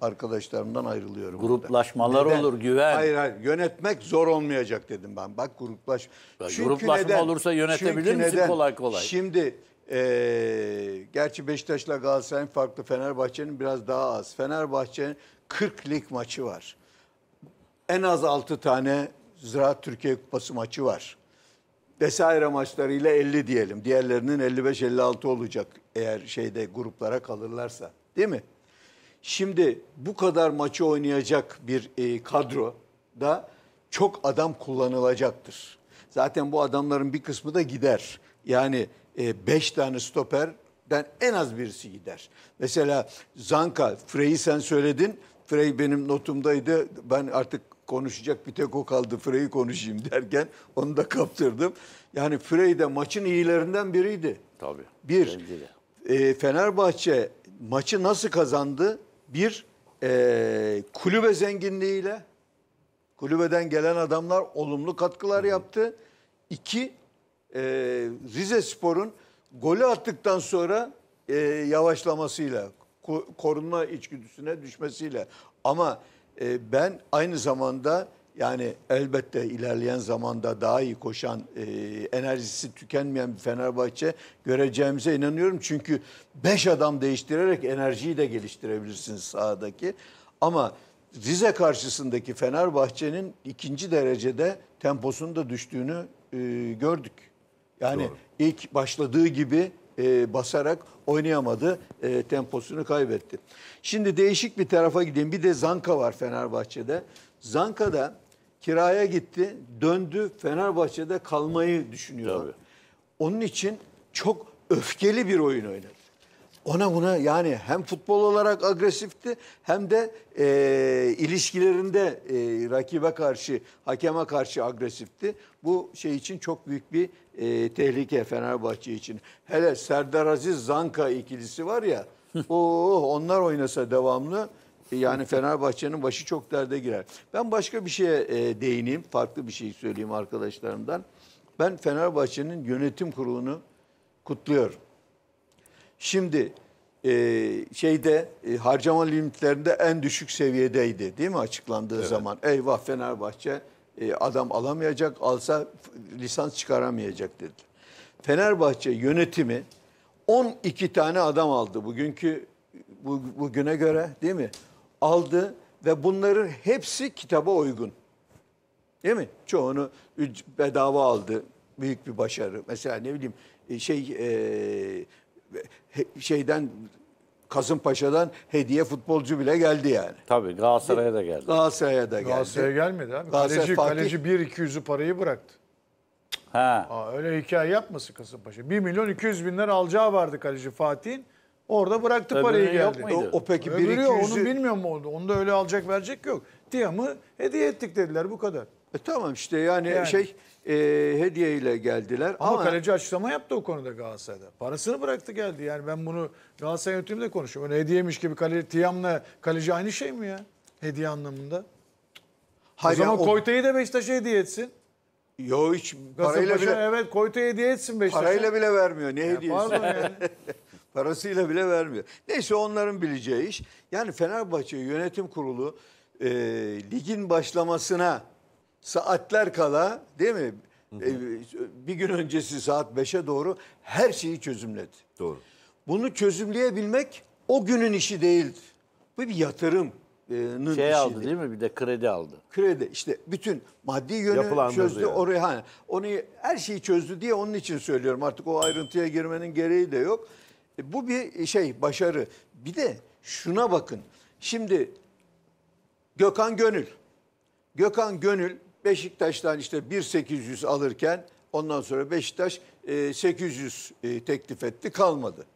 Arkadaşlarımdan ayrılıyorum. Gruplaşmalar burada. olur güven. Hayır hayır yönetmek zor olmayacak dedim ben. Bak gruplaş. Ya, gruplaşma neden, olursa yönetebilir misin neden, kolay kolay? Şimdi ee, gerçi Beşiktaş'la Galatasaray'ın farklı Fenerbahçe'nin biraz daha az. Fenerbahçe'nin 40 lig maçı var. En az 6 tane Ziraat Türkiye Kupası maçı var. Vesaire maçlarıyla 50 diyelim. Diğerlerinin 55-56 olacak eğer şeyde gruplara kalırlarsa. Değil mi? Şimdi bu kadar maçı oynayacak bir e, kadro da çok adam kullanılacaktır. Zaten bu adamların bir kısmı da gider. Yani e, beş tane stoperden en az birisi gider. Mesela Zanka, Frey'i sen söyledin. Frey benim notumdaydı. Ben artık konuşacak bir tek o kaldı Frey'i konuşayım [laughs] derken onu da kaptırdım. Yani Frey de maçın iyilerinden biriydi. Tabii. Bir, e, Fenerbahçe maçı nasıl kazandı? Bir, e, kulübe zenginliğiyle kulübeden gelen adamlar olumlu katkılar Hı-hı. yaptı. İki, e, Rize Spor'un golü attıktan sonra e, yavaşlamasıyla, korunma içgüdüsüne düşmesiyle. Ama e, ben aynı zamanda yani elbette ilerleyen zamanda daha iyi koşan, e, enerjisi tükenmeyen bir Fenerbahçe göreceğimize inanıyorum. Çünkü beş adam değiştirerek enerjiyi de geliştirebilirsiniz sahadaki. Ama Rize karşısındaki Fenerbahçe'nin ikinci derecede temposunda düştüğünü e, gördük. Yani Doğru. ilk başladığı gibi e, basarak oynayamadı. E, temposunu kaybetti. Şimdi değişik bir tarafa gideyim. Bir de Zanka var Fenerbahçe'de. Zanka'da kiraya gitti, döndü. Fenerbahçe'de kalmayı düşünüyor. Tabii. Onun için çok öfkeli bir oyun oynadı ona buna yani hem futbol olarak agresifti hem de e, ilişkilerinde e, rakibe karşı, hakeme karşı agresifti. Bu şey için çok büyük bir e, tehlike Fenerbahçe için. Hele Serdar Aziz Zanka ikilisi var ya, oh, onlar oynasa devamlı e, yani Fenerbahçe'nin başı çok derde girer. Ben başka bir şeye e, değineyim, farklı bir şey söyleyeyim arkadaşlarımdan. Ben Fenerbahçe'nin yönetim kurulunu kutluyorum. Şimdi e, şeyde e, harcama limitlerinde en düşük seviyedeydi değil mi açıklandığı evet. zaman? Eyvah Fenerbahçe e, adam alamayacak, alsa lisans çıkaramayacak dedi. Fenerbahçe yönetimi 12 tane adam aldı bugünkü bu, bugüne göre değil mi? Aldı ve bunların hepsi kitaba uygun. Değil mi? Çoğunu bedava aldı. Büyük bir başarı. Mesela ne bileyim e, şey e, şeyden Kasımpaşa'dan hediye futbolcu bile geldi yani. Tabii Galatasaray'a da geldi. Galatasaray'a da geldi. Galatasaray'a gelmedi abi. Galatasaray kaleci, Fatih... kaleci 1-200'ü parayı bıraktı. Ha. Aa, öyle hikaye yapmasın Kasımpaşa. 1 milyon 200 bin lira alacağı vardı kaleci Fatih'in. Orada bıraktı Öbürü parayı geldi. O, o peki 1 200 onu bilmiyorum oldu. Onu da öyle alacak verecek yok. Tiam'ı hediye ettik dediler bu kadar. E tamam işte yani, yani. şey e, hediye ile geldiler. Ama, Ama kaleci açıklama yaptı o konuda Galatasaray'da. Parasını bıraktı geldi. Yani ben bunu Galatasaray yönetiminde konuşuyorum. Öyle hediyemiş gibi kaleci, Tiyam'la kaleci aynı şey mi ya? Hediye anlamında. Hayır, o zaman o... Koyta'yı da Beşiktaş'a hediye etsin. Yo hiç parayla bile... Evet Koyta'ya hediye etsin Beşiktaş'a. Parayla bile vermiyor. Ne hediye? yani. [laughs] Parasıyla bile vermiyor. Neyse onların bileceği iş. Yani Fenerbahçe Yönetim Kurulu e, ligin başlamasına saatler kala değil mi? E, bir gün öncesi saat 5'e doğru her şeyi çözümledi. Doğru. Bunu çözümleyebilmek o günün işi değildi. Bu bir yatırım. Şey işiydi. aldı değil mi? Bir de kredi aldı. Kredi işte bütün maddi yönü çözdü yani. oraya hani onu her şeyi çözdü diye onun için söylüyorum. Artık o ayrıntıya girmenin gereği de yok. E, bu bir şey başarı. Bir de şuna bakın. Şimdi Gökhan Gönül. Gökhan Gönül Beşiktaş'tan işte 1.800 alırken ondan sonra Beşiktaş 800 e, e, teklif etti kalmadı.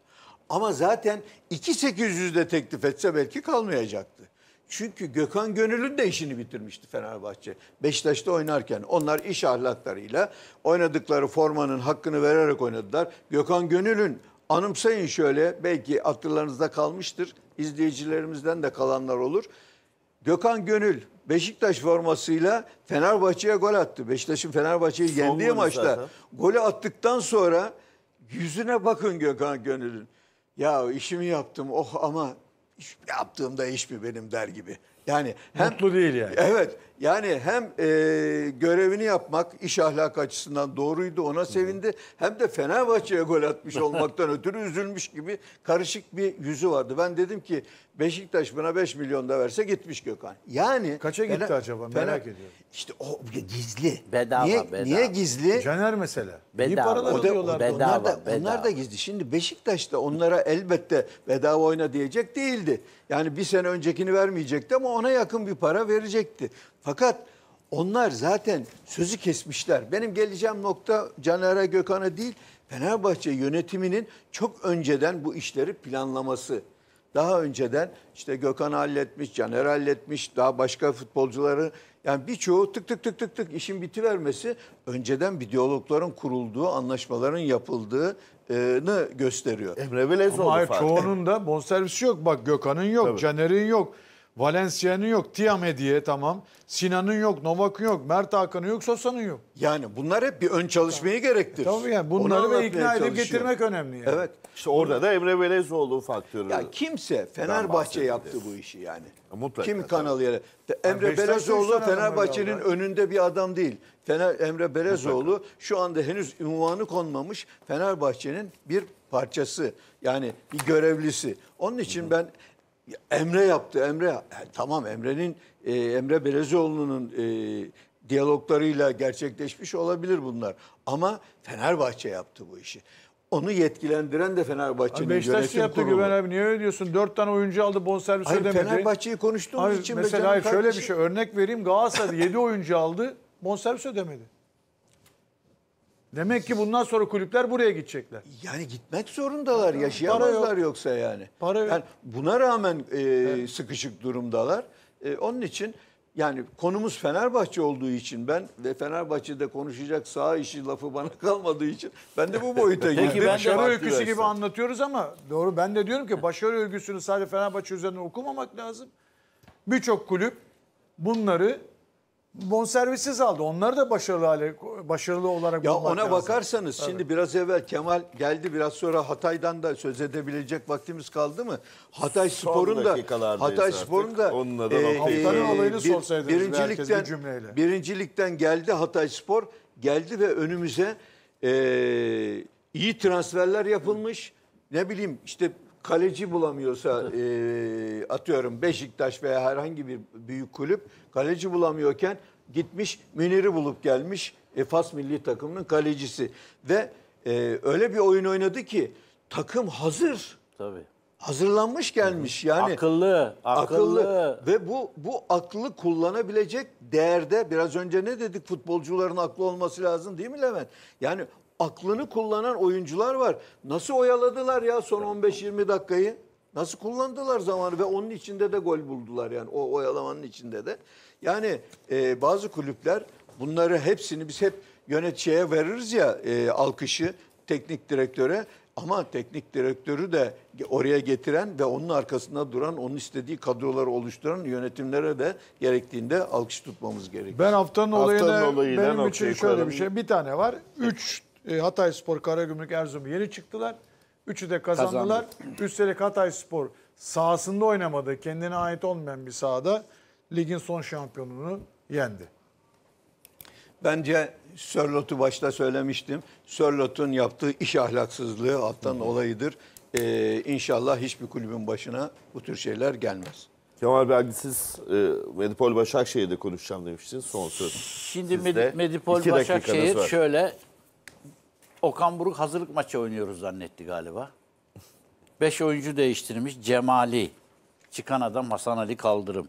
Ama zaten 2.800 de teklif etse belki kalmayacaktı. Çünkü Gökhan Gönül'ün de işini bitirmişti Fenerbahçe. Beşiktaş'ta oynarken onlar iş ahlaklarıyla oynadıkları formanın hakkını vererek oynadılar. Gökhan Gönül'ün anımsayın şöyle belki hatırlarınızda kalmıştır. İzleyicilerimizden de kalanlar olur. Gökhan Gönül Beşiktaş formasıyla Fenerbahçe'ye gol attı. Beşiktaş'ın Fenerbahçe'yi Son yendiği maçta zaten. golü attıktan sonra yüzüne bakın Gökhan Gönül'ün. Ya işimi yaptım oh ama iş, yaptığımda iş mi benim der gibi. Yani hem, mutlu değil yani. Evet yani hem e, görevini yapmak iş ahlakı açısından doğruydu ona sevindi. Hem de Fenerbahçe'ye gol atmış olmaktan [laughs] ötürü üzülmüş gibi karışık bir yüzü vardı. Ben dedim ki Beşiktaş buna 5 milyon da verse gitmiş Gökhan. Yani Kaça gitti Fener- acaba Fener- merak ediyorum. İşte o gizli. Bedava, niye, bedava. niye gizli? Caner mesela. İyi Bedava. paralar O da- alıyorlardı. Bedava, onlar da bedava. onlar da gizli. Şimdi Beşiktaş da onlara elbette bedava oyna diyecek değildi. Yani bir sene öncekini vermeyecekti ama ona yakın bir para verecekti. Fakat onlar zaten sözü kesmişler. Benim geleceğim nokta Caner'e Gökhan'a değil Fenerbahçe yönetiminin çok önceden bu işleri planlaması. Daha önceden işte Gökhan halletmiş, Caner halletmiş, daha başka futbolcuları yani birçoğu tık tık tık tık tık işin bitivermesi önceden bir diyalogların kurulduğu, anlaşmaların yapıldığını gösteriyor. Emre Belezoğlu Ama hayır, çoğunun da bonservisi yok. Bak Gökhan'ın yok, Tabii. Caner'in yok. Valencia'nın yok, Tiam hediye tamam. Sinan'ın yok, Novak'ın yok, Mert Hakan'ın yok, Sosa'nın yok. Yani bunlar hep bir ön çalışmayı tamam. gerektirir. Tabii yani bunları ve ikna edip getirmek önemli. Yani. Evet. İşte orada da Emre Belezoğlu faktörü. Ya kimse Fenerbahçe yaptı bu işi yani. mutlaka. Kim kanal yere? Emre yani Belezoğlu Fenerbahçe'nin önünde bir adam değil. Fener Emre Belezoğlu şu anda henüz unvanı konmamış Fenerbahçe'nin bir parçası. Yani bir görevlisi. Onun için ben Emre yaptı Emre. E, tamam Emre'nin e, Emre Belezoğlu'nun e, diyaloglarıyla gerçekleşmiş olabilir bunlar. Ama Fenerbahçe yaptı bu işi. Onu yetkilendiren de Fenerbahçe'nin yönetim kurulu. Beşiktaş yaptı Güven abi niye öyle diyorsun? Dört tane oyuncu aldı bonservis hayır, ödemedi. Fenerbahçe'yi konuştuğumuz hayır, için. Mesela hayır, şöyle bir şey örnek vereyim. Galatasaray yedi oyuncu aldı bonservis ödemedi. Demek ki bundan sonra kulüpler buraya gidecekler. Yani gitmek zorundalar. Yaşayamazlar yok. yoksa yani. Para yok. Yani buna rağmen e, evet. sıkışık durumdalar. E, onun için yani konumuz Fenerbahçe olduğu için ben ve Fenerbahçe'de konuşacak sağ işi lafı bana [laughs] kalmadığı için ben de bu boyuta girdim. Peki ben başarı öyküsü gibi anlatıyoruz ama doğru ben de diyorum ki başarı öyküsünü sadece Fenerbahçe üzerinden okumamak lazım. Birçok kulüp bunları bonservisiz aldı. Onları da başarılı hale, başarılı olarak Ya ona lazım. bakarsanız evet. şimdi biraz evvel Kemal geldi biraz sonra Hatay'dan da söz edebilecek vaktimiz kaldı mı? Hatay Son Spor'un da Hatay artık. Spor'un da e, e, bir, birincilikten bir cümleyle. birincilikten geldi Hatay Spor geldi ve önümüze e, iyi transferler yapılmış. Hı. Ne bileyim işte kaleci bulamıyorsa e, atıyorum Beşiktaş veya herhangi bir büyük kulüp kaleci bulamıyorken gitmiş Münir'i bulup gelmiş e, Fas milli takımının kalecisi ve e, öyle bir oyun oynadı ki takım hazır. Tabii. Hazırlanmış gelmiş yani. Akıllı, akıllı. akıllı. Ve bu bu aklı kullanabilecek değerde biraz önce ne dedik futbolcuların aklı olması lazım değil mi Levent? Yani aklını kullanan oyuncular var. Nasıl oyaladılar ya son 15-20 dakikayı? Nasıl kullandılar zamanı ve onun içinde de gol buldular yani o oyalamanın içinde de. Yani e, bazı kulüpler bunları hepsini biz hep yöneticiye veririz ya e, alkışı teknik direktöre ama teknik direktörü de oraya getiren ve onun arkasında duran, onun istediği kadroları oluşturan yönetimlere de gerektiğinde alkış tutmamız gerekiyor. Ben haftanın, haftanın olayına, olayına benim için şöyle bir şey. Bir tane var. Üç e, Hatay Spor, Karagümrük, Erzurum yeni çıktılar. Üçü de kazandılar. Kazandı. Üstelik Hatay Spor sahasında oynamadı. Kendine ait olmayan bir sahada ligin son şampiyonunu yendi. Bence Sörlot'u başta söylemiştim. Sörlot'un yaptığı iş ahlaksızlığı alttan olayıdır. Ee, inşallah hiçbir kulübün başına bu tür şeyler gelmez. Kemal Belgisiz e, Medipol Başakşehir'de konuşacağım demiştin. Son söz. Şimdi Medipol Başakşehir şöyle Okan Buruk hazırlık maçı oynuyoruz zannetti galiba. Beş oyuncu değiştirmiş. Cemali. Çıkan adam Hasan Ali Kaldırım.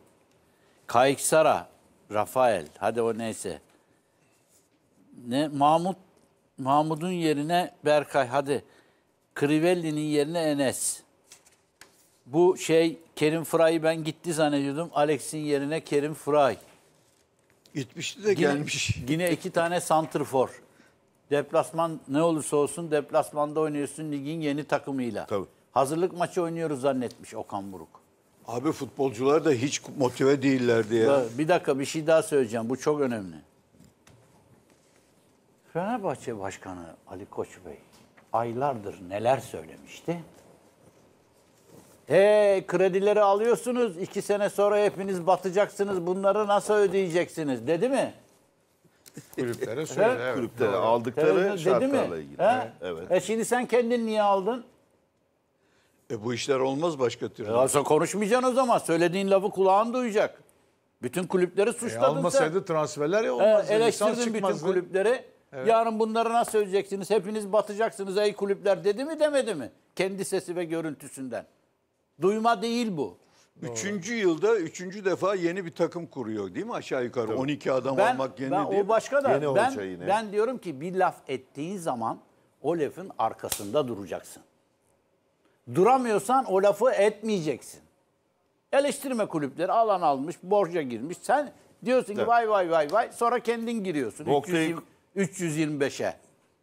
Kayık Sara. Rafael. Hadi o neyse. Ne Mahmut Mahmut'un yerine Berkay. Hadi. Crivelli'nin yerine Enes. Bu şey Kerim Fıray'ı ben gitti zannediyordum. Alex'in yerine Kerim Fıray. Gitmişti de yine, gelmiş. Yine iki tane santrfor. Deplasman ne olursa olsun deplasmanda oynuyorsun ligin yeni takımıyla. Tabii. Hazırlık maçı oynuyoruz zannetmiş Okan Buruk. Abi futbolcular da hiç motive değillerdi ya. Bir dakika bir şey daha söyleyeceğim. Bu çok önemli. Fenerbahçe Başkanı Ali Koç Bey aylardır neler söylemişti? Hey kredileri alıyorsunuz. iki sene sonra hepiniz batacaksınız. Bunları nasıl ödeyeceksiniz dedi mi? kulüplere söyle. evet. Kulüplere aldıkları Terörle, şartlarla ilgili. He? Evet. E şimdi sen kendin niye aldın? E bu işler olmaz başka türlü. E, ya sen konuşmayacaksın o zaman. Söylediğin lafı kulağın duyacak. Bütün kulüpleri e, suçladın e, almasaydı sen. transferler ya olmaz. E, eleştirdin bütün kulüpleri. Evet. Yarın bunları nasıl söyleyeceksiniz? Hepiniz batacaksınız ey kulüpler dedi mi demedi mi? Kendi sesi ve görüntüsünden. Duyma değil bu. Doğru. Üçüncü yılda üçüncü defa yeni bir takım kuruyor değil mi aşağı yukarı? Tabii. 12 adam ben, almak yeni ben, değil O başka da yeni ben, ben diyorum ki bir laf ettiğin zaman o lafın arkasında duracaksın. Duramıyorsan o lafı etmeyeceksin. Eleştirme kulüpleri alan almış, borca girmiş. Sen diyorsun evet. ki vay vay vay vay sonra kendin giriyorsun. 320 325'e.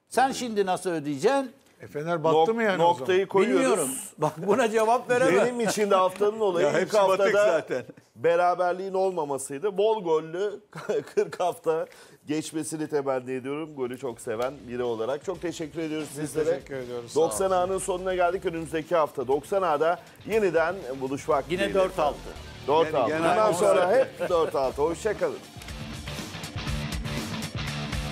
Sen şimdi nasıl ödeyeceksin? E Fener battı Nok- mı yani o zaman? Bilmiyorum. Bak buna cevap veremem. Benim için de haftanın [laughs] olayı Ya ilk hepsi haftada zaten. beraberliğin olmamasıydı. Bol gollü 40 [laughs] hafta geçmesini temenni ediyorum. Golü çok seven biri olarak. Çok teşekkür ediyoruz sizlere. teşekkür ediyoruz. 90 A'nın sonuna geldik. Önümüzdeki hafta 90 A'da yeniden buluşmak Yine 4-6. 4-6. Yani Bundan sonra hep 4-6. Hoşçakalın.